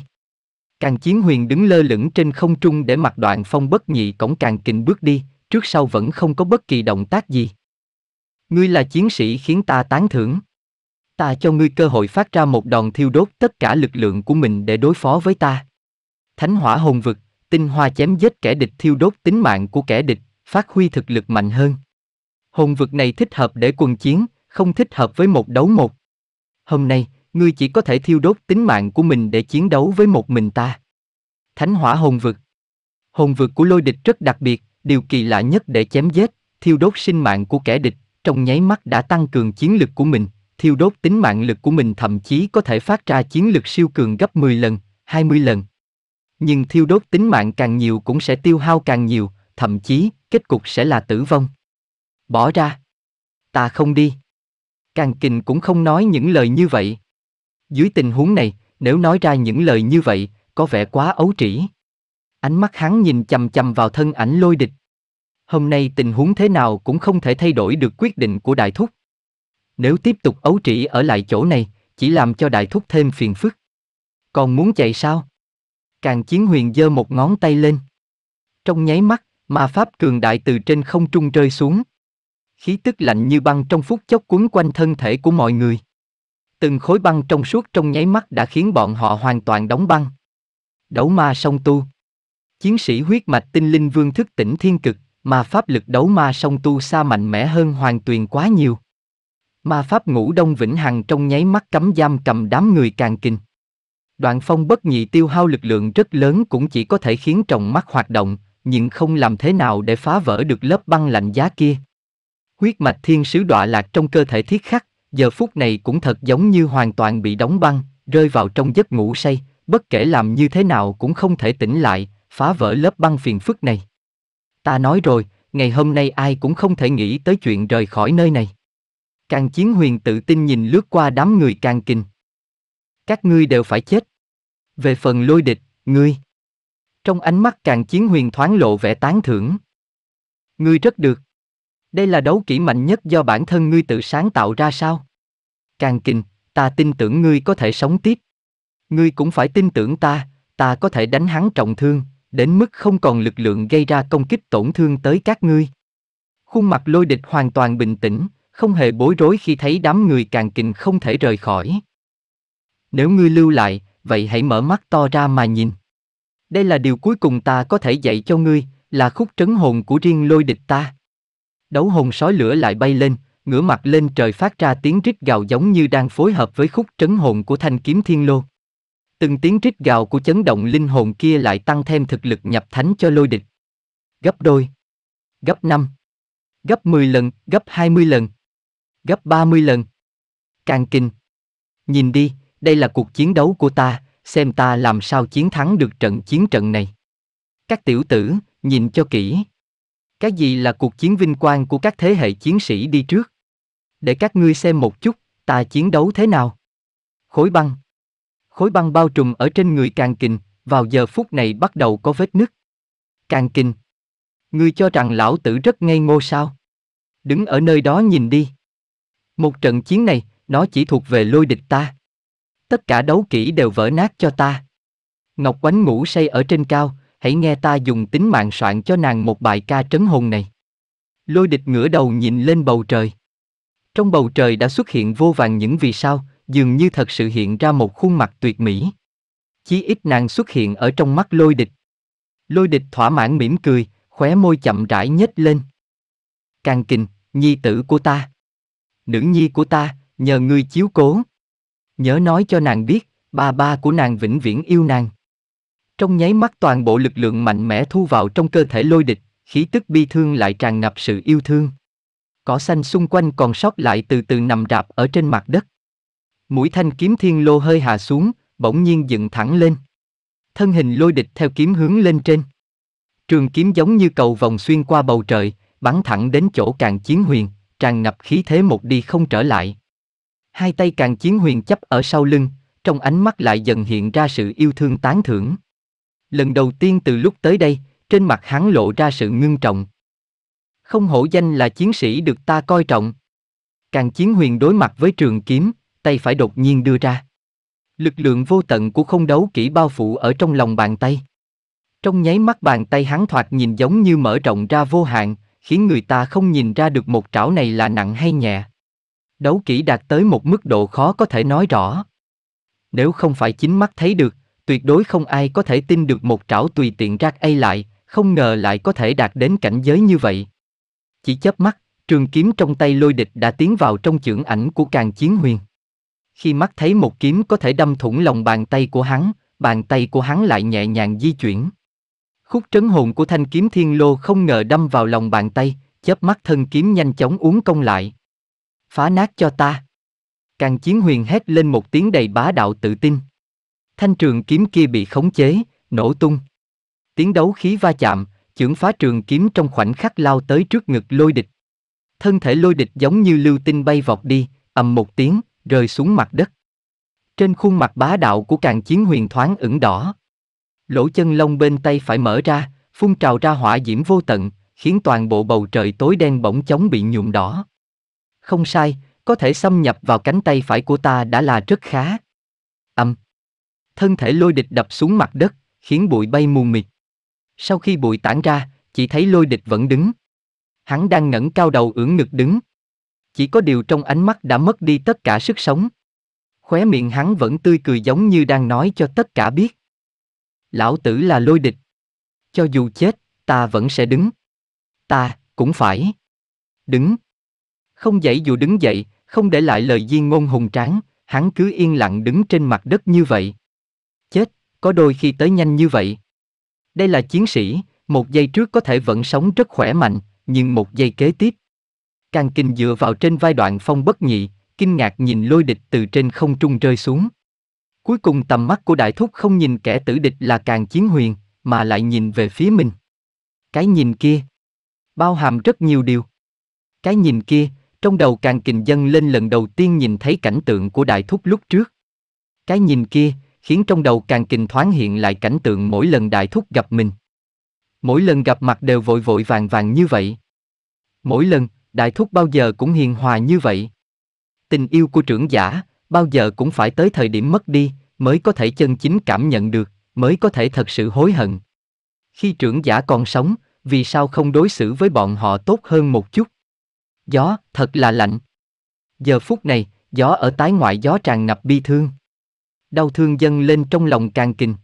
Speaker 1: Càng chiến huyền đứng lơ lửng trên không trung để mặc đoạn phong bất nhị cổng càng kình bước đi, trước sau vẫn không có bất kỳ động tác gì. Ngươi là chiến sĩ khiến ta tán thưởng ta cho ngươi cơ hội phát ra một đòn thiêu đốt tất cả lực lượng của mình để đối phó với ta. Thánh hỏa hồn vực, tinh hoa chém giết kẻ địch thiêu đốt tính mạng của kẻ địch, phát huy thực lực mạnh hơn. Hồn vực này thích hợp để quần chiến, không thích hợp với một đấu một. Hôm nay, ngươi chỉ có thể thiêu đốt tính mạng của mình để chiến đấu với một mình ta. Thánh hỏa hồn vực Hồn vực của lôi địch rất đặc biệt, điều kỳ lạ nhất để chém giết, thiêu đốt sinh mạng của kẻ địch, trong nháy mắt đã tăng cường chiến lực của mình, thiêu đốt tính mạng lực của mình thậm chí có thể phát ra chiến lực siêu cường gấp 10 lần, 20 lần. Nhưng thiêu đốt tính mạng càng nhiều cũng sẽ tiêu hao càng nhiều, thậm chí, kết cục sẽ là tử vong. Bỏ ra. Ta không đi. Càng kình cũng không nói những lời như vậy. Dưới tình huống này, nếu nói ra những lời như vậy, có vẻ quá ấu trĩ. Ánh mắt hắn nhìn chầm chầm vào thân ảnh lôi địch. Hôm nay tình huống thế nào cũng không thể thay đổi được quyết định của đại thúc nếu tiếp tục ấu trĩ ở lại chỗ này, chỉ làm cho đại thúc thêm phiền phức. Còn muốn chạy sao? Càng chiến huyền giơ một ngón tay lên. Trong nháy mắt, ma pháp cường đại từ trên không trung rơi xuống. Khí tức lạnh như băng trong phút chốc cuốn quanh thân thể của mọi người. Từng khối băng trong suốt trong nháy mắt đã khiến bọn họ hoàn toàn đóng băng. Đấu ma song tu. Chiến sĩ huyết mạch tinh linh vương thức tỉnh thiên cực, mà pháp lực đấu ma song tu xa mạnh mẽ hơn hoàn tuyền quá nhiều. Ma pháp ngũ đông vĩnh hằng trong nháy mắt cấm giam cầm đám người càng kinh. Đoạn phong bất nhị tiêu hao lực lượng rất lớn cũng chỉ có thể khiến trọng mắt hoạt động, nhưng không làm thế nào để phá vỡ được lớp băng lạnh giá kia. Huyết mạch thiên sứ đọa lạc trong cơ thể thiết khắc, giờ phút này cũng thật giống như hoàn toàn bị đóng băng, rơi vào trong giấc ngủ say, bất kể làm như thế nào cũng không thể tỉnh lại, phá vỡ lớp băng phiền phức này. Ta nói rồi, ngày hôm nay ai cũng không thể nghĩ tới chuyện rời khỏi nơi này. Càng chiến huyền tự tin nhìn lướt qua đám người càng kinh. Các ngươi đều phải chết. Về phần lôi địch, ngươi. Trong ánh mắt càng chiến huyền thoáng lộ vẻ tán thưởng. Ngươi rất được. Đây là đấu kỹ mạnh nhất do bản thân ngươi tự sáng tạo ra sao? Càng kinh, ta tin tưởng ngươi có thể sống tiếp. Ngươi cũng phải tin tưởng ta, ta có thể đánh hắn trọng thương, đến mức không còn lực lượng gây ra công kích tổn thương tới các ngươi. Khuôn mặt lôi địch hoàn toàn bình tĩnh, không hề bối rối khi thấy đám người càng kình không thể rời khỏi. Nếu ngươi lưu lại, vậy hãy mở mắt to ra mà nhìn. Đây là điều cuối cùng ta có thể dạy cho ngươi, là khúc trấn hồn của riêng lôi địch ta. Đấu hồn sói lửa lại bay lên, ngửa mặt lên trời phát ra tiếng rít gào giống như đang phối hợp với khúc trấn hồn của thanh kiếm thiên lô. Từng tiếng rít gào của chấn động linh hồn kia lại tăng thêm thực lực nhập thánh cho lôi địch. Gấp đôi. Gấp năm. Gấp 10 lần, gấp 20 lần gấp 30 lần. Càng kinh. Nhìn đi, đây là cuộc chiến đấu của ta, xem ta làm sao chiến thắng được trận chiến trận này. Các tiểu tử, nhìn cho kỹ. Cái gì là cuộc chiến vinh quang của các thế hệ chiến sĩ đi trước? Để các ngươi xem một chút, ta chiến đấu thế nào? Khối băng. Khối băng bao trùm ở trên người càng kình, vào giờ phút này bắt đầu có vết nứt. Càng kình. Ngươi cho rằng lão tử rất ngây ngô sao? Đứng ở nơi đó nhìn đi. Một trận chiến này, nó chỉ thuộc về lôi địch ta. Tất cả đấu kỹ đều vỡ nát cho ta. Ngọc Oánh ngủ say ở trên cao, hãy nghe ta dùng tính mạng soạn cho nàng một bài ca trấn hồn này. Lôi địch ngửa đầu nhìn lên bầu trời. Trong bầu trời đã xuất hiện vô vàng những vì sao, dường như thật sự hiện ra một khuôn mặt tuyệt mỹ. Chí ít nàng xuất hiện ở trong mắt lôi địch. Lôi địch thỏa mãn mỉm cười, khóe môi chậm rãi nhếch lên. Càng kình, nhi tử của ta nữ nhi của ta, nhờ ngươi chiếu cố. Nhớ nói cho nàng biết, ba ba của nàng vĩnh viễn yêu nàng. Trong nháy mắt toàn bộ lực lượng mạnh mẽ thu vào trong cơ thể lôi địch, khí tức bi thương lại tràn ngập sự yêu thương. Cỏ xanh xung quanh còn sót lại từ từ nằm rạp ở trên mặt đất. Mũi thanh kiếm thiên lô hơi hạ xuống, bỗng nhiên dựng thẳng lên. Thân hình lôi địch theo kiếm hướng lên trên. Trường kiếm giống như cầu vòng xuyên qua bầu trời, bắn thẳng đến chỗ càng chiến huyền, tràn ngập khí thế một đi không trở lại. Hai tay càng chiến huyền chấp ở sau lưng, trong ánh mắt lại dần hiện ra sự yêu thương tán thưởng. Lần đầu tiên từ lúc tới đây, trên mặt hắn lộ ra sự ngưng trọng. Không hổ danh là chiến sĩ được ta coi trọng. Càng chiến huyền đối mặt với trường kiếm, tay phải đột nhiên đưa ra. Lực lượng vô tận của không đấu kỹ bao phủ ở trong lòng bàn tay. Trong nháy mắt bàn tay hắn thoạt nhìn giống như mở rộng ra vô hạn, khiến người ta không nhìn ra được một trảo này là nặng hay nhẹ. Đấu kỹ đạt tới một mức độ khó có thể nói rõ. Nếu không phải chính mắt thấy được, tuyệt đối không ai có thể tin được một trảo tùy tiện rác ấy lại, không ngờ lại có thể đạt đến cảnh giới như vậy. Chỉ chớp mắt, trường kiếm trong tay lôi địch đã tiến vào trong chưởng ảnh của càng chiến huyền. Khi mắt thấy một kiếm có thể đâm thủng lòng bàn tay của hắn, bàn tay của hắn lại nhẹ nhàng di chuyển. Khúc trấn hồn của thanh kiếm thiên lô không ngờ đâm vào lòng bàn tay, chớp mắt thân kiếm nhanh chóng uốn công lại. Phá nát cho ta. Càng chiến huyền hét lên một tiếng đầy bá đạo tự tin. Thanh trường kiếm kia bị khống chế, nổ tung. Tiếng đấu khí va chạm, chưởng phá trường kiếm trong khoảnh khắc lao tới trước ngực lôi địch. Thân thể lôi địch giống như lưu tinh bay vọt đi, ầm một tiếng, rơi xuống mặt đất. Trên khuôn mặt bá đạo của càng chiến huyền thoáng ửng đỏ, lỗ chân lông bên tay phải mở ra, phun trào ra hỏa diễm vô tận, khiến toàn bộ bầu trời tối đen bỗng chóng bị nhuộm đỏ. Không sai, có thể xâm nhập vào cánh tay phải của ta đã là rất khá. Âm. Thân thể lôi địch đập xuống mặt đất, khiến bụi bay mù mịt. Sau khi bụi tản ra, chỉ thấy lôi địch vẫn đứng. Hắn đang ngẩng cao đầu ưỡn ngực đứng. Chỉ có điều trong ánh mắt đã mất đi tất cả sức sống. Khóe miệng hắn vẫn tươi cười giống như đang nói cho tất cả biết lão tử là lôi địch. Cho dù chết, ta vẫn sẽ đứng. Ta, cũng phải. Đứng. Không dậy dù đứng dậy, không để lại lời di ngôn hùng tráng, hắn cứ yên lặng đứng trên mặt đất như vậy. Chết, có đôi khi tới nhanh như vậy. Đây là chiến sĩ, một giây trước có thể vẫn sống rất khỏe mạnh, nhưng một giây kế tiếp. Càng kinh dựa vào trên vai đoạn phong bất nhị, kinh ngạc nhìn lôi địch từ trên không trung rơi xuống. Cuối cùng tầm mắt của đại thúc không nhìn kẻ tử địch là càng chiến huyền, mà lại nhìn về phía mình. Cái nhìn kia bao hàm rất nhiều điều. Cái nhìn kia, trong đầu càng kình dân lên lần đầu tiên nhìn thấy cảnh tượng của đại thúc lúc trước. Cái nhìn kia, khiến trong đầu càng kình thoáng hiện lại cảnh tượng mỗi lần đại thúc gặp mình. Mỗi lần gặp mặt đều vội vội vàng vàng như vậy. Mỗi lần, đại thúc bao giờ cũng hiền hòa như vậy. Tình yêu của trưởng giả, bao giờ cũng phải tới thời điểm mất đi, mới có thể chân chính cảm nhận được, mới có thể thật sự hối hận. Khi trưởng giả còn sống, vì sao không đối xử với bọn họ tốt hơn một chút? Gió, thật là lạnh. Giờ phút này, gió ở tái ngoại gió tràn ngập bi thương. Đau thương dâng lên trong lòng càng kinh.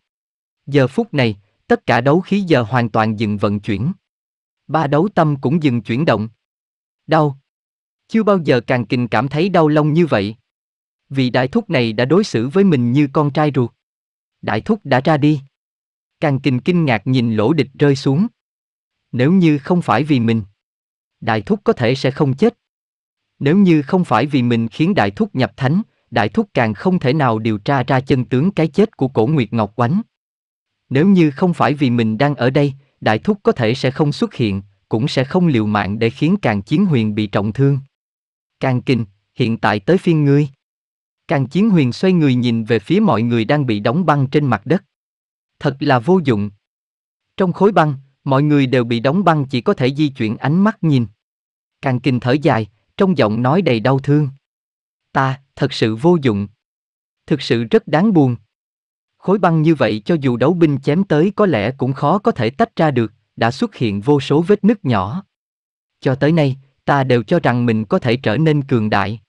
Speaker 1: Giờ phút này, tất cả đấu khí giờ hoàn toàn dừng vận chuyển. Ba đấu tâm cũng dừng chuyển động. Đau. Chưa bao giờ càng kinh cảm thấy đau lông như vậy vì đại thúc này đã đối xử với mình như con trai ruột. Đại thúc đã ra đi. Càng kinh kinh ngạc nhìn lỗ địch rơi xuống. Nếu như không phải vì mình, đại thúc có thể sẽ không chết. Nếu như không phải vì mình khiến đại thúc nhập thánh, đại thúc càng không thể nào điều tra ra chân tướng cái chết của cổ Nguyệt Ngọc Oánh. Nếu như không phải vì mình đang ở đây, đại thúc có thể sẽ không xuất hiện, cũng sẽ không liều mạng để khiến càng chiến huyền bị trọng thương. Càng kinh, hiện tại tới phiên ngươi. Càng chiến huyền xoay người nhìn về phía mọi người đang bị đóng băng trên mặt đất. Thật là vô dụng. Trong khối băng, mọi người đều bị đóng băng chỉ có thể di chuyển ánh mắt nhìn. Càng kinh thở dài, trong giọng nói đầy đau thương. Ta, thật sự vô dụng. Thực sự rất đáng buồn. Khối băng như vậy cho dù đấu binh chém tới có lẽ cũng khó có thể tách ra được, đã xuất hiện vô số vết nứt nhỏ. Cho tới nay, ta đều cho rằng mình có thể trở nên cường đại.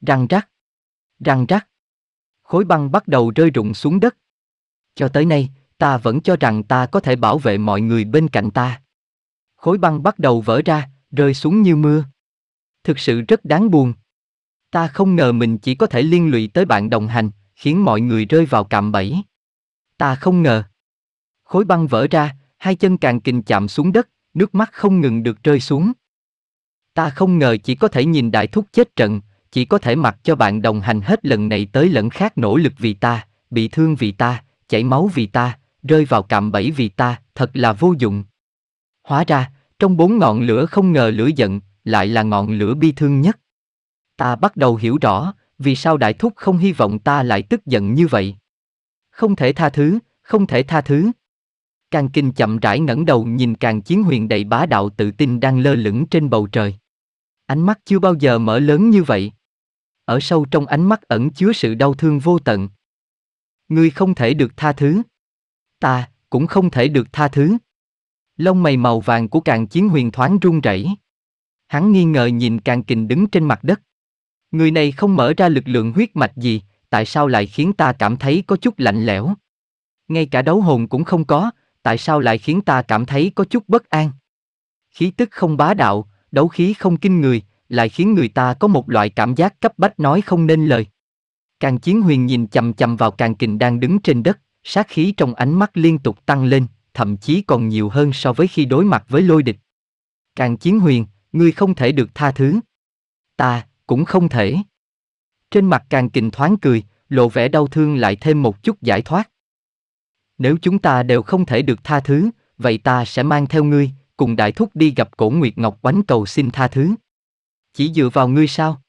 Speaker 1: Răng rắc răng rắc. Khối băng bắt đầu rơi rụng xuống đất. Cho tới nay, ta vẫn cho rằng ta có thể bảo vệ mọi người bên cạnh ta. Khối băng bắt đầu vỡ ra, rơi xuống như mưa. Thực sự rất đáng buồn. Ta không ngờ mình chỉ có thể liên lụy tới bạn đồng hành, khiến mọi người rơi vào cạm bẫy. Ta không ngờ. Khối băng vỡ ra, hai chân càng kình chạm xuống đất, nước mắt không ngừng được rơi xuống. Ta không ngờ chỉ có thể nhìn đại thúc chết trận, chỉ có thể mặc cho bạn đồng hành hết lần này tới lần khác nỗ lực vì ta, bị thương vì ta, chảy máu vì ta, rơi vào cạm bẫy vì ta, thật là vô dụng. Hóa ra, trong bốn ngọn lửa không ngờ lửa giận, lại là ngọn lửa bi thương nhất. Ta bắt đầu hiểu rõ, vì sao đại thúc không hy vọng ta lại tức giận như vậy. Không thể tha thứ, không thể tha thứ. Càng kinh chậm rãi ngẩng đầu nhìn càng chiến huyền đầy bá đạo tự tin đang lơ lửng trên bầu trời. Ánh mắt chưa bao giờ mở lớn như vậy ở sâu trong ánh mắt ẩn chứa sự đau thương vô tận. Ngươi không thể được tha thứ. Ta, cũng không thể được tha thứ. Lông mày màu vàng của càng chiến huyền thoáng run rẩy. Hắn nghi ngờ nhìn càng kình đứng trên mặt đất. Người này không mở ra lực lượng huyết mạch gì, tại sao lại khiến ta cảm thấy có chút lạnh lẽo? Ngay cả đấu hồn cũng không có, tại sao lại khiến ta cảm thấy có chút bất an? Khí tức không bá đạo, đấu khí không kinh người, lại khiến người ta có một loại cảm giác cấp bách nói không nên lời. Càng chiến huyền nhìn chầm chầm vào càng kình đang đứng trên đất, sát khí trong ánh mắt liên tục tăng lên, thậm chí còn nhiều hơn so với khi đối mặt với lôi địch. Càng chiến huyền, ngươi không thể được tha thứ. Ta, cũng không thể. Trên mặt càng kình thoáng cười, lộ vẻ đau thương lại thêm một chút giải thoát. Nếu chúng ta đều không thể được tha thứ, vậy ta sẽ mang theo ngươi, cùng đại thúc đi gặp cổ Nguyệt Ngọc Oánh cầu xin tha thứ. Chỉ dựa vào ngươi sao?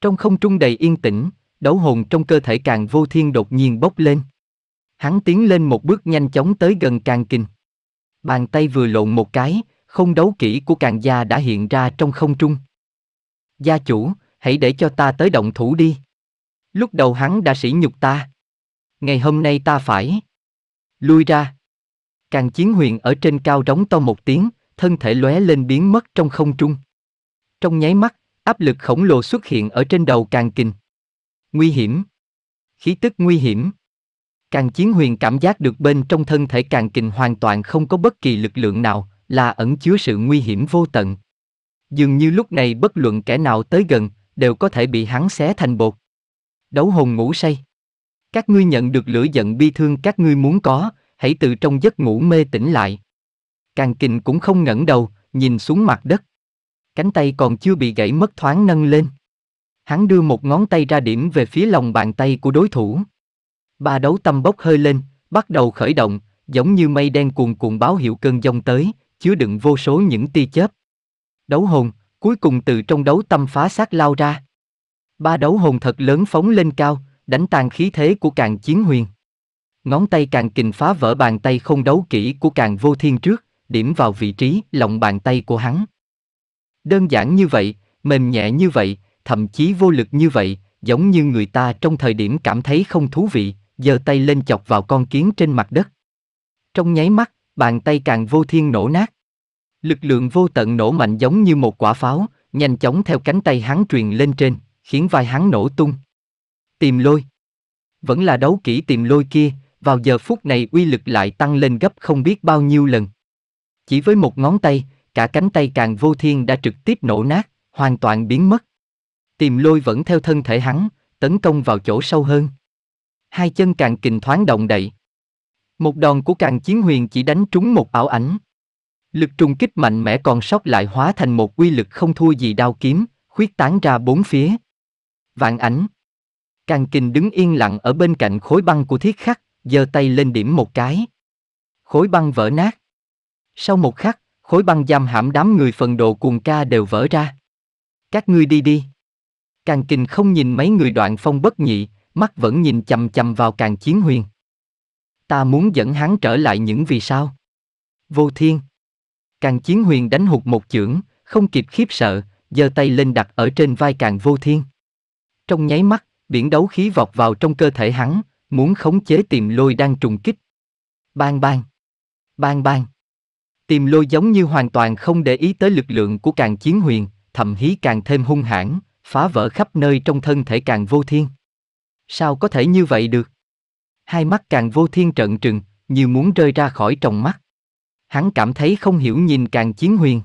Speaker 1: Trong không trung đầy yên tĩnh, đấu hồn trong cơ thể càng vô thiên đột nhiên bốc lên. Hắn tiến lên một bước nhanh chóng tới gần càng kinh. Bàn tay vừa lộn một cái, không đấu kỹ của càng gia đã hiện ra trong không trung. Gia chủ, hãy để cho ta tới động thủ đi. Lúc đầu hắn đã sỉ nhục ta. Ngày hôm nay ta phải. Lui ra. Càng chiến huyền ở trên cao rống to một tiếng, thân thể lóe lên biến mất trong không trung. Trong nháy mắt, áp lực khổng lồ xuất hiện ở trên đầu càng kình. Nguy hiểm. Khí tức nguy hiểm. Càng chiến huyền cảm giác được bên trong thân thể càng kình hoàn toàn không có bất kỳ lực lượng nào, là ẩn chứa sự nguy hiểm vô tận. Dường như lúc này bất luận kẻ nào tới gần, đều có thể bị hắn xé thành bột. Đấu hồn ngủ say. Các ngươi nhận được lửa giận bi thương các ngươi muốn có, hãy từ trong giấc ngủ mê tỉnh lại. Càng kình cũng không ngẩng đầu, nhìn xuống mặt đất cánh tay còn chưa bị gãy mất thoáng nâng lên. Hắn đưa một ngón tay ra điểm về phía lòng bàn tay của đối thủ. Ba đấu tâm bốc hơi lên, bắt đầu khởi động, giống như mây đen cuồn cuộn báo hiệu cơn giông tới, chứa đựng vô số những tia chớp. Đấu hồn, cuối cùng từ trong đấu tâm phá xác lao ra. Ba đấu hồn thật lớn phóng lên cao, đánh tan khí thế của càng chiến huyền. Ngón tay càng kình phá vỡ bàn tay không đấu kỹ của càng vô thiên trước, điểm vào vị trí lòng bàn tay của hắn. Đơn giản như vậy, mềm nhẹ như vậy, thậm chí vô lực như vậy, giống như người ta trong thời điểm cảm thấy không thú vị, giơ tay lên chọc vào con kiến trên mặt đất. Trong nháy mắt, bàn tay càng vô thiên nổ nát. Lực lượng vô tận nổ mạnh giống như một quả pháo, nhanh chóng theo cánh tay hắn truyền lên trên, khiến vai hắn nổ tung. Tìm lôi. Vẫn là đấu kỹ tìm lôi kia, vào giờ phút này uy lực lại tăng lên gấp không biết bao nhiêu lần. Chỉ với một ngón tay, cả cánh tay càng vô thiên đã trực tiếp nổ nát, hoàn toàn biến mất. tìm lôi vẫn theo thân thể hắn, tấn công vào chỗ sâu hơn. Hai chân càng kình thoáng động đậy. Một đòn của càng chiến huyền chỉ đánh trúng một ảo ảnh. Lực trùng kích mạnh mẽ còn sót lại hóa thành một quy lực không thua gì đao kiếm, khuyết tán ra bốn phía. Vạn ảnh. Càng kình đứng yên lặng ở bên cạnh khối băng của thiết khắc, giơ tay lên điểm một cái. Khối băng vỡ nát. Sau một khắc, khối băng giam hãm đám người phần đồ cuồng ca đều vỡ ra. Các ngươi đi đi. Càng kình không nhìn mấy người đoạn phong bất nhị, mắt vẫn nhìn chầm chầm vào càng chiến huyền. Ta muốn dẫn hắn trở lại những vì sao. Vô thiên. Càng chiến huyền đánh hụt một chưởng, không kịp khiếp sợ, giơ tay lên đặt ở trên vai càng vô thiên. Trong nháy mắt, biển đấu khí vọt vào trong cơ thể hắn, muốn khống chế tìm lôi đang trùng kích. Bang bang. Bang bang tìm lôi giống như hoàn toàn không để ý tới lực lượng của càng chiến huyền, thậm hí càng thêm hung hãn, phá vỡ khắp nơi trong thân thể càng vô thiên. Sao có thể như vậy được? Hai mắt càng vô thiên trận trừng, như muốn rơi ra khỏi tròng mắt. Hắn cảm thấy không hiểu nhìn càng chiến huyền.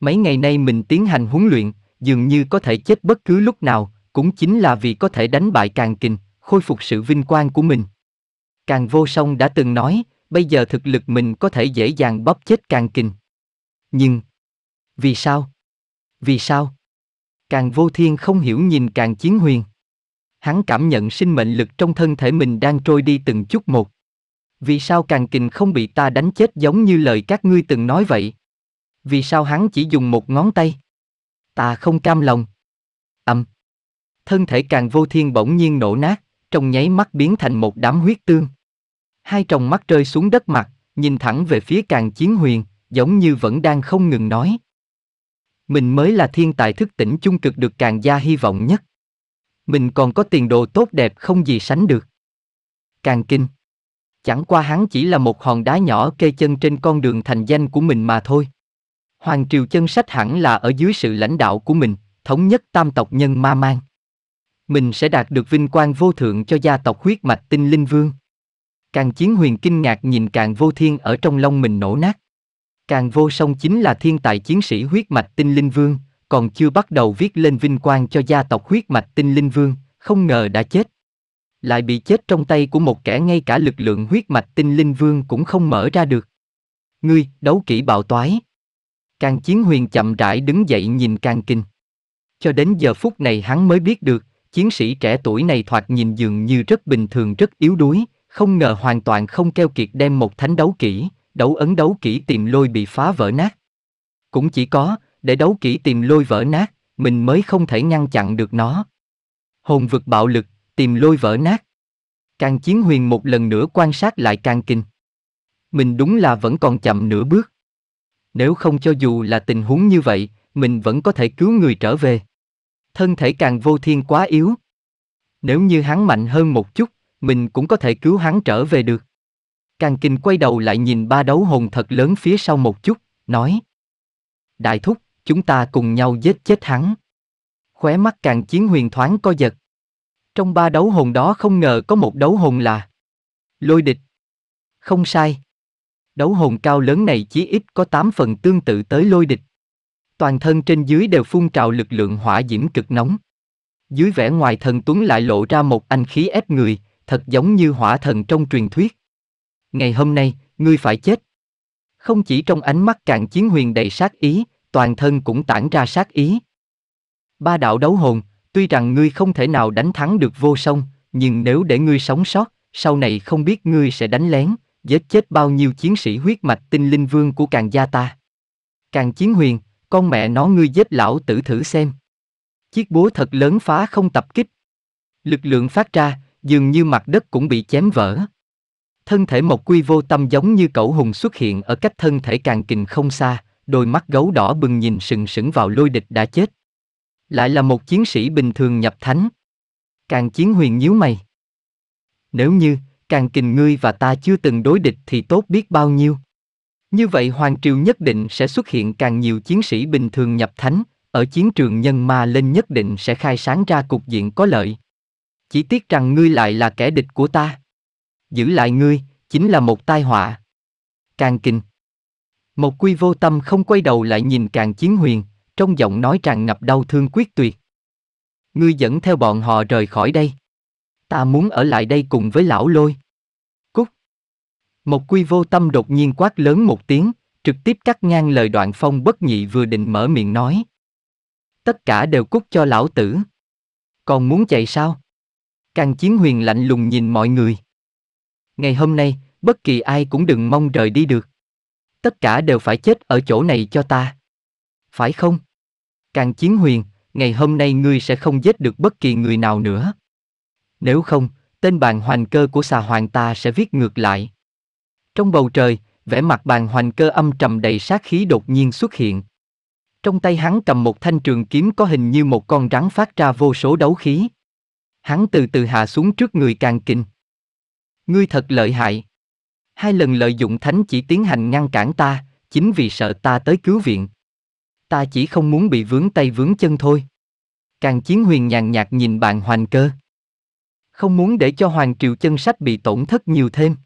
Speaker 1: Mấy ngày nay mình tiến hành huấn luyện, dường như có thể chết bất cứ lúc nào, cũng chính là vì có thể đánh bại càng kình, khôi phục sự vinh quang của mình. Càng vô song đã từng nói, bây giờ thực lực mình có thể dễ dàng bóp chết càng kinh. Nhưng, vì sao? Vì sao? Càng vô thiên không hiểu nhìn càng chiến huyền. Hắn cảm nhận sinh mệnh lực trong thân thể mình đang trôi đi từng chút một. Vì sao càng kình không bị ta đánh chết giống như lời các ngươi từng nói vậy? Vì sao hắn chỉ dùng một ngón tay? Ta không cam lòng. Âm. Thân thể càng vô thiên bỗng nhiên nổ nát, trong nháy mắt biến thành một đám huyết tương hai tròng mắt rơi xuống đất mặt, nhìn thẳng về phía càng chiến huyền, giống như vẫn đang không ngừng nói. Mình mới là thiên tài thức tỉnh chung cực được càng gia hy vọng nhất. Mình còn có tiền đồ tốt đẹp không gì sánh được. Càng kinh. Chẳng qua hắn chỉ là một hòn đá nhỏ kê chân trên con đường thành danh của mình mà thôi. Hoàng triều chân sách hẳn là ở dưới sự lãnh đạo của mình, thống nhất tam tộc nhân ma mang. Mình sẽ đạt được vinh quang vô thượng cho gia tộc huyết mạch tinh linh vương. Càng chiến huyền kinh ngạc nhìn càng vô thiên ở trong lông mình nổ nát. Càng vô song chính là thiên tài chiến sĩ huyết mạch tinh linh vương, còn chưa bắt đầu viết lên vinh quang cho gia tộc huyết mạch tinh linh vương, không ngờ đã chết. Lại bị chết trong tay của một kẻ ngay cả lực lượng huyết mạch tinh linh vương cũng không mở ra được. Ngươi, đấu kỹ bạo toái. Càng chiến huyền chậm rãi đứng dậy nhìn càng kinh. Cho đến giờ phút này hắn mới biết được, chiến sĩ trẻ tuổi này thoạt nhìn dường như rất bình thường rất yếu đuối, không ngờ hoàn toàn không keo kiệt đem một thánh đấu kỹ, đấu ấn đấu kỹ tìm lôi bị phá vỡ nát. Cũng chỉ có, để đấu kỹ tìm lôi vỡ nát, mình mới không thể ngăn chặn được nó. Hồn vực bạo lực, tìm lôi vỡ nát. Càng chiến huyền một lần nữa quan sát lại càng kinh. Mình đúng là vẫn còn chậm nửa bước. Nếu không cho dù là tình huống như vậy, mình vẫn có thể cứu người trở về. Thân thể càng vô thiên quá yếu. Nếu như hắn mạnh hơn một chút, mình cũng có thể cứu hắn trở về được. Càng Kinh quay đầu lại nhìn ba đấu hồn thật lớn phía sau một chút, nói. Đại thúc, chúng ta cùng nhau giết chết hắn. Khóe mắt càng chiến huyền thoáng co giật. Trong ba đấu hồn đó không ngờ có một đấu hồn là lôi địch. Không sai. Đấu hồn cao lớn này chỉ ít có 8 phần tương tự tới lôi địch. Toàn thân trên dưới đều phun trào lực lượng hỏa diễm cực nóng. Dưới vẻ ngoài thần tuấn lại lộ ra một anh khí ép người, thật giống như hỏa thần trong truyền thuyết. Ngày hôm nay, ngươi phải chết. Không chỉ trong ánh mắt cạn chiến huyền đầy sát ý, toàn thân cũng tản ra sát ý. Ba đạo đấu hồn, tuy rằng ngươi không thể nào đánh thắng được vô song, nhưng nếu để ngươi sống sót, sau này không biết ngươi sẽ đánh lén, giết chết bao nhiêu chiến sĩ huyết mạch tinh linh vương của càng gia ta. Càng chiến huyền, con mẹ nó ngươi giết lão tử thử xem. Chiếc búa thật lớn phá không tập kích. Lực lượng phát ra, dường như mặt đất cũng bị chém vỡ. Thân thể Mộc Quy vô tâm giống như cẩu hùng xuất hiện ở cách thân thể càng kình không xa, đôi mắt gấu đỏ bừng nhìn sừng sững vào lôi địch đã chết. Lại là một chiến sĩ bình thường nhập thánh. Càng chiến huyền nhíu mày. Nếu như, càng kình ngươi và ta chưa từng đối địch thì tốt biết bao nhiêu. Như vậy Hoàng Triều nhất định sẽ xuất hiện càng nhiều chiến sĩ bình thường nhập thánh, ở chiến trường nhân ma lên nhất định sẽ khai sáng ra cục diện có lợi. Chỉ tiếc rằng ngươi lại là kẻ địch của ta. Giữ lại ngươi, chính là một tai họa. Càng kinh. Một quy vô tâm không quay đầu lại nhìn càng chiến huyền, trong giọng nói tràn ngập đau thương quyết tuyệt. Ngươi dẫn theo bọn họ rời khỏi đây. Ta muốn ở lại đây cùng với lão lôi. cút Một quy vô tâm đột nhiên quát lớn một tiếng, trực tiếp cắt ngang lời đoạn phong bất nhị vừa định mở miệng nói. Tất cả đều cút cho lão tử. Còn muốn chạy sao? Càng chiến huyền lạnh lùng nhìn mọi người. Ngày hôm nay, bất kỳ ai cũng đừng mong rời đi được. Tất cả đều phải chết ở chỗ này cho ta. Phải không? Càng chiến huyền, ngày hôm nay ngươi sẽ không giết được bất kỳ người nào nữa. Nếu không, tên bàn hoành cơ của xà hoàng ta sẽ viết ngược lại. Trong bầu trời, vẻ mặt bàn hoành cơ âm trầm đầy sát khí đột nhiên xuất hiện. Trong tay hắn cầm một thanh trường kiếm có hình như một con rắn phát ra vô số đấu khí. Hắn từ từ hạ xuống trước người càng kinh. Ngươi thật lợi hại. Hai lần lợi dụng thánh chỉ tiến hành ngăn cản ta, chính vì sợ ta tới cứu viện. Ta chỉ không muốn bị vướng tay vướng chân thôi. Càng chiến huyền nhàn nhạt nhìn bạn Hoàng cơ. Không muốn để cho Hoàng triều chân sách bị tổn thất nhiều thêm.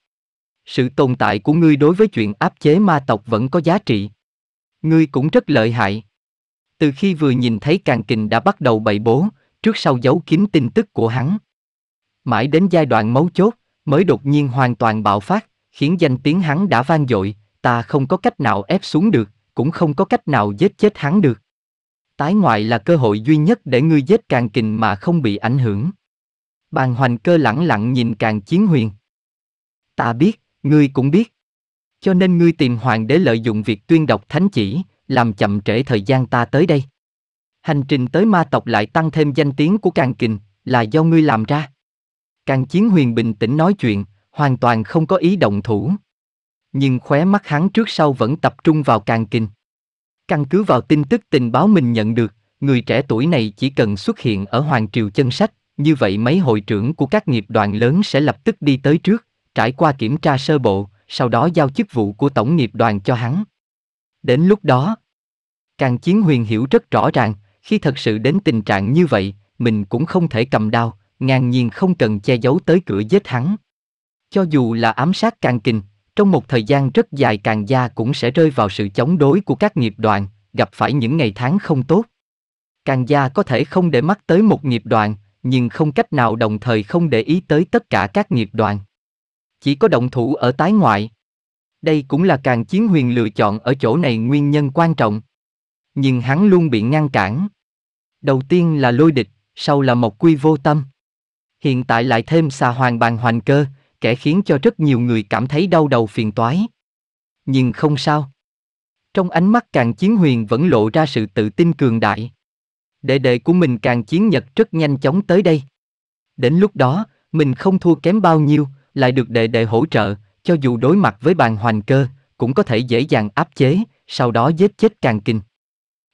Speaker 1: Sự tồn tại của ngươi đối với chuyện áp chế ma tộc vẫn có giá trị. Ngươi cũng rất lợi hại. Từ khi vừa nhìn thấy càng kình đã bắt đầu bậy bố, trước sau giấu kín tin tức của hắn. Mãi đến giai đoạn mấu chốt, mới đột nhiên hoàn toàn bạo phát, khiến danh tiếng hắn đã vang dội, ta không có cách nào ép xuống được, cũng không có cách nào giết chết hắn được. Tái ngoại là cơ hội duy nhất để ngươi giết càng kình mà không bị ảnh hưởng. Bàn hoành cơ lẳng lặng nhìn càng chiến huyền. Ta biết, ngươi cũng biết. Cho nên ngươi tìm hoàng để lợi dụng việc tuyên đọc thánh chỉ, làm chậm trễ thời gian ta tới đây hành trình tới ma tộc lại tăng thêm danh tiếng của Càng Kình, là do ngươi làm ra. Càng Chiến Huyền bình tĩnh nói chuyện, hoàn toàn không có ý động thủ. Nhưng khóe mắt hắn trước sau vẫn tập trung vào Càng Kình. Căn cứ vào tin tức tình báo mình nhận được, người trẻ tuổi này chỉ cần xuất hiện ở Hoàng Triều Chân Sách, như vậy mấy hội trưởng của các nghiệp đoàn lớn sẽ lập tức đi tới trước, trải qua kiểm tra sơ bộ, sau đó giao chức vụ của tổng nghiệp đoàn cho hắn. Đến lúc đó, Càng Chiến Huyền hiểu rất rõ ràng, khi thật sự đến tình trạng như vậy, mình cũng không thể cầm đao, ngang nhiên không cần che giấu tới cửa giết hắn. Cho dù là ám sát càng kinh, trong một thời gian rất dài càng gia cũng sẽ rơi vào sự chống đối của các nghiệp đoàn, gặp phải những ngày tháng không tốt. Càng gia có thể không để mắt tới một nghiệp đoàn, nhưng không cách nào đồng thời không để ý tới tất cả các nghiệp đoàn. Chỉ có động thủ ở tái ngoại. Đây cũng là càng chiến huyền lựa chọn ở chỗ này nguyên nhân quan trọng nhưng hắn luôn bị ngăn cản. Đầu tiên là lôi địch, sau là một quy vô tâm. Hiện tại lại thêm xà hoàng bàn hoành cơ, kẻ khiến cho rất nhiều người cảm thấy đau đầu phiền toái. Nhưng không sao. Trong ánh mắt càng chiến huyền vẫn lộ ra sự tự tin cường đại. Đệ đệ của mình càng chiến nhật rất nhanh chóng tới đây. Đến lúc đó, mình không thua kém bao nhiêu, lại được đệ đệ hỗ trợ, cho dù đối mặt với bàn hoành cơ, cũng có thể dễ dàng áp chế, sau đó giết chết càng kinh.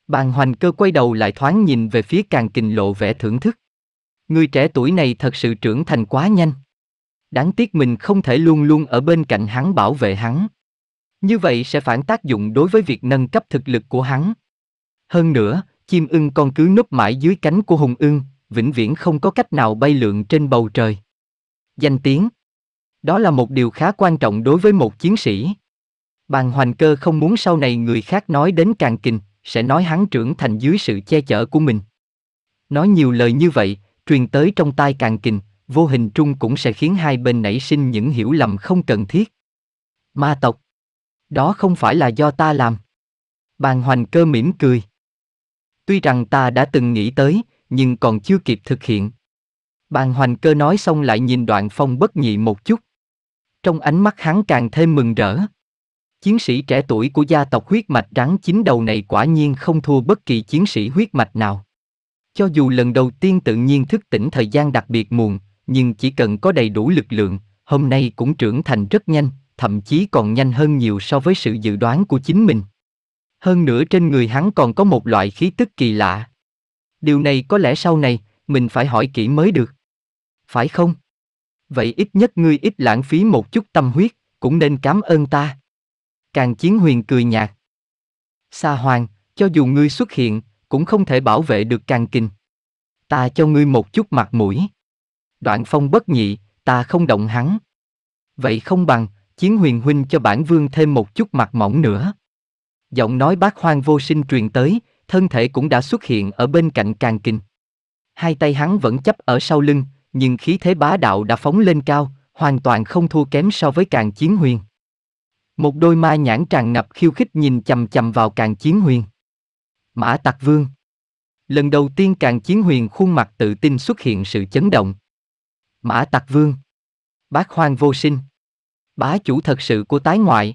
Speaker 1: Bàn hoành cơ quay đầu lại thoáng nhìn về phía càng kình lộ vẻ thưởng thức. Người trẻ tuổi này thật sự trưởng thành quá nhanh. Đáng tiếc mình không thể luôn luôn ở bên cạnh hắn bảo vệ hắn. Như vậy sẽ phản tác dụng đối với việc nâng cấp thực lực của hắn. Hơn nữa, chim ưng con cứ núp mãi dưới cánh của hùng ưng, vĩnh viễn không có cách nào bay lượn trên bầu trời. Danh tiếng Đó là một điều khá quan trọng đối với một chiến sĩ. Bàn hoành cơ không muốn sau này người khác nói đến càng kình, sẽ nói hắn trưởng thành dưới sự che chở của mình. Nói nhiều lời như vậy, truyền tới trong tai càng kình, vô hình trung cũng sẽ khiến hai bên nảy sinh những hiểu lầm không cần thiết. Ma tộc. Đó không phải là do ta làm. Bàn hoành cơ mỉm cười. Tuy rằng ta đã từng nghĩ tới, nhưng còn chưa kịp thực hiện. Bàn hoành cơ nói xong lại nhìn đoạn phong bất nhị một chút. Trong ánh mắt hắn càng thêm mừng rỡ. Chiến sĩ trẻ tuổi của gia tộc huyết mạch rắn chín đầu này quả nhiên không thua bất kỳ chiến sĩ huyết mạch nào. Cho dù lần đầu tiên tự nhiên thức tỉnh thời gian đặc biệt muộn, nhưng chỉ cần có đầy đủ lực lượng, hôm nay cũng trưởng thành rất nhanh, thậm chí còn nhanh hơn nhiều so với sự dự đoán của chính mình. Hơn nữa trên người hắn còn có một loại khí tức kỳ lạ. Điều này có lẽ sau này, mình phải hỏi kỹ mới được. Phải không? Vậy ít nhất ngươi ít lãng phí một chút tâm huyết, cũng nên cảm ơn ta. Càng Chiến Huyền cười nhạt. Sa Hoàng, cho dù ngươi xuất hiện, cũng không thể bảo vệ được Càng Kinh. Ta cho ngươi một chút mặt mũi. Đoạn phong bất nhị, ta không động hắn. Vậy không bằng, Chiến Huyền Huynh cho bản vương thêm một chút mặt mỏng nữa. Giọng nói bác hoang vô sinh truyền tới, thân thể cũng đã xuất hiện ở bên cạnh Càng Kinh. Hai tay hắn vẫn chấp ở sau lưng, nhưng khí thế bá đạo đã phóng lên cao, hoàn toàn không thua kém so với Càng Chiến Huyền. Một đôi mai nhãn tràn ngập khiêu khích nhìn chầm chầm vào càng chiến huyền. Mã tặc vương. Lần đầu tiên càng chiến huyền khuôn mặt tự tin xuất hiện sự chấn động. Mã tặc vương. Bác hoang vô sinh. Bá chủ thật sự của tái ngoại.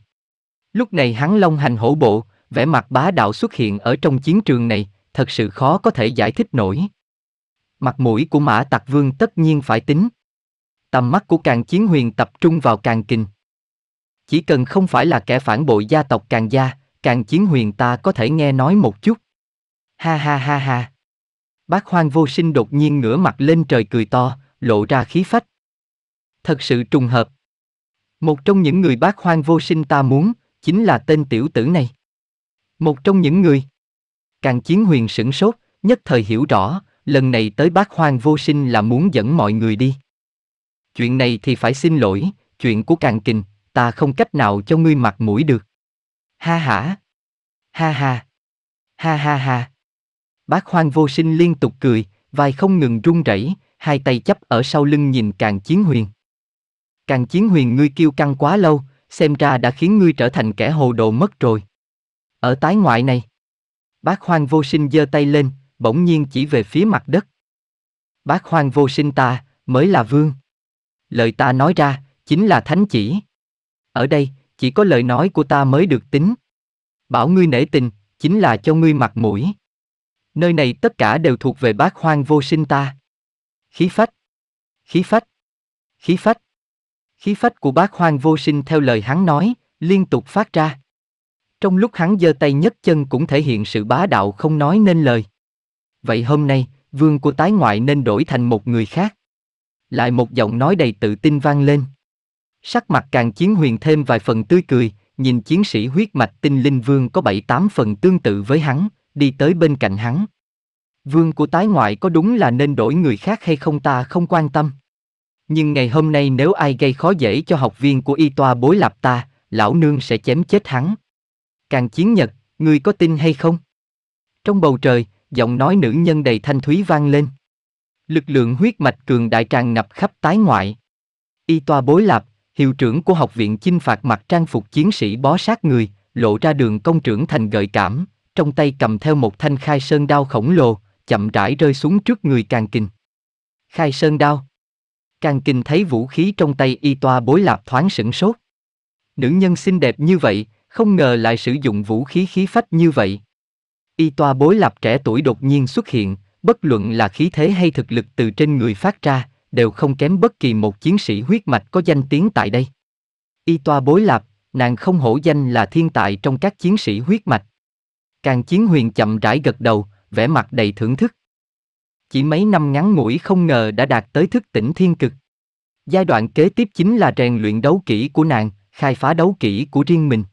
Speaker 1: Lúc này hắn long hành hổ bộ, vẻ mặt bá đạo xuất hiện ở trong chiến trường này, thật sự khó có thể giải thích nổi. Mặt mũi của mã tặc vương tất nhiên phải tính. Tầm mắt của càng chiến huyền tập trung vào càng kình. Chỉ cần không phải là kẻ phản bội gia tộc càng gia, càng chiến huyền ta có thể nghe nói một chút. Ha ha ha ha. Bác hoang vô sinh đột nhiên ngửa mặt lên trời cười to, lộ ra khí phách. Thật sự trùng hợp. Một trong những người bác hoang vô sinh ta muốn, chính là tên tiểu tử này. Một trong những người. Càng chiến huyền sửng sốt, nhất thời hiểu rõ, lần này tới bác hoang vô sinh là muốn dẫn mọi người đi. Chuyện này thì phải xin lỗi, chuyện của càng kình, ta không cách nào cho ngươi mặt mũi được. Ha hả. Ha ha. Ha ha ha. Bác hoang vô sinh liên tục cười, vai không ngừng run rẩy, hai tay chấp ở sau lưng nhìn càng chiến huyền. Càng chiến huyền ngươi kêu căng quá lâu, xem ra đã khiến ngươi trở thành kẻ hồ đồ mất rồi. Ở tái ngoại này, bác hoang vô sinh giơ tay lên, bỗng nhiên chỉ về phía mặt đất. Bác hoang vô sinh ta, mới là vương. Lời ta nói ra, chính là thánh chỉ ở đây, chỉ có lời nói của ta mới được tính. Bảo ngươi nể tình, chính là cho ngươi mặt mũi. Nơi này tất cả đều thuộc về bác hoang vô sinh ta. Khí phách. Khí phách. Khí phách. Khí phách của bác hoang vô sinh theo lời hắn nói, liên tục phát ra. Trong lúc hắn giơ tay nhấc chân cũng thể hiện sự bá đạo không nói nên lời. Vậy hôm nay, vương của tái ngoại nên đổi thành một người khác. Lại một giọng nói đầy tự tin vang lên. Sắc mặt càng chiến huyền thêm vài phần tươi cười, nhìn chiến sĩ huyết mạch tinh linh vương có bảy tám phần tương tự với hắn, đi tới bên cạnh hắn. Vương của tái ngoại có đúng là nên đổi người khác hay không ta không quan tâm. Nhưng ngày hôm nay nếu ai gây khó dễ cho học viên của y toa bối lạp ta, lão nương sẽ chém chết hắn. Càng chiến nhật, người có tin hay không? Trong bầu trời, giọng nói nữ nhân đầy thanh thúy vang lên. Lực lượng huyết mạch cường đại tràn ngập khắp tái ngoại. Y toa bối lạp, hiệu trưởng của học viện chinh phạt mặc trang phục chiến sĩ bó sát người, lộ ra đường công trưởng thành gợi cảm, trong tay cầm theo một thanh khai sơn đao khổng lồ, chậm rãi rơi xuống trước người Càng Kinh. Khai sơn đao. Càng Kinh thấy vũ khí trong tay y toa bối lạp thoáng sửng sốt. Nữ nhân xinh đẹp như vậy, không ngờ lại sử dụng vũ khí khí phách như vậy. Y toa bối lạp trẻ tuổi đột nhiên xuất hiện, bất luận là khí thế hay thực lực từ trên người phát ra, đều không kém bất kỳ một chiến sĩ huyết mạch có danh tiếng tại đây. Y toa bối lạp, nàng không hổ danh là thiên tài trong các chiến sĩ huyết mạch. Càng chiến huyền chậm rãi gật đầu, vẻ mặt đầy thưởng thức. Chỉ mấy năm ngắn ngủi không ngờ đã đạt tới thức tỉnh thiên cực. Giai đoạn kế tiếp chính là rèn luyện đấu kỹ của nàng, khai phá đấu kỹ của riêng mình.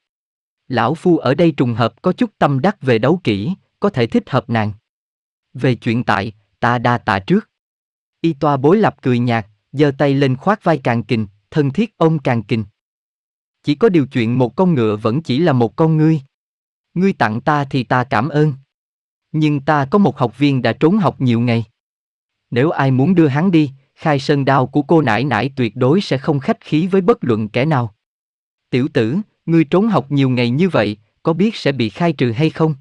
Speaker 1: Lão Phu ở đây trùng hợp có chút tâm đắc về đấu kỹ, có thể thích hợp nàng. Về chuyện tại, ta đa tạ trước. Y toa bối lập cười nhạt, giơ tay lên khoác vai càng kình, thân thiết ông càng kình. Chỉ có điều chuyện một con ngựa vẫn chỉ là một con ngươi. Ngươi tặng ta thì ta cảm ơn. Nhưng ta có một học viên đã trốn học nhiều ngày. Nếu ai muốn đưa hắn đi, khai sơn đao của cô nải nải tuyệt đối sẽ không khách khí với bất luận kẻ nào. Tiểu tử, ngươi trốn học nhiều ngày như vậy, có biết sẽ bị khai trừ hay không?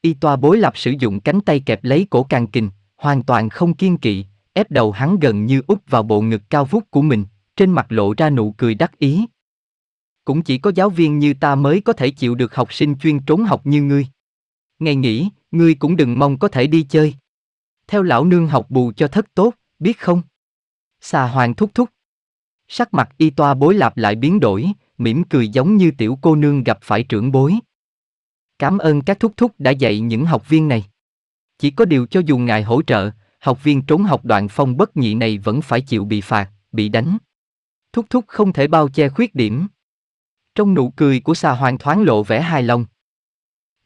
Speaker 1: Y toa bối lập sử dụng cánh tay kẹp lấy cổ càng kình, hoàn toàn không kiên kỵ, ép đầu hắn gần như úp vào bộ ngực cao vút của mình, trên mặt lộ ra nụ cười đắc ý. Cũng chỉ có giáo viên như ta mới có thể chịu được học sinh chuyên trốn học như ngươi. Ngày nghỉ, ngươi cũng đừng mong có thể đi chơi. Theo lão nương học bù cho thất tốt, biết không? Xà hoàng thúc thúc. Sắc mặt y toa bối lạp lại biến đổi, mỉm cười giống như tiểu cô nương gặp phải trưởng bối. Cảm ơn các thúc thúc đã dạy những học viên này. Chỉ có điều cho dù ngài hỗ trợ, học viên trốn học đoạn phong bất nhị này vẫn phải chịu bị phạt, bị đánh. Thúc thúc không thể bao che khuyết điểm. Trong nụ cười của xà hoàng thoáng lộ vẻ hài lòng.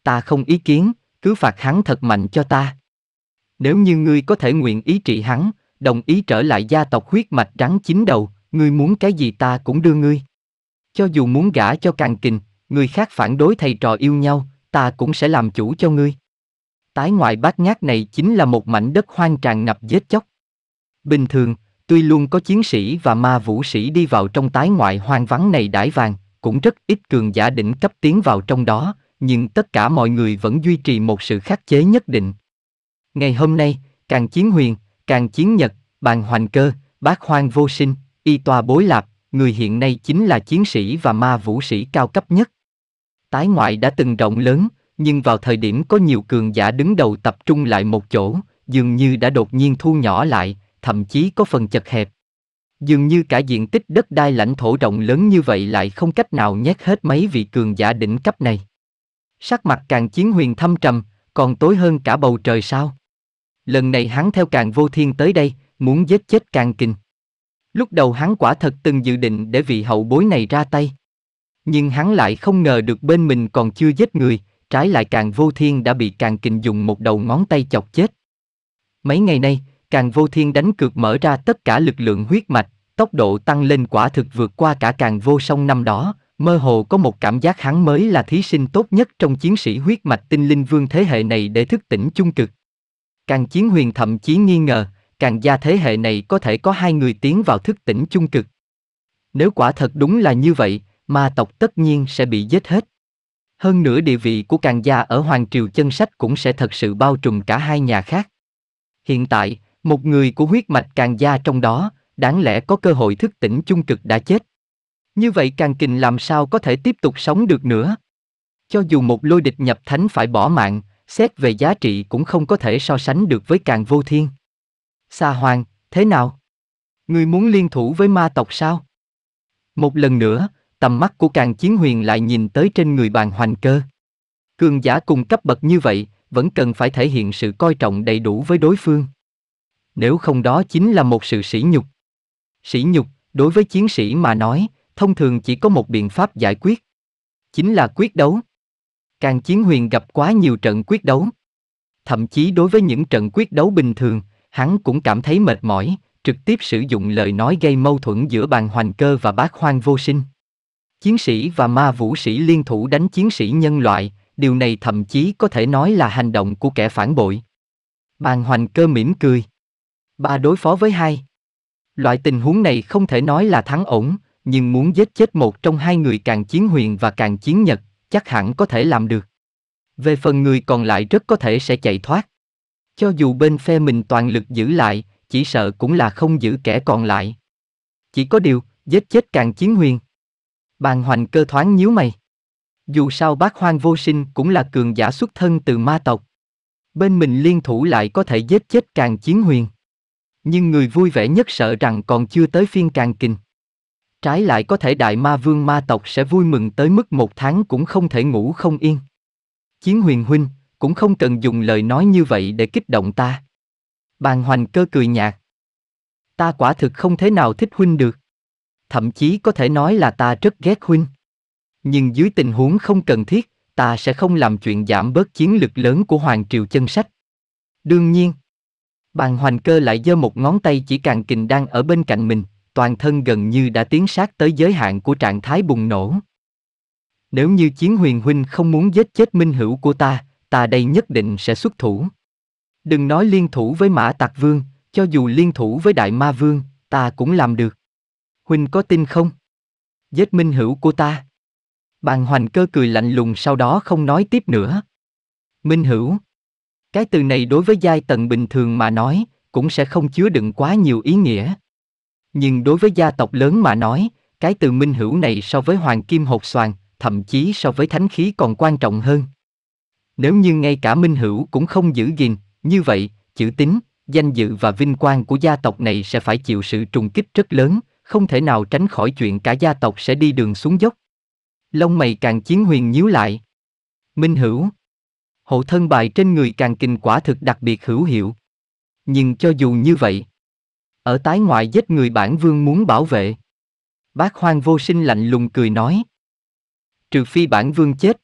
Speaker 1: Ta không ý kiến, cứ phạt hắn thật mạnh cho ta. Nếu như ngươi có thể nguyện ý trị hắn, đồng ý trở lại gia tộc huyết mạch trắng chín đầu, ngươi muốn cái gì ta cũng đưa ngươi. Cho dù muốn gả cho càng kình, người khác phản đối thầy trò yêu nhau, ta cũng sẽ làm chủ cho ngươi. Tái ngoại bát nhát này chính là một mảnh đất hoang tràn ngập giết chóc. Bình thường, tuy luôn có chiến sĩ và ma vũ sĩ đi vào trong tái ngoại hoang vắng này đãi vàng, cũng rất ít cường giả đỉnh cấp tiến vào trong đó, nhưng tất cả mọi người vẫn duy trì một sự khắc chế nhất định. Ngày hôm nay, càng chiến huyền, càng chiến nhật, bàn hoành cơ, bác hoang vô sinh, y tòa bối lạp, người hiện nay chính là chiến sĩ và ma vũ sĩ cao cấp nhất. Tái ngoại đã từng rộng lớn, nhưng vào thời điểm có nhiều cường giả đứng đầu tập trung lại một chỗ, dường như đã đột nhiên thu nhỏ lại, thậm chí có phần chật hẹp. Dường như cả diện tích đất đai lãnh thổ rộng lớn như vậy lại không cách nào nhét hết mấy vị cường giả đỉnh cấp này. Sắc mặt càng chiến huyền thâm trầm, còn tối hơn cả bầu trời sao. Lần này hắn theo càng vô thiên tới đây, muốn giết chết càng kinh. Lúc đầu hắn quả thật từng dự định để vị hậu bối này ra tay. Nhưng hắn lại không ngờ được bên mình còn chưa giết người, trái lại càng vô thiên đã bị càng kình dùng một đầu ngón tay chọc chết. Mấy ngày nay, càng vô thiên đánh cược mở ra tất cả lực lượng huyết mạch, tốc độ tăng lên quả thực vượt qua cả càng vô song năm đó, mơ hồ có một cảm giác hắn mới là thí sinh tốt nhất trong chiến sĩ huyết mạch tinh linh vương thế hệ này để thức tỉnh chung cực. Càng chiến huyền thậm chí nghi ngờ, càng gia thế hệ này có thể có hai người tiến vào thức tỉnh chung cực. Nếu quả thật đúng là như vậy, ma tộc tất nhiên sẽ bị giết hết. Hơn nữa địa vị của càng gia ở Hoàng Triều chân sách cũng sẽ thật sự bao trùm cả hai nhà khác. Hiện tại, một người của huyết mạch càng gia trong đó, đáng lẽ có cơ hội thức tỉnh chung cực đã chết. Như vậy càng kình làm sao có thể tiếp tục sống được nữa? Cho dù một lôi địch nhập thánh phải bỏ mạng, xét về giá trị cũng không có thể so sánh được với càng vô thiên. xa Hoàng, thế nào? người muốn liên thủ với ma tộc sao? Một lần nữa, tầm mắt của càng chiến huyền lại nhìn tới trên người bàn hoành cơ. Cường giả cùng cấp bậc như vậy, vẫn cần phải thể hiện sự coi trọng đầy đủ với đối phương. Nếu không đó chính là một sự sỉ nhục. Sỉ nhục, đối với chiến sĩ mà nói, thông thường chỉ có một biện pháp giải quyết. Chính là quyết đấu. Càng chiến huyền gặp quá nhiều trận quyết đấu. Thậm chí đối với những trận quyết đấu bình thường, hắn cũng cảm thấy mệt mỏi, trực tiếp sử dụng lời nói gây mâu thuẫn giữa bàn hoành cơ và bác hoang vô sinh. Chiến sĩ và ma vũ sĩ liên thủ đánh chiến sĩ nhân loại, điều này thậm chí có thể nói là hành động của kẻ phản bội. Bàn hoành cơ mỉm cười. Ba đối phó với hai. Loại tình huống này không thể nói là thắng ổn, nhưng muốn giết chết một trong hai người càng chiến huyền và càng chiến nhật, chắc hẳn có thể làm được. Về phần người còn lại rất có thể sẽ chạy thoát. Cho dù bên phe mình toàn lực giữ lại, chỉ sợ cũng là không giữ kẻ còn lại. Chỉ có điều, giết chết càng chiến huyền. Bàn hoành cơ thoáng nhíu mày. Dù sao bác hoang vô sinh cũng là cường giả xuất thân từ ma tộc. Bên mình liên thủ lại có thể giết chết càng chiến huyền. Nhưng người vui vẻ nhất sợ rằng còn chưa tới phiên càng kình. Trái lại có thể đại ma vương ma tộc sẽ vui mừng tới mức một tháng cũng không thể ngủ không yên. Chiến huyền huynh, cũng không cần dùng lời nói như vậy để kích động ta. Bàn hoành cơ cười nhạt. Ta quả thực không thế nào thích huynh được thậm chí có thể nói là ta rất ghét huynh. Nhưng dưới tình huống không cần thiết, ta sẽ không làm chuyện giảm bớt chiến lực lớn của Hoàng Triều chân sách. Đương nhiên, bàn hoành cơ lại giơ một ngón tay chỉ càng kình đang ở bên cạnh mình, toàn thân gần như đã tiến sát tới giới hạn của trạng thái bùng nổ. Nếu như chiến huyền huynh không muốn giết chết minh hữu của ta, ta đây nhất định sẽ xuất thủ. Đừng nói liên thủ với mã tạc vương, cho dù liên thủ với đại ma vương, ta cũng làm được. Huynh có tin không? Giết minh hữu của ta. Bàn hoành cơ cười lạnh lùng sau đó không nói tiếp nữa. Minh hữu. Cái từ này đối với giai tầng bình thường mà nói, cũng sẽ không chứa đựng quá nhiều ý nghĩa. Nhưng đối với gia tộc lớn mà nói, cái từ minh hữu này so với hoàng kim hột xoàn, thậm chí so với thánh khí còn quan trọng hơn. Nếu như ngay cả minh hữu cũng không giữ gìn, như vậy, chữ tín, danh dự và vinh quang của gia tộc này sẽ phải chịu sự trùng kích rất lớn, không thể nào tránh khỏi chuyện cả gia tộc sẽ đi đường xuống dốc. Lông mày càng chiến huyền nhíu lại. Minh hữu. Hộ thân bài trên người càng kinh quả thực đặc biệt hữu hiệu. Nhưng cho dù như vậy, ở tái ngoại giết người bản vương muốn bảo vệ. Bác hoang vô sinh lạnh lùng cười nói. Trừ phi bản vương chết.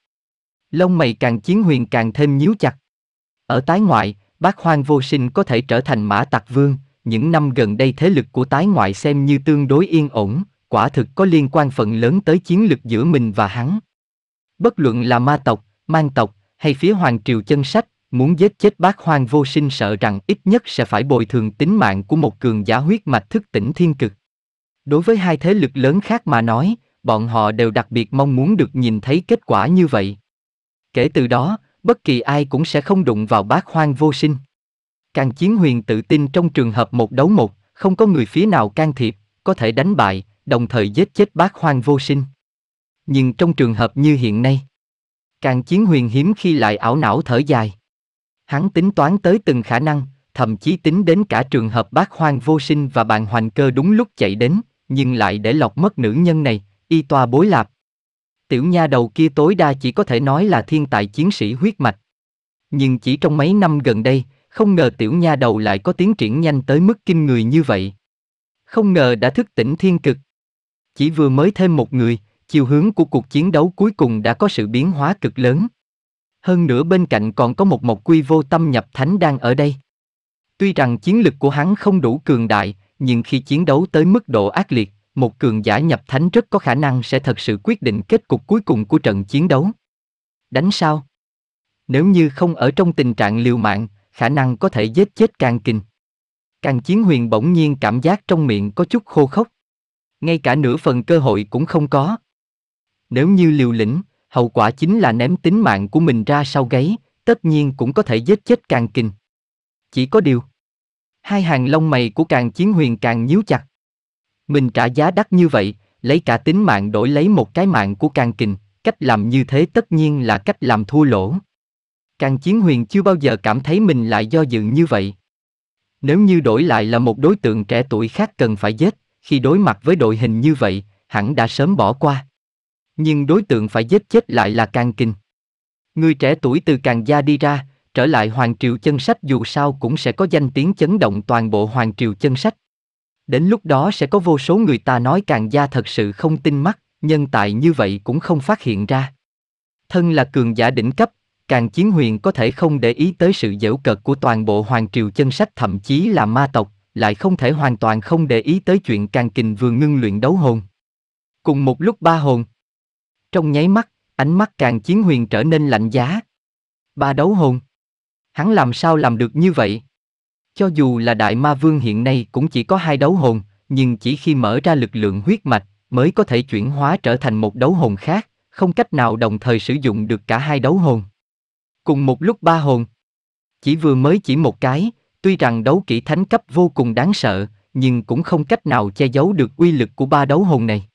Speaker 1: Lông mày càng chiến huyền càng thêm nhíu chặt. Ở tái ngoại, bác hoang vô sinh có thể trở thành mã tặc vương, những năm gần đây thế lực của tái ngoại xem như tương đối yên ổn, quả thực có liên quan phần lớn tới chiến lực giữa mình và hắn. Bất luận là ma tộc, mang tộc, hay phía hoàng triều chân sách, muốn giết chết bác hoang vô sinh sợ rằng ít nhất sẽ phải bồi thường tính mạng của một cường giả huyết mạch thức tỉnh thiên cực. Đối với hai thế lực lớn khác mà nói, bọn họ đều đặc biệt mong muốn được nhìn thấy kết quả như vậy. Kể từ đó, bất kỳ ai cũng sẽ không đụng vào bác hoang vô sinh. Càng Chiến Huyền tự tin trong trường hợp một đấu một, không có người phía nào can thiệp, có thể đánh bại, đồng thời giết chết bác hoang vô sinh. Nhưng trong trường hợp như hiện nay, Càng Chiến Huyền hiếm khi lại ảo não thở dài. Hắn tính toán tới từng khả năng, thậm chí tính đến cả trường hợp bác hoang vô sinh và bạn hoành cơ đúng lúc chạy đến, nhưng lại để lọc mất nữ nhân này, y toa bối lạp. Tiểu nha đầu kia tối đa chỉ có thể nói là thiên tài chiến sĩ huyết mạch. Nhưng chỉ trong mấy năm gần đây, không ngờ tiểu nha đầu lại có tiến triển nhanh tới mức kinh người như vậy. Không ngờ đã thức tỉnh thiên cực. Chỉ vừa mới thêm một người, chiều hướng của cuộc chiến đấu cuối cùng đã có sự biến hóa cực lớn. Hơn nữa bên cạnh còn có một mộc quy vô tâm nhập thánh đang ở đây. Tuy rằng chiến lực của hắn không đủ cường đại, nhưng khi chiến đấu tới mức độ ác liệt, một cường giả nhập thánh rất có khả năng sẽ thật sự quyết định kết cục cuối cùng của trận chiến đấu. Đánh sao? Nếu như không ở trong tình trạng liều mạng, khả năng có thể giết chết càng kinh. Càng chiến huyền bỗng nhiên cảm giác trong miệng có chút khô khốc. Ngay cả nửa phần cơ hội cũng không có. Nếu như liều lĩnh, hậu quả chính là ném tính mạng của mình ra sau gáy, tất nhiên cũng có thể giết chết càng kinh. Chỉ có điều. Hai hàng lông mày của càng chiến huyền càng nhíu chặt. Mình trả giá đắt như vậy, lấy cả tính mạng đổi lấy một cái mạng của càng kình, cách làm như thế tất nhiên là cách làm thua lỗ. Càng Chiến Huyền chưa bao giờ cảm thấy mình lại do dự như vậy. Nếu như đổi lại là một đối tượng trẻ tuổi khác cần phải giết, khi đối mặt với đội hình như vậy, hẳn đã sớm bỏ qua. Nhưng đối tượng phải giết chết lại là Càng Kinh. Người trẻ tuổi từ Càng Gia đi ra, trở lại Hoàng Triều Chân Sách dù sao cũng sẽ có danh tiếng chấn động toàn bộ Hoàng Triều Chân Sách. Đến lúc đó sẽ có vô số người ta nói Càng Gia thật sự không tin mắt, nhân tài như vậy cũng không phát hiện ra. Thân là cường giả đỉnh cấp, Càng chiến huyền có thể không để ý tới sự dễu cợt của toàn bộ hoàng triều chân sách thậm chí là ma tộc, lại không thể hoàn toàn không để ý tới chuyện càng kình vừa ngưng luyện đấu hồn. Cùng một lúc ba hồn. Trong nháy mắt, ánh mắt càng chiến huyền trở nên lạnh giá. Ba đấu hồn. Hắn làm sao làm được như vậy? Cho dù là đại ma vương hiện nay cũng chỉ có hai đấu hồn, nhưng chỉ khi mở ra lực lượng huyết mạch mới có thể chuyển hóa trở thành một đấu hồn khác, không cách nào đồng thời sử dụng được cả hai đấu hồn cùng một lúc ba hồn. Chỉ vừa mới chỉ một cái, tuy rằng đấu kỹ thánh cấp vô cùng đáng sợ, nhưng cũng không cách nào che giấu được uy lực của ba đấu hồn này.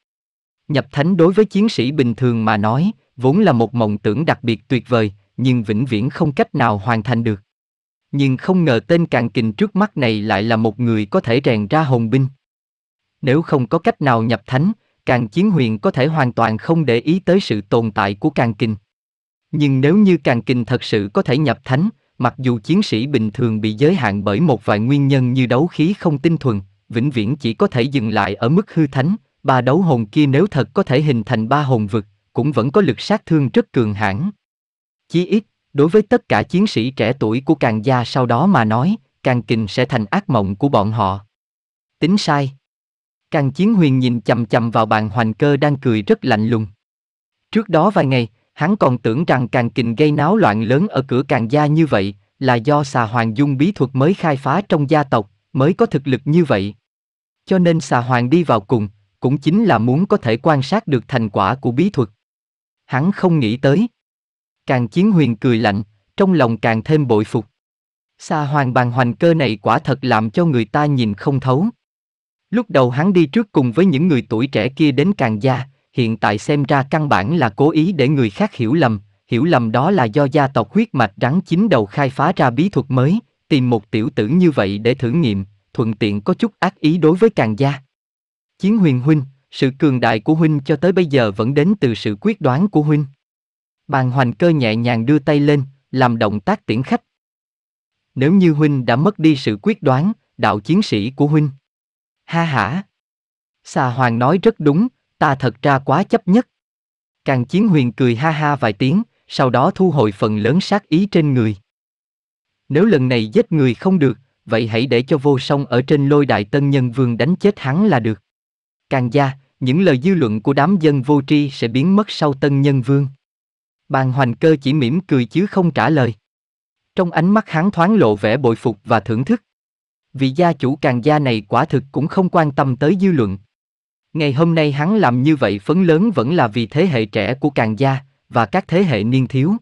Speaker 1: Nhập thánh đối với chiến sĩ bình thường mà nói, vốn là một mộng tưởng đặc biệt tuyệt vời, nhưng vĩnh viễn không cách nào hoàn thành được. Nhưng không ngờ tên càng kình trước mắt này lại là một người có thể rèn ra hồn binh. Nếu không có cách nào nhập thánh, càng chiến huyền có thể hoàn toàn không để ý tới sự tồn tại của càng kình. Nhưng nếu như càng kinh thật sự có thể nhập thánh, mặc dù chiến sĩ bình thường bị giới hạn bởi một vài nguyên nhân như đấu khí không tinh thuần, vĩnh viễn chỉ có thể dừng lại ở mức hư thánh, ba đấu hồn kia nếu thật có thể hình thành ba hồn vực, cũng vẫn có lực sát thương rất cường hãn. Chí ít, đối với tất cả chiến sĩ trẻ tuổi của càng gia sau đó mà nói, càng kình sẽ thành ác mộng của bọn họ. Tính sai. Càng chiến huyền nhìn chầm chầm vào bàn hoành cơ đang cười rất lạnh lùng. Trước đó vài ngày, hắn còn tưởng rằng càng kình gây náo loạn lớn ở cửa càng gia như vậy, là do xà hoàng dung bí thuật mới khai phá trong gia tộc, mới có thực lực như vậy. Cho nên xà hoàng đi vào cùng, cũng chính là muốn có thể quan sát được thành quả của bí thuật. Hắn không nghĩ tới. Càng chiến huyền cười lạnh, trong lòng càng thêm bội phục. Xà hoàng bàn hoành cơ này quả thật làm cho người ta nhìn không thấu. Lúc đầu hắn đi trước cùng với những người tuổi trẻ kia đến càng gia, hiện tại xem ra căn bản là cố ý để người khác hiểu lầm, hiểu lầm đó là do gia tộc huyết mạch rắn chín đầu khai phá ra bí thuật mới, tìm một tiểu tử như vậy để thử nghiệm, thuận tiện có chút ác ý đối với càng gia. Chiến huyền huynh, sự cường đại của huynh cho tới bây giờ vẫn đến từ sự quyết đoán của huynh. Bàn hoành cơ nhẹ nhàng đưa tay lên, làm động tác tiễn khách. Nếu như huynh đã mất đi sự quyết đoán, đạo chiến sĩ của huynh. Ha hả! Xà hoàng nói rất đúng, ta thật ra quá chấp nhất. Càng chiến huyền cười ha ha vài tiếng, sau đó thu hồi phần lớn sát ý trên người. Nếu lần này giết người không được, vậy hãy để cho vô song ở trên lôi đại tân nhân vương đánh chết hắn là được. Càng gia, những lời dư luận của đám dân vô tri sẽ biến mất sau tân nhân vương. Bàn hoành cơ chỉ mỉm cười chứ không trả lời. Trong ánh mắt hắn thoáng lộ vẻ bội phục và thưởng thức. Vị gia chủ càng gia này quả thực cũng không quan tâm tới dư luận, Ngày hôm nay hắn làm như vậy phấn lớn vẫn là vì thế hệ trẻ của càng gia và các thế hệ niên thiếu.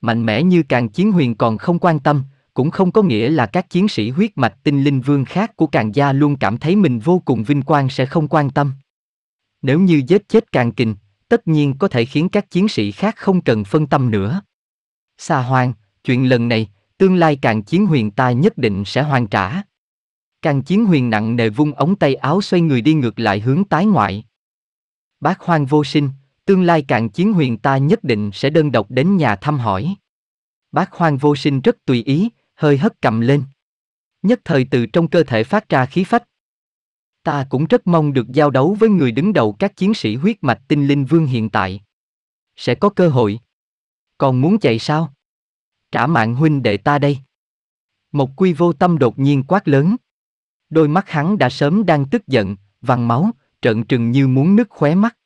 Speaker 1: Mạnh mẽ như càng chiến huyền còn không quan tâm, cũng không có nghĩa là các chiến sĩ huyết mạch tinh linh vương khác của càng gia luôn cảm thấy mình vô cùng vinh quang sẽ không quan tâm. Nếu như giết chết càng kình, tất nhiên có thể khiến các chiến sĩ khác không cần phân tâm nữa. Xa hoàng chuyện lần này, tương lai càng chiến huyền ta nhất định sẽ hoàn trả. Càng chiến huyền nặng nề vung ống tay áo xoay người đi ngược lại hướng tái ngoại. Bác hoang vô sinh, tương lai càng chiến huyền ta nhất định sẽ đơn độc đến nhà thăm hỏi. Bác hoang vô sinh rất tùy ý, hơi hất cầm lên. Nhất thời từ trong cơ thể phát ra khí phách. Ta cũng rất mong được giao đấu với người đứng đầu các chiến sĩ huyết mạch tinh linh vương hiện tại. Sẽ có cơ hội. Còn muốn chạy sao? Trả mạng huynh đệ ta đây. Một quy vô tâm đột nhiên quát lớn. Đôi mắt hắn đã sớm đang tức giận, vằn máu, trợn trừng như muốn nứt khóe mắt.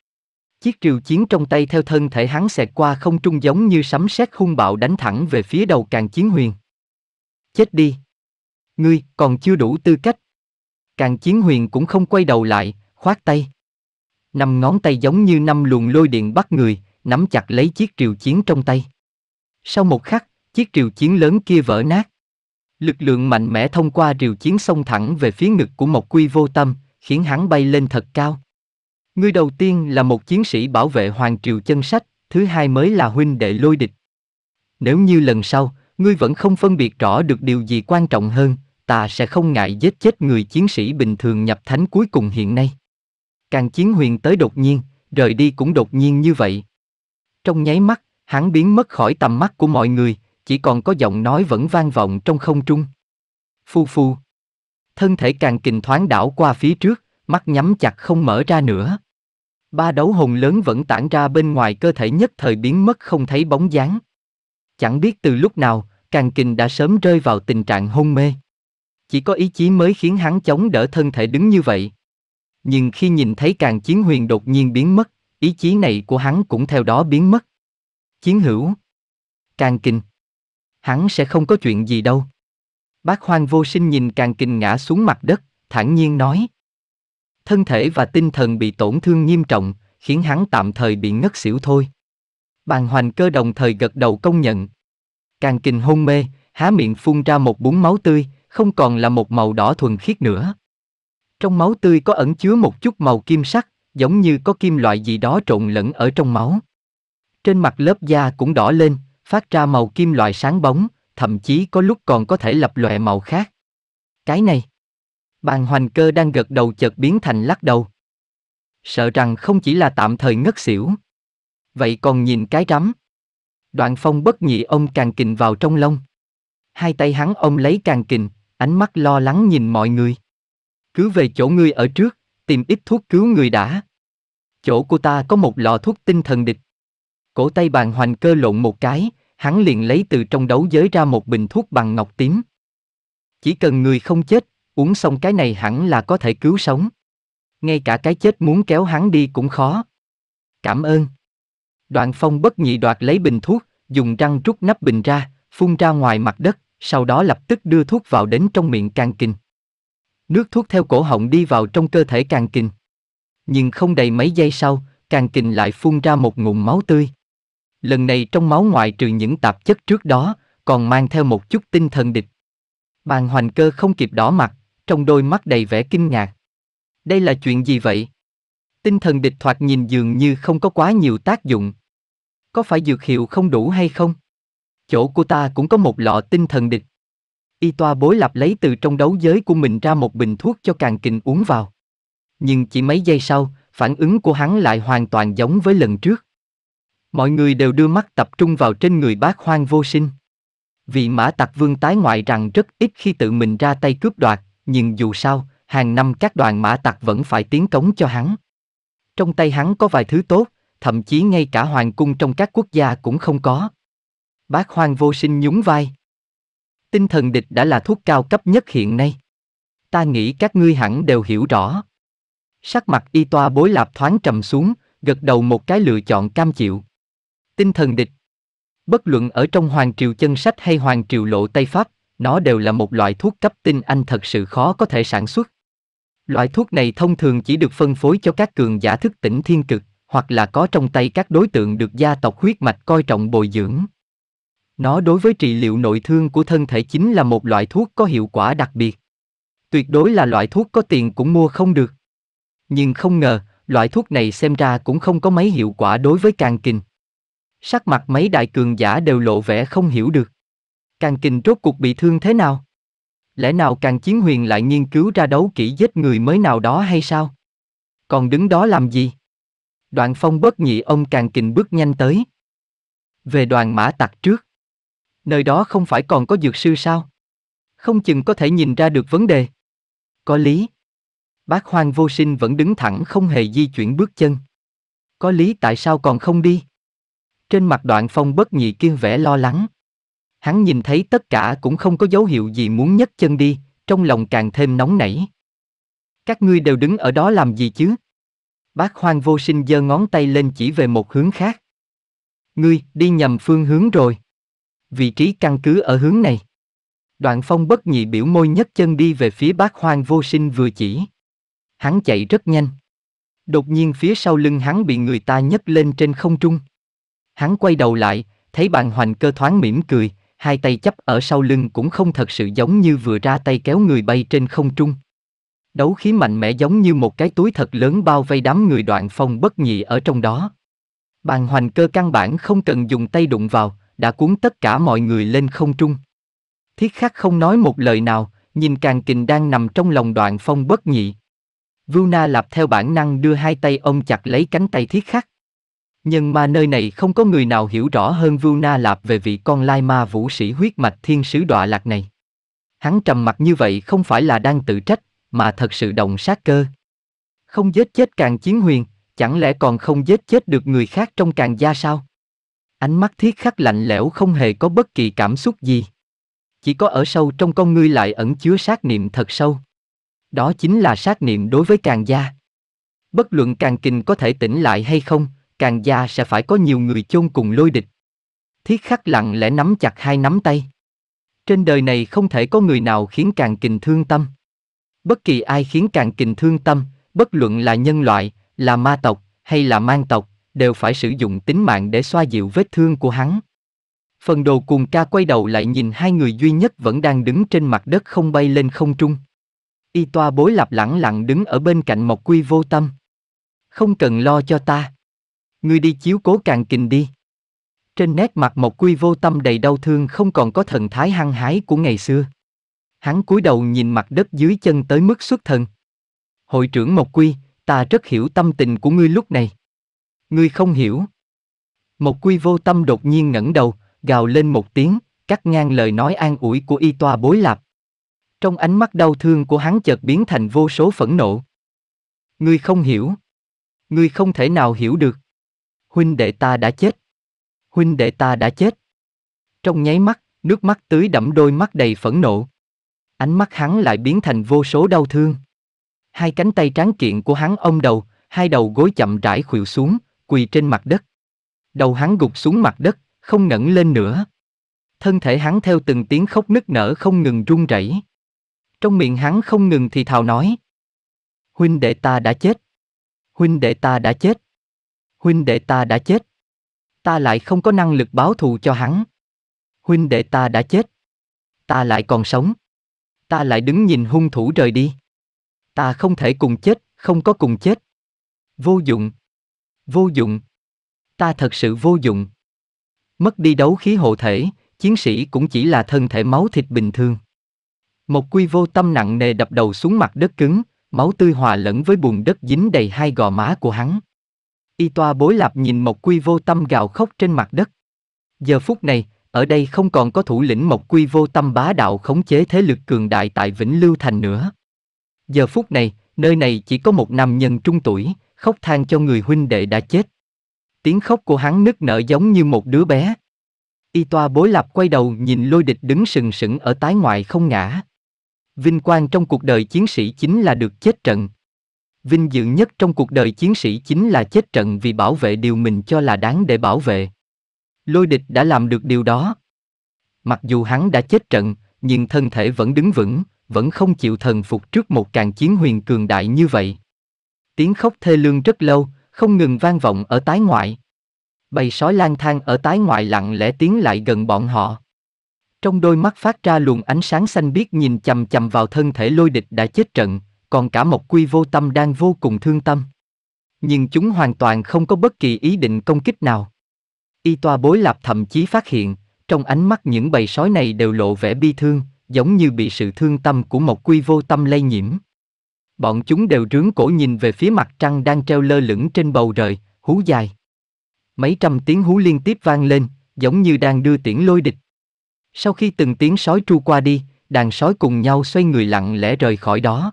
Speaker 1: Chiếc triều chiến trong tay theo thân thể hắn xẹt qua không trung giống như sấm sét hung bạo đánh thẳng về phía đầu càng chiến huyền. Chết đi! Ngươi còn chưa đủ tư cách. Càng chiến huyền cũng không quay đầu lại, khoát tay. Năm ngón tay giống như năm luồng lôi điện bắt người, nắm chặt lấy chiếc triều chiến trong tay. Sau một khắc, chiếc triều chiến lớn kia vỡ nát. Lực lượng mạnh mẽ thông qua rìu chiến xông thẳng về phía ngực của Mộc Quy vô tâm, khiến hắn bay lên thật cao. Ngươi đầu tiên là một chiến sĩ bảo vệ Hoàng Triều chân sách, thứ hai mới là huynh đệ lôi địch. Nếu như lần sau, ngươi vẫn không phân biệt rõ được điều gì quan trọng hơn, ta sẽ không ngại giết chết người chiến sĩ bình thường nhập thánh cuối cùng hiện nay. Càng chiến huyền tới đột nhiên, rời đi cũng đột nhiên như vậy. Trong nháy mắt, hắn biến mất khỏi tầm mắt của mọi người, chỉ còn có giọng nói vẫn vang vọng trong không trung. Phu phu. Thân thể càng kình thoáng đảo qua phía trước, mắt nhắm chặt không mở ra nữa. Ba đấu hồn lớn vẫn tản ra bên ngoài cơ thể nhất thời biến mất không thấy bóng dáng. Chẳng biết từ lúc nào, càng kình đã sớm rơi vào tình trạng hôn mê. Chỉ có ý chí mới khiến hắn chống đỡ thân thể đứng như vậy. Nhưng khi nhìn thấy càng chiến huyền đột nhiên biến mất, ý chí này của hắn cũng theo đó biến mất. Chiến hữu. Càng kình. Hắn sẽ không có chuyện gì đâu. Bác Hoang vô sinh nhìn càng kinh ngã xuống mặt đất, thản nhiên nói. Thân thể và tinh thần bị tổn thương nghiêm trọng, khiến hắn tạm thời bị ngất xỉu thôi. Bàn hoành cơ đồng thời gật đầu công nhận. Càng kinh hôn mê, há miệng phun ra một bún máu tươi, không còn là một màu đỏ thuần khiết nữa. Trong máu tươi có ẩn chứa một chút màu kim sắc, giống như có kim loại gì đó trộn lẫn ở trong máu. Trên mặt lớp da cũng đỏ lên, phát ra màu kim loại sáng bóng, thậm chí có lúc còn có thể lập lòe màu khác. Cái này. Bàn hoành cơ đang gật đầu chợt biến thành lắc đầu. Sợ rằng không chỉ là tạm thời ngất xỉu. Vậy còn nhìn cái rắm. Đoạn phong bất nhị ông càng kình vào trong lông. Hai tay hắn ông lấy càng kình, ánh mắt lo lắng nhìn mọi người. Cứ về chỗ ngươi ở trước, tìm ít thuốc cứu người đã. Chỗ của ta có một lọ thuốc tinh thần địch. Cổ tay bàn hoành cơ lộn một cái, hắn liền lấy từ trong đấu giới ra một bình thuốc bằng ngọc tím. Chỉ cần người không chết, uống xong cái này hẳn là có thể cứu sống. Ngay cả cái chết muốn kéo hắn đi cũng khó. Cảm ơn. Đoạn phong bất nhị đoạt lấy bình thuốc, dùng răng rút nắp bình ra, phun ra ngoài mặt đất, sau đó lập tức đưa thuốc vào đến trong miệng càng kinh. Nước thuốc theo cổ họng đi vào trong cơ thể càng kinh. Nhưng không đầy mấy giây sau, càng kinh lại phun ra một ngụm máu tươi lần này trong máu ngoại trừ những tạp chất trước đó, còn mang theo một chút tinh thần địch. Bàn hoành cơ không kịp đỏ mặt, trong đôi mắt đầy vẻ kinh ngạc. Đây là chuyện gì vậy? Tinh thần địch thoạt nhìn dường như không có quá nhiều tác dụng. Có phải dược hiệu không đủ hay không? Chỗ của ta cũng có một lọ tinh thần địch. Y toa bối lập lấy từ trong đấu giới của mình ra một bình thuốc cho càng kình uống vào. Nhưng chỉ mấy giây sau, phản ứng của hắn lại hoàn toàn giống với lần trước. Mọi người đều đưa mắt tập trung vào trên người bác hoang vô sinh. Vị mã tặc vương tái ngoại rằng rất ít khi tự mình ra tay cướp đoạt, nhưng dù sao, hàng năm các đoàn mã tặc vẫn phải tiến cống cho hắn. Trong tay hắn có vài thứ tốt, thậm chí ngay cả hoàng cung trong các quốc gia cũng không có. Bác hoang vô sinh nhún vai. Tinh thần địch đã là thuốc cao cấp nhất hiện nay. Ta nghĩ các ngươi hẳn đều hiểu rõ. Sắc mặt y toa bối lạp thoáng trầm xuống, gật đầu một cái lựa chọn cam chịu tinh thần địch. Bất luận ở trong Hoàng Triều Chân Sách hay Hoàng Triều Lộ Tây Pháp, nó đều là một loại thuốc cấp tinh anh thật sự khó có thể sản xuất. Loại thuốc này thông thường chỉ được phân phối cho các cường giả thức tỉnh thiên cực, hoặc là có trong tay các đối tượng được gia tộc huyết mạch coi trọng bồi dưỡng. Nó đối với trị liệu nội thương của thân thể chính là một loại thuốc có hiệu quả đặc biệt. Tuyệt đối là loại thuốc có tiền cũng mua không được. Nhưng không ngờ, loại thuốc này xem ra cũng không có mấy hiệu quả đối với càng kình. Sắc mặt mấy đại cường giả đều lộ vẻ không hiểu được. Càng kình rốt cuộc bị thương thế nào? Lẽ nào càng chiến huyền lại nghiên cứu ra đấu kỹ giết người mới nào đó hay sao? Còn đứng đó làm gì? Đoạn phong bất nhị ông càng kình bước nhanh tới. Về đoàn mã tặc trước. Nơi đó không phải còn có dược sư sao? Không chừng có thể nhìn ra được vấn đề. Có lý. Bác Hoang vô sinh vẫn đứng thẳng không hề di chuyển bước chân. Có lý tại sao còn không đi? Trên mặt đoạn phong bất nhị kia vẻ lo lắng. Hắn nhìn thấy tất cả cũng không có dấu hiệu gì muốn nhấc chân đi, trong lòng càng thêm nóng nảy. Các ngươi đều đứng ở đó làm gì chứ? Bác Hoang vô sinh giơ ngón tay lên chỉ về một hướng khác. Ngươi, đi nhầm phương hướng rồi. Vị trí căn cứ ở hướng này. Đoạn phong bất nhị biểu môi nhấc chân đi về phía bác Hoang vô sinh vừa chỉ. Hắn chạy rất nhanh. Đột nhiên phía sau lưng hắn bị người ta nhấc lên trên không trung. Hắn quay đầu lại, thấy bàn hoành cơ thoáng mỉm cười, hai tay chấp ở sau lưng cũng không thật sự giống như vừa ra tay kéo người bay trên không trung. Đấu khí mạnh mẽ giống như một cái túi thật lớn bao vây đám người đoạn phong bất nhị ở trong đó. Bàn hoành cơ căn bản không cần dùng tay đụng vào, đã cuốn tất cả mọi người lên không trung. Thiết khắc không nói một lời nào, nhìn càng kình đang nằm trong lòng đoạn phong bất nhị. Vuna lạp theo bản năng đưa hai tay ôm chặt lấy cánh tay thiết khắc. Nhưng mà nơi này không có người nào hiểu rõ hơn Vưu Na Lạp về vị con lai ma vũ sĩ huyết mạch thiên sứ đọa lạc này. Hắn trầm mặt như vậy không phải là đang tự trách, mà thật sự động sát cơ. Không giết chết càng chiến huyền, chẳng lẽ còn không giết chết được người khác trong càng gia sao? Ánh mắt thiết khắc lạnh lẽo không hề có bất kỳ cảm xúc gì. Chỉ có ở sâu trong con ngươi lại ẩn chứa sát niệm thật sâu. Đó chính là sát niệm đối với càng gia. Bất luận càng kinh có thể tỉnh lại hay không, càng già sẽ phải có nhiều người chôn cùng lôi địch. Thiết khắc lặng lẽ nắm chặt hai nắm tay. Trên đời này không thể có người nào khiến càng kình thương tâm. Bất kỳ ai khiến càng kình thương tâm, bất luận là nhân loại, là ma tộc, hay là mang tộc, đều phải sử dụng tính mạng để xoa dịu vết thương của hắn. Phần đồ cùng ca quay đầu lại nhìn hai người duy nhất vẫn đang đứng trên mặt đất không bay lên không trung. Y toa bối lạp lẳng lặng đứng ở bên cạnh Mộc Quy vô tâm. Không cần lo cho ta ngươi đi chiếu cố càng kình đi. Trên nét mặt Mộc Quy vô tâm đầy đau thương không còn có thần thái hăng hái của ngày xưa. Hắn cúi đầu nhìn mặt đất dưới chân tới mức xuất thần. Hội trưởng Mộc Quy, ta rất hiểu tâm tình của ngươi lúc này. Ngươi không hiểu. Mộc Quy vô tâm đột nhiên ngẩng đầu, gào lên một tiếng, cắt ngang lời nói an ủi của y toa bối lạp. Trong ánh mắt đau thương của hắn chợt biến thành vô số phẫn nộ. Ngươi không hiểu. Ngươi không thể nào hiểu được huynh đệ ta đã chết. Huynh đệ ta đã chết. Trong nháy mắt, nước mắt tưới đẫm đôi mắt đầy phẫn nộ. Ánh mắt hắn lại biến thành vô số đau thương. Hai cánh tay tráng kiện của hắn ông đầu, hai đầu gối chậm rãi khuỵu xuống, quỳ trên mặt đất. Đầu hắn gục xuống mặt đất, không ngẩng lên nữa. Thân thể hắn theo từng tiếng khóc nức nở không ngừng run rẩy. Trong miệng hắn không ngừng thì thào nói. Huynh đệ ta đã chết. Huynh đệ ta đã chết huynh đệ ta đã chết. Ta lại không có năng lực báo thù cho hắn. Huynh đệ ta đã chết. Ta lại còn sống. Ta lại đứng nhìn hung thủ rời đi. Ta không thể cùng chết, không có cùng chết. Vô dụng. Vô dụng. Ta thật sự vô dụng. Mất đi đấu khí hộ thể, chiến sĩ cũng chỉ là thân thể máu thịt bình thường. Một quy vô tâm nặng nề đập đầu xuống mặt đất cứng, máu tươi hòa lẫn với bùn đất dính đầy hai gò má của hắn. Y toa bối lạp nhìn Mộc Quy vô tâm gào khóc trên mặt đất. Giờ phút này, ở đây không còn có thủ lĩnh Mộc Quy vô tâm bá đạo khống chế thế lực cường đại tại Vĩnh Lưu Thành nữa. Giờ phút này, nơi này chỉ có một nam nhân trung tuổi, khóc than cho người huynh đệ đã chết. Tiếng khóc của hắn nức nở giống như một đứa bé. Y toa bối lạp quay đầu nhìn lôi địch đứng sừng sững ở tái ngoại không ngã. Vinh quang trong cuộc đời chiến sĩ chính là được chết trận. Vinh dự nhất trong cuộc đời chiến sĩ chính là chết trận vì bảo vệ điều mình cho là đáng để bảo vệ. Lôi địch đã làm được điều đó. Mặc dù hắn đã chết trận, nhưng thân thể vẫn đứng vững, vẫn không chịu thần phục trước một tràng chiến huyền cường đại như vậy. Tiếng khóc thê lương rất lâu, không ngừng vang vọng ở tái ngoại. Bầy sói lang thang ở tái ngoại lặng lẽ tiến lại gần bọn họ. Trong đôi mắt phát ra luồng ánh sáng xanh biếc nhìn chằm chằm vào thân thể lôi địch đã chết trận, còn cả Mộc Quy vô tâm đang vô cùng thương tâm. Nhưng chúng hoàn toàn không có bất kỳ ý định công kích nào. Y toa bối lạp thậm chí phát hiện, trong ánh mắt những bầy sói này đều lộ vẻ bi thương, giống như bị sự thương tâm của Mộc Quy vô tâm lây nhiễm. Bọn chúng đều rướng cổ nhìn về phía mặt trăng đang treo lơ lửng trên bầu trời, hú dài. Mấy trăm tiếng hú liên tiếp vang lên, giống như đang đưa tiễn lôi địch. Sau khi từng tiếng sói tru qua đi, đàn sói cùng nhau xoay người lặng lẽ rời khỏi đó.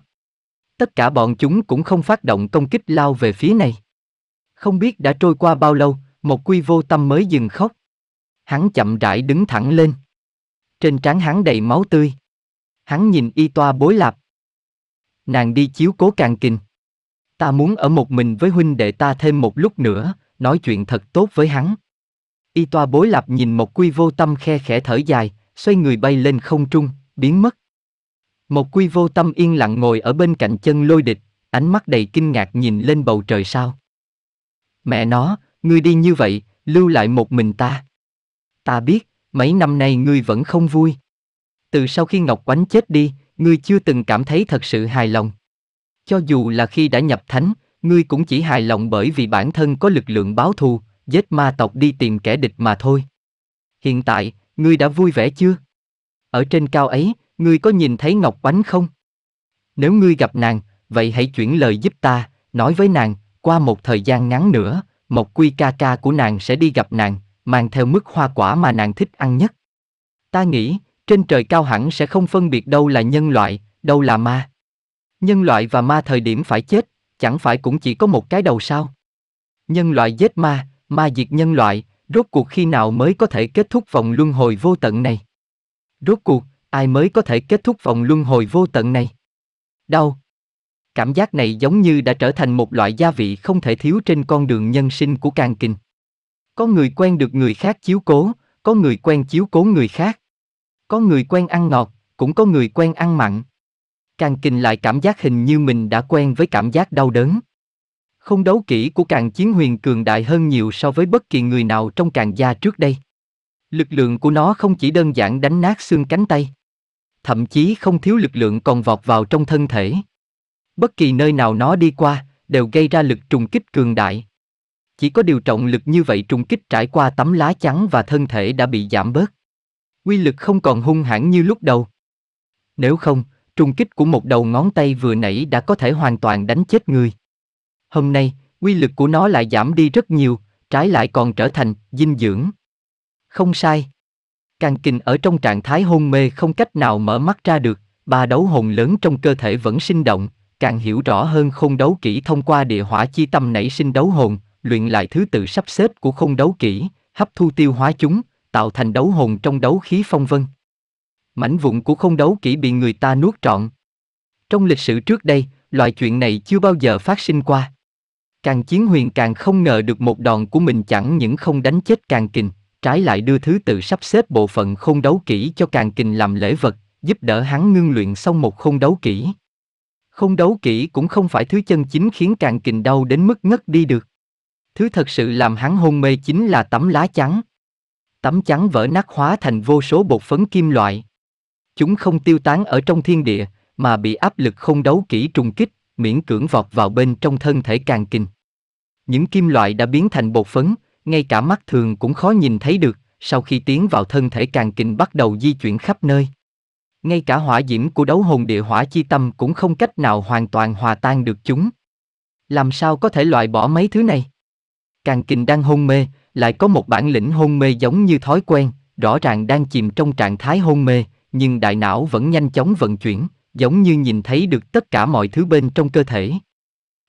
Speaker 1: Tất cả bọn chúng cũng không phát động công kích lao về phía này. Không biết đã trôi qua bao lâu, một quy vô tâm mới dừng khóc. Hắn chậm rãi đứng thẳng lên. Trên trán hắn đầy máu tươi. Hắn nhìn y toa bối lạp. Nàng đi chiếu cố càng kình. Ta muốn ở một mình với huynh đệ ta thêm một lúc nữa, nói chuyện thật tốt với hắn. Y toa bối lạp nhìn một quy vô tâm khe khẽ thở dài, xoay người bay lên không trung, biến mất. Một quy vô tâm yên lặng ngồi ở bên cạnh chân lôi địch, ánh mắt đầy kinh ngạc nhìn lên bầu trời sao. Mẹ nó, ngươi đi như vậy, lưu lại một mình ta. Ta biết, mấy năm nay ngươi vẫn không vui. Từ sau khi Ngọc Quánh chết đi, ngươi chưa từng cảm thấy thật sự hài lòng. Cho dù là khi đã nhập thánh, ngươi cũng chỉ hài lòng bởi vì bản thân có lực lượng báo thù, giết ma tộc đi tìm kẻ địch mà thôi. Hiện tại, ngươi đã vui vẻ chưa? Ở trên cao ấy, ngươi có nhìn thấy Ngọc Oánh không? Nếu ngươi gặp nàng, vậy hãy chuyển lời giúp ta, nói với nàng, qua một thời gian ngắn nữa, một quy ca ca của nàng sẽ đi gặp nàng, mang theo mức hoa quả mà nàng thích ăn nhất. Ta nghĩ, trên trời cao hẳn sẽ không phân biệt đâu là nhân loại, đâu là ma. Nhân loại và ma thời điểm phải chết, chẳng phải cũng chỉ có một cái đầu sao? Nhân loại giết ma, ma diệt nhân loại, rốt cuộc khi nào mới có thể kết thúc vòng luân hồi vô tận này? Rốt cuộc, ai mới có thể kết thúc vòng luân hồi vô tận này? Đau. Cảm giác này giống như đã trở thành một loại gia vị không thể thiếu trên con đường nhân sinh của Càng Kinh. Có người quen được người khác chiếu cố, có người quen chiếu cố người khác. Có người quen ăn ngọt, cũng có người quen ăn mặn. Càng Kinh lại cảm giác hình như mình đã quen với cảm giác đau đớn. Không đấu kỹ của Càng Chiến Huyền cường đại hơn nhiều so với bất kỳ người nào trong Càng gia trước đây. Lực lượng của nó không chỉ đơn giản đánh nát xương cánh tay thậm chí không thiếu lực lượng còn vọt vào trong thân thể. Bất kỳ nơi nào nó đi qua, đều gây ra lực trùng kích cường đại. Chỉ có điều trọng lực như vậy trùng kích trải qua tấm lá chắn và thân thể đã bị giảm bớt. Quy lực không còn hung hãn như lúc đầu. Nếu không, trùng kích của một đầu ngón tay vừa nãy đã có thể hoàn toàn đánh chết người. Hôm nay, quy lực của nó lại giảm đi rất nhiều, trái lại còn trở thành dinh dưỡng. Không sai. Càng kinh ở trong trạng thái hôn mê không cách nào mở mắt ra được, ba đấu hồn lớn trong cơ thể vẫn sinh động, càng hiểu rõ hơn không đấu kỹ thông qua địa hỏa chi tâm nảy sinh đấu hồn, luyện lại thứ tự sắp xếp của không đấu kỹ, hấp thu tiêu hóa chúng, tạo thành đấu hồn trong đấu khí phong vân. Mảnh vụn của không đấu kỹ bị người ta nuốt trọn. Trong lịch sử trước đây, loại chuyện này chưa bao giờ phát sinh qua. Càng chiến huyền càng không ngờ được một đòn của mình chẳng những không đánh chết càng kình, trái lại đưa thứ tự sắp xếp bộ phận không đấu kỹ cho càng kình làm lễ vật, giúp đỡ hắn ngưng luyện xong một không đấu kỹ. Không đấu kỹ cũng không phải thứ chân chính khiến càng kình đau đến mức ngất đi được. Thứ thật sự làm hắn hôn mê chính là tấm lá trắng. Tấm trắng vỡ nát hóa thành vô số bột phấn kim loại. Chúng không tiêu tán ở trong thiên địa, mà bị áp lực không đấu kỹ trùng kích, miễn cưỡng vọt vào bên trong thân thể càng kình. Những kim loại đã biến thành bột phấn, ngay cả mắt thường cũng khó nhìn thấy được, sau khi tiến vào thân thể càng kinh bắt đầu di chuyển khắp nơi. Ngay cả hỏa diễm của đấu hồn địa hỏa chi tâm cũng không cách nào hoàn toàn hòa tan được chúng. Làm sao có thể loại bỏ mấy thứ này? Càng kinh đang hôn mê, lại có một bản lĩnh hôn mê giống như thói quen, rõ ràng đang chìm trong trạng thái hôn mê, nhưng đại não vẫn nhanh chóng vận chuyển, giống như nhìn thấy được tất cả mọi thứ bên trong cơ thể.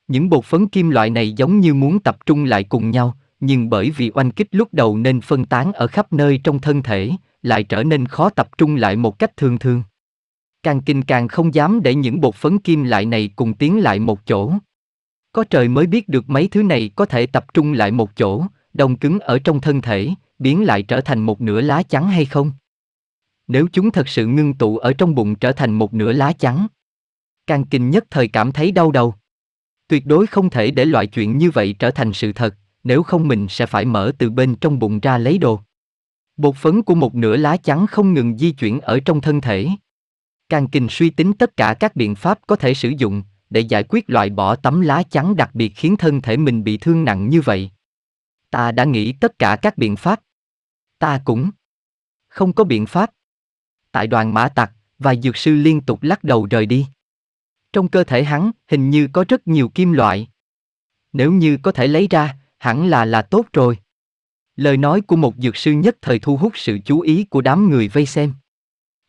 Speaker 1: Những bột phấn kim loại này giống như muốn tập trung lại cùng nhau, nhưng bởi vì oanh kích lúc đầu nên phân tán ở khắp nơi trong thân thể, lại trở nên khó tập trung lại một cách thường thường. Càng kinh càng không dám để những bột phấn kim lại này cùng tiến lại một chỗ. Có trời mới biết được mấy thứ này có thể tập trung lại một chỗ, đông cứng ở trong thân thể, biến lại trở thành một nửa lá chắn hay không. Nếu chúng thật sự ngưng tụ ở trong bụng trở thành một nửa lá chắn, Càng kinh nhất thời cảm thấy đau đầu. Tuyệt đối không thể để loại chuyện như vậy trở thành sự thật, nếu không mình sẽ phải mở từ bên trong bụng ra lấy đồ. Bột phấn của một nửa lá chắn không ngừng di chuyển ở trong thân thể. Càng kinh suy tính tất cả các biện pháp có thể sử dụng để giải quyết loại bỏ tấm lá chắn đặc biệt khiến thân thể mình bị thương nặng như vậy. Ta đã nghĩ tất cả các biện pháp. Ta cũng không có biện pháp. Tại đoàn mã tặc, vài dược sư liên tục lắc đầu rời đi. Trong cơ thể hắn hình như có rất nhiều kim loại. Nếu như có thể lấy ra, hẳn là là tốt rồi. Lời nói của một dược sư nhất thời thu hút sự chú ý của đám người vây xem.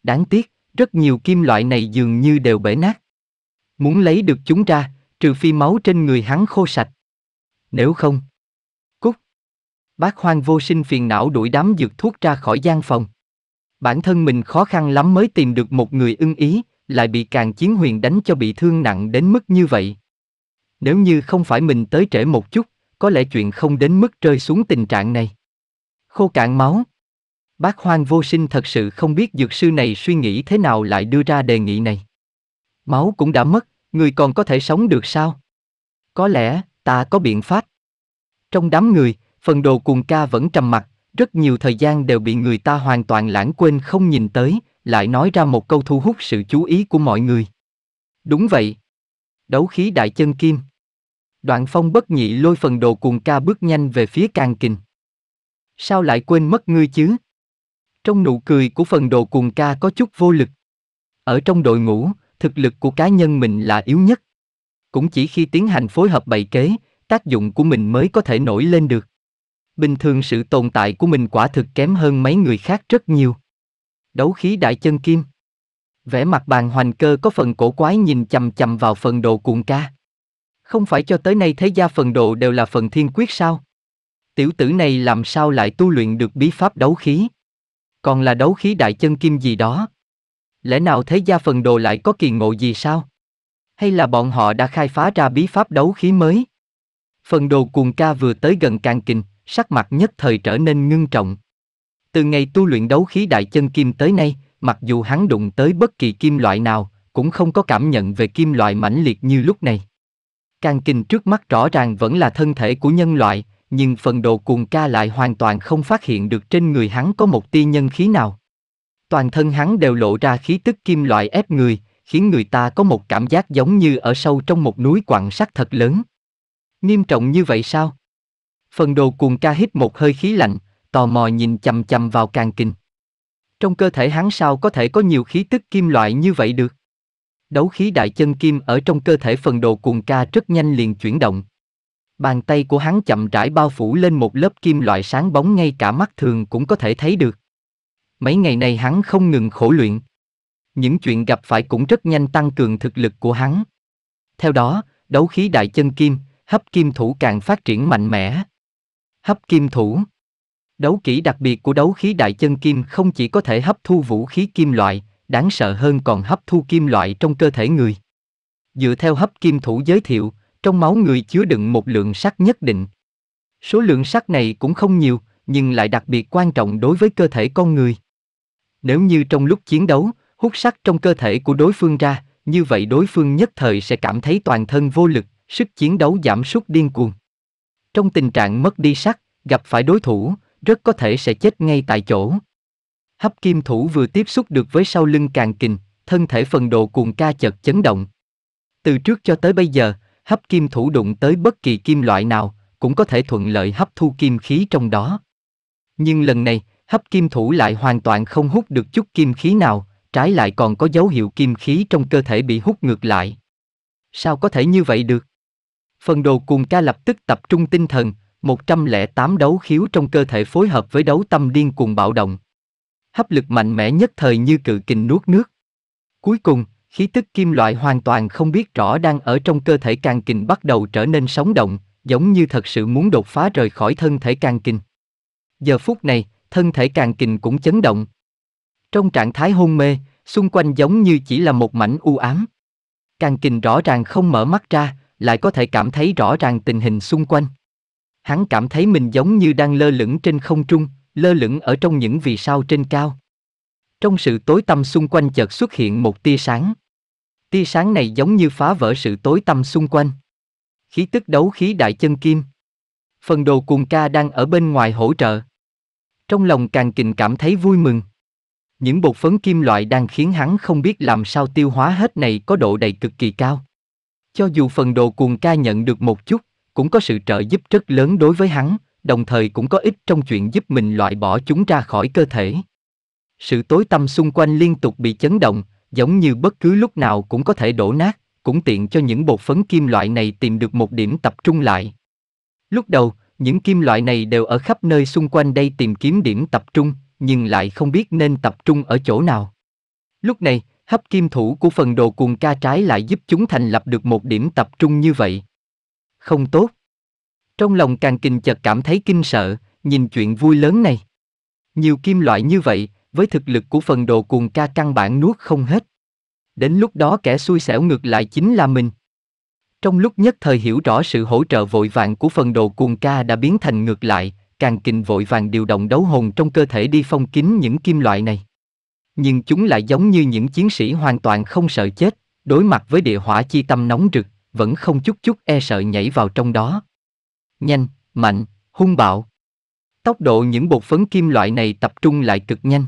Speaker 1: Đáng tiếc, rất nhiều kim loại này dường như đều bể nát. Muốn lấy được chúng ra, trừ phi máu trên người hắn khô sạch. Nếu không, cút! Bác hoang vô sinh phiền não đuổi đám dược thuốc ra khỏi gian phòng. Bản thân mình khó khăn lắm mới tìm được một người ưng ý, lại bị càng chiến huyền đánh cho bị thương nặng đến mức như vậy. Nếu như không phải mình tới trễ một chút, có lẽ chuyện không đến mức rơi xuống tình trạng này. Khô cạn máu. Bác Hoang vô sinh thật sự không biết dược sư này suy nghĩ thế nào lại đưa ra đề nghị này. Máu cũng đã mất, người còn có thể sống được sao? Có lẽ, ta có biện pháp. Trong đám người, phần đồ cùng ca vẫn trầm mặc, rất nhiều thời gian đều bị người ta hoàn toàn lãng quên không nhìn tới, lại nói ra một câu thu hút sự chú ý của mọi người. Đúng vậy. Đấu khí đại chân kim. Đoạn phong bất nhị lôi phần đồ cuồng ca bước nhanh về phía càng kình. Sao lại quên mất ngươi chứ? Trong nụ cười của phần đồ cuồng ca có chút vô lực. Ở trong đội ngũ, thực lực của cá nhân mình là yếu nhất. Cũng chỉ khi tiến hành phối hợp bày kế, tác dụng của mình mới có thể nổi lên được. Bình thường sự tồn tại của mình quả thực kém hơn mấy người khác rất nhiều. Đấu khí đại chân kim. Vẻ mặt bàn hoành cơ có phần cổ quái nhìn chầm chầm vào phần đồ cuồng ca. Không phải cho tới nay thế gia phần độ đều là phần thiên quyết sao? Tiểu tử này làm sao lại tu luyện được bí pháp đấu khí? Còn là đấu khí đại chân kim gì đó? Lẽ nào thế gia phần đồ lại có kỳ ngộ gì sao? Hay là bọn họ đã khai phá ra bí pháp đấu khí mới? Phần đồ cuồng ca vừa tới gần càng kinh, sắc mặt nhất thời trở nên ngưng trọng. Từ ngày tu luyện đấu khí đại chân kim tới nay, mặc dù hắn đụng tới bất kỳ kim loại nào, cũng không có cảm nhận về kim loại mãnh liệt như lúc này. Càng kinh trước mắt rõ ràng vẫn là thân thể của nhân loại, nhưng phần đồ cuồng ca lại hoàn toàn không phát hiện được trên người hắn có một tia nhân khí nào. Toàn thân hắn đều lộ ra khí tức kim loại ép người, khiến người ta có một cảm giác giống như ở sâu trong một núi quặng sắt thật lớn. Nghiêm trọng như vậy sao? Phần đồ cuồng ca hít một hơi khí lạnh, tò mò nhìn chầm chầm vào càng kinh. Trong cơ thể hắn sao có thể có nhiều khí tức kim loại như vậy được? Đấu khí đại chân kim ở trong cơ thể phần đồ cuồng ca rất nhanh liền chuyển động. Bàn tay của hắn chậm rãi bao phủ lên một lớp kim loại sáng bóng ngay cả mắt thường cũng có thể thấy được. Mấy ngày này hắn không ngừng khổ luyện. Những chuyện gặp phải cũng rất nhanh tăng cường thực lực của hắn. Theo đó, đấu khí đại chân kim, hấp kim thủ càng phát triển mạnh mẽ. Hấp kim thủ Đấu kỹ đặc biệt của đấu khí đại chân kim không chỉ có thể hấp thu vũ khí kim loại, đáng sợ hơn còn hấp thu kim loại trong cơ thể người. Dựa theo hấp kim thủ giới thiệu, trong máu người chứa đựng một lượng sắt nhất định. Số lượng sắt này cũng không nhiều, nhưng lại đặc biệt quan trọng đối với cơ thể con người. Nếu như trong lúc chiến đấu, hút sắt trong cơ thể của đối phương ra, như vậy đối phương nhất thời sẽ cảm thấy toàn thân vô lực, sức chiến đấu giảm sút điên cuồng. Trong tình trạng mất đi sắt, gặp phải đối thủ, rất có thể sẽ chết ngay tại chỗ, Hấp kim thủ vừa tiếp xúc được với sau lưng càng kình, thân thể phần độ cuồng ca chợt chấn động. Từ trước cho tới bây giờ, hấp kim thủ đụng tới bất kỳ kim loại nào, cũng có thể thuận lợi hấp thu kim khí trong đó. Nhưng lần này, hấp kim thủ lại hoàn toàn không hút được chút kim khí nào, trái lại còn có dấu hiệu kim khí trong cơ thể bị hút ngược lại. Sao có thể như vậy được? Phần đồ cùng ca lập tức tập trung tinh thần, 108 đấu khiếu trong cơ thể phối hợp với đấu tâm điên cuồng bạo động. Hấp lực mạnh mẽ nhất thời như cự kình nuốt nước. Cuối cùng, khí tức kim loại hoàn toàn không biết rõ đang ở trong cơ thể càng kình bắt đầu trở nên sống động, giống như thật sự muốn đột phá rời khỏi thân thể càng kình. Giờ phút này, thân thể càng kình cũng chấn động. Trong trạng thái hôn mê, xung quanh giống như chỉ là một mảnh u ám. Càng kình rõ ràng không mở mắt ra, lại có thể cảm thấy rõ ràng tình hình xung quanh. Hắn cảm thấy mình giống như đang lơ lửng trên không trung, lơ lửng ở trong những vì sao trên cao. Trong sự tối tăm xung quanh chợt xuất hiện một tia sáng. Tia sáng này giống như phá vỡ sự tối tăm xung quanh. Khí tức đấu khí đại chân kim. Phần đồ cuồng ca đang ở bên ngoài hỗ trợ. Trong lòng càng kình cảm thấy vui mừng. Những bột phấn kim loại đang khiến hắn không biết làm sao tiêu hóa hết này có độ đầy cực kỳ cao. Cho dù phần đồ cuồng ca nhận được một chút, cũng có sự trợ giúp rất lớn đối với hắn, đồng thời cũng có ích trong chuyện giúp mình loại bỏ chúng ra khỏi cơ thể. Sự tối tâm xung quanh liên tục bị chấn động, giống như bất cứ lúc nào cũng có thể đổ nát, cũng tiện cho những bột phấn kim loại này tìm được một điểm tập trung lại. Lúc đầu, những kim loại này đều ở khắp nơi xung quanh đây tìm kiếm điểm tập trung, nhưng lại không biết nên tập trung ở chỗ nào. Lúc này, hấp kim thủ của phần đồ cuồng ca trái lại giúp chúng thành lập được một điểm tập trung như vậy. Không tốt. Trong lòng càng kình chợt cảm thấy kinh sợ, nhìn chuyện vui lớn này. Nhiều kim loại như vậy, với thực lực của phần đồ cuồng ca căn bản nuốt không hết. Đến lúc đó kẻ xui xẻo ngược lại chính là mình. Trong lúc nhất thời hiểu rõ sự hỗ trợ vội vàng của phần đồ cuồng ca đã biến thành ngược lại, càng kình vội vàng điều động đấu hồn trong cơ thể đi phong kín những kim loại này. Nhưng chúng lại giống như những chiến sĩ hoàn toàn không sợ chết, đối mặt với địa hỏa chi tâm nóng rực, vẫn không chút chút e sợ nhảy vào trong đó, nhanh, mạnh, hung bạo. Tốc độ những bột phấn kim loại này tập trung lại cực nhanh.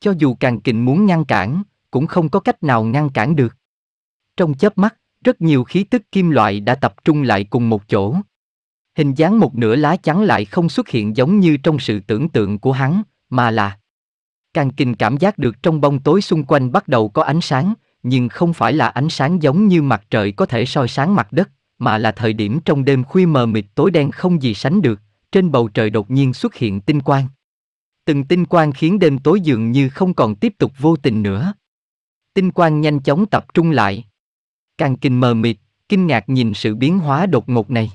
Speaker 1: Cho dù càng kình muốn ngăn cản, cũng không có cách nào ngăn cản được. Trong chớp mắt, rất nhiều khí tức kim loại đã tập trung lại cùng một chỗ. Hình dáng một nửa lá chắn lại không xuất hiện giống như trong sự tưởng tượng của hắn, mà là Càng kinh cảm giác được trong bóng tối xung quanh bắt đầu có ánh sáng, nhưng không phải là ánh sáng giống như mặt trời có thể soi sáng mặt đất, mà là thời điểm trong đêm khuya mờ mịt tối đen không gì sánh được, trên bầu trời đột nhiên xuất hiện tinh quang. Từng tinh quang khiến đêm tối dường như không còn tiếp tục vô tình nữa. Tinh quang nhanh chóng tập trung lại. Càng kinh mờ mịt, kinh ngạc nhìn sự biến hóa đột ngột này.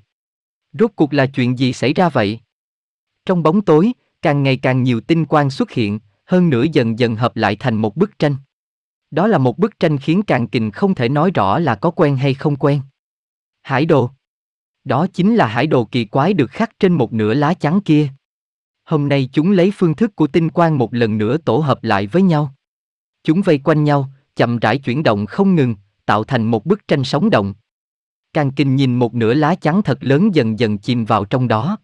Speaker 1: Rốt cuộc là chuyện gì xảy ra vậy? Trong bóng tối, càng ngày càng nhiều tinh quang xuất hiện, hơn nữa dần dần hợp lại thành một bức tranh. Đó là một bức tranh khiến càng kình không thể nói rõ là có quen hay không quen. Hải đồ. Đó chính là hải đồ kỳ quái được khắc trên một nửa lá chắn kia. Hôm nay chúng lấy phương thức của tinh quang một lần nữa tổ hợp lại với nhau. Chúng vây quanh nhau, chậm rãi chuyển động không ngừng, tạo thành một bức tranh sống động. Càng kinh nhìn một nửa lá chắn thật lớn dần dần chìm vào trong đó.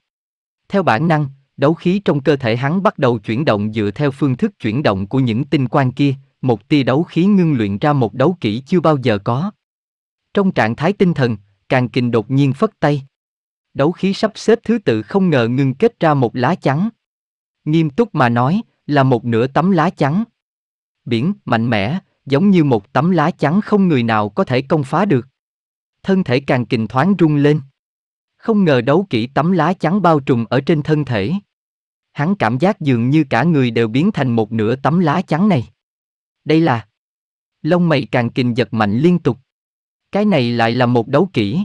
Speaker 1: Theo bản năng, đấu khí trong cơ thể hắn bắt đầu chuyển động dựa theo phương thức chuyển động của những tinh quang kia, một tia đấu khí ngưng luyện ra một đấu kỹ chưa bao giờ có. Trong trạng thái tinh thần, càng kình đột nhiên phất tay. Đấu khí sắp xếp thứ tự không ngờ ngưng kết ra một lá chắn Nghiêm túc mà nói, là một nửa tấm lá chắn Biển, mạnh mẽ, giống như một tấm lá chắn không người nào có thể công phá được. Thân thể càng kình thoáng rung lên. Không ngờ đấu kỹ tấm lá chắn bao trùm ở trên thân thể. Hắn cảm giác dường như cả người đều biến thành một nửa tấm lá chắn này. Đây là... Lông mày càng kình giật mạnh liên tục. Cái này lại là một đấu kỹ.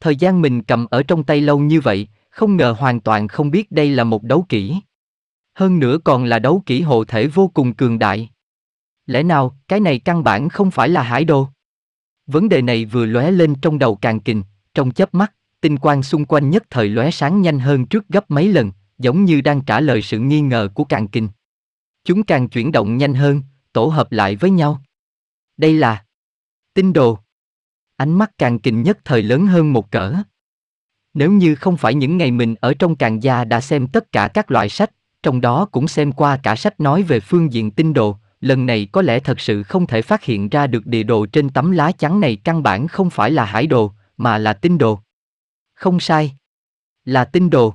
Speaker 1: Thời gian mình cầm ở trong tay lâu như vậy, không ngờ hoàn toàn không biết đây là một đấu kỹ. Hơn nữa còn là đấu kỹ hộ thể vô cùng cường đại. Lẽ nào, cái này căn bản không phải là hải đồ? Vấn đề này vừa lóe lên trong đầu càng kình, trong chớp mắt, tinh quang xung quanh nhất thời lóe sáng nhanh hơn trước gấp mấy lần, giống như đang trả lời sự nghi ngờ của càng kình. Chúng càng chuyển động nhanh hơn, tổ hợp lại với nhau. Đây là tinh đồ. Ánh mắt càng kinh nhất thời lớn hơn một cỡ. Nếu như không phải những ngày mình ở trong càng gia đã xem tất cả các loại sách, trong đó cũng xem qua cả sách nói về phương diện tinh đồ, lần này có lẽ thật sự không thể phát hiện ra được địa đồ trên tấm lá chắn này căn bản không phải là hải đồ, mà là tinh đồ. Không sai. Là tinh đồ.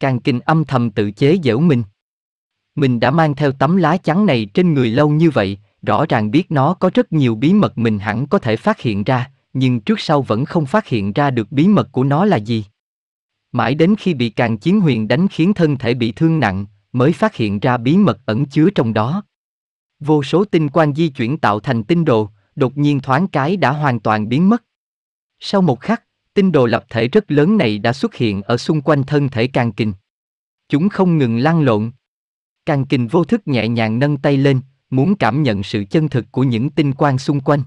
Speaker 1: Càng kinh âm thầm tự chế giễu mình. Mình đã mang theo tấm lá chắn này trên người lâu như vậy, rõ ràng biết nó có rất nhiều bí mật mình hẳn có thể phát hiện ra, nhưng trước sau vẫn không phát hiện ra được bí mật của nó là gì. Mãi đến khi bị càng chiến huyền đánh khiến thân thể bị thương nặng, mới phát hiện ra bí mật ẩn chứa trong đó. Vô số tinh quan di chuyển tạo thành tinh đồ, đột nhiên thoáng cái đã hoàn toàn biến mất. Sau một khắc, tinh đồ lập thể rất lớn này đã xuất hiện ở xung quanh thân thể càng kình. Chúng không ngừng lăn lộn. Càng kình vô thức nhẹ nhàng nâng tay lên, muốn cảm nhận sự chân thực của những tinh quang xung quanh.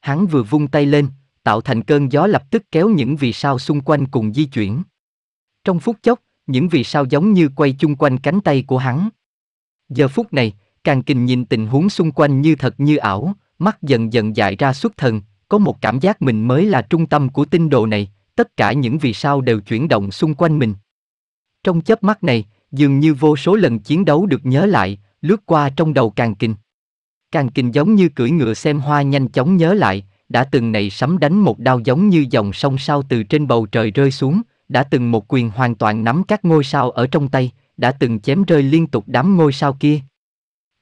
Speaker 1: Hắn vừa vung tay lên, tạo thành cơn gió lập tức kéo những vì sao xung quanh cùng di chuyển. Trong phút chốc, những vì sao giống như quay chung quanh cánh tay của hắn. Giờ phút này, càng kình nhìn tình huống xung quanh như thật như ảo, mắt dần dần dại ra xuất thần, có một cảm giác mình mới là trung tâm của tinh đồ này, tất cả những vì sao đều chuyển động xung quanh mình. Trong chớp mắt này, dường như vô số lần chiến đấu được nhớ lại, lướt qua trong đầu càng kinh. Càng kinh giống như cưỡi ngựa xem hoa nhanh chóng nhớ lại, đã từng nảy sấm đánh một đao giống như dòng sông sao từ trên bầu trời rơi xuống, đã từng một quyền hoàn toàn nắm các ngôi sao ở trong tay, đã từng chém rơi liên tục đám ngôi sao kia.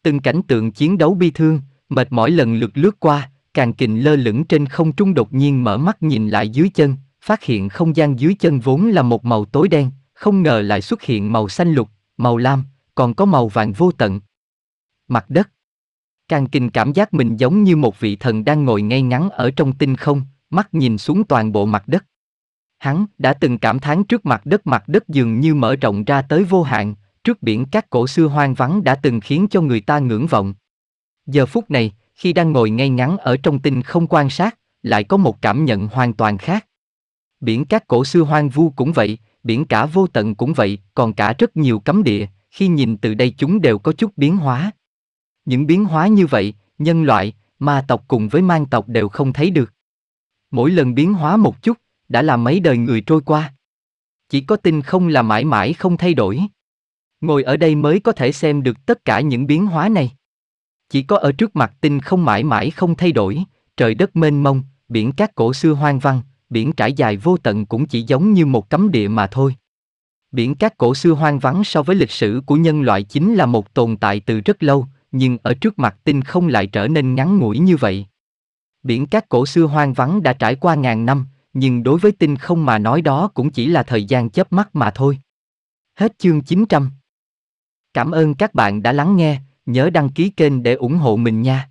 Speaker 1: Từng cảnh tượng chiến đấu bi thương, mệt mỏi lần lượt lướt qua, càng kình lơ lửng trên không trung đột nhiên mở mắt nhìn lại dưới chân, phát hiện không gian dưới chân vốn là một màu tối đen, không ngờ lại xuất hiện màu xanh lục, màu lam, còn có màu vàng vô tận. Mặt đất Càng kinh cảm giác mình giống như một vị thần đang ngồi ngay ngắn ở trong tinh không, mắt nhìn xuống toàn bộ mặt đất. Hắn đã từng cảm thán trước mặt đất mặt đất dường như mở rộng ra tới vô hạn, trước biển các cổ xưa hoang vắng đã từng khiến cho người ta ngưỡng vọng. Giờ phút này, khi đang ngồi ngay ngắn ở trong tinh không quan sát, lại có một cảm nhận hoàn toàn khác. Biển các cổ xưa hoang vu cũng vậy, biển cả vô tận cũng vậy, còn cả rất nhiều cấm địa, khi nhìn từ đây chúng đều có chút biến hóa, những biến hóa như vậy, nhân loại, ma tộc cùng với mang tộc đều không thấy được. Mỗi lần biến hóa một chút, đã là mấy đời người trôi qua. Chỉ có tinh không là mãi mãi không thay đổi. Ngồi ở đây mới có thể xem được tất cả những biến hóa này. Chỉ có ở trước mặt tinh không mãi mãi không thay đổi, trời đất mênh mông, biển cát cổ xưa hoang văn, biển trải dài vô tận cũng chỉ giống như một cấm địa mà thôi. Biển cát cổ xưa hoang vắng so với lịch sử của nhân loại chính là một tồn tại từ rất lâu, nhưng ở trước mặt tinh không lại trở nên ngắn ngủi như vậy. Biển cát cổ xưa hoang vắng đã trải qua ngàn năm, nhưng đối với tinh không mà nói đó cũng chỉ là thời gian chớp mắt mà thôi. Hết chương 900. Cảm ơn các bạn đã lắng nghe, nhớ đăng ký kênh để ủng hộ mình nha.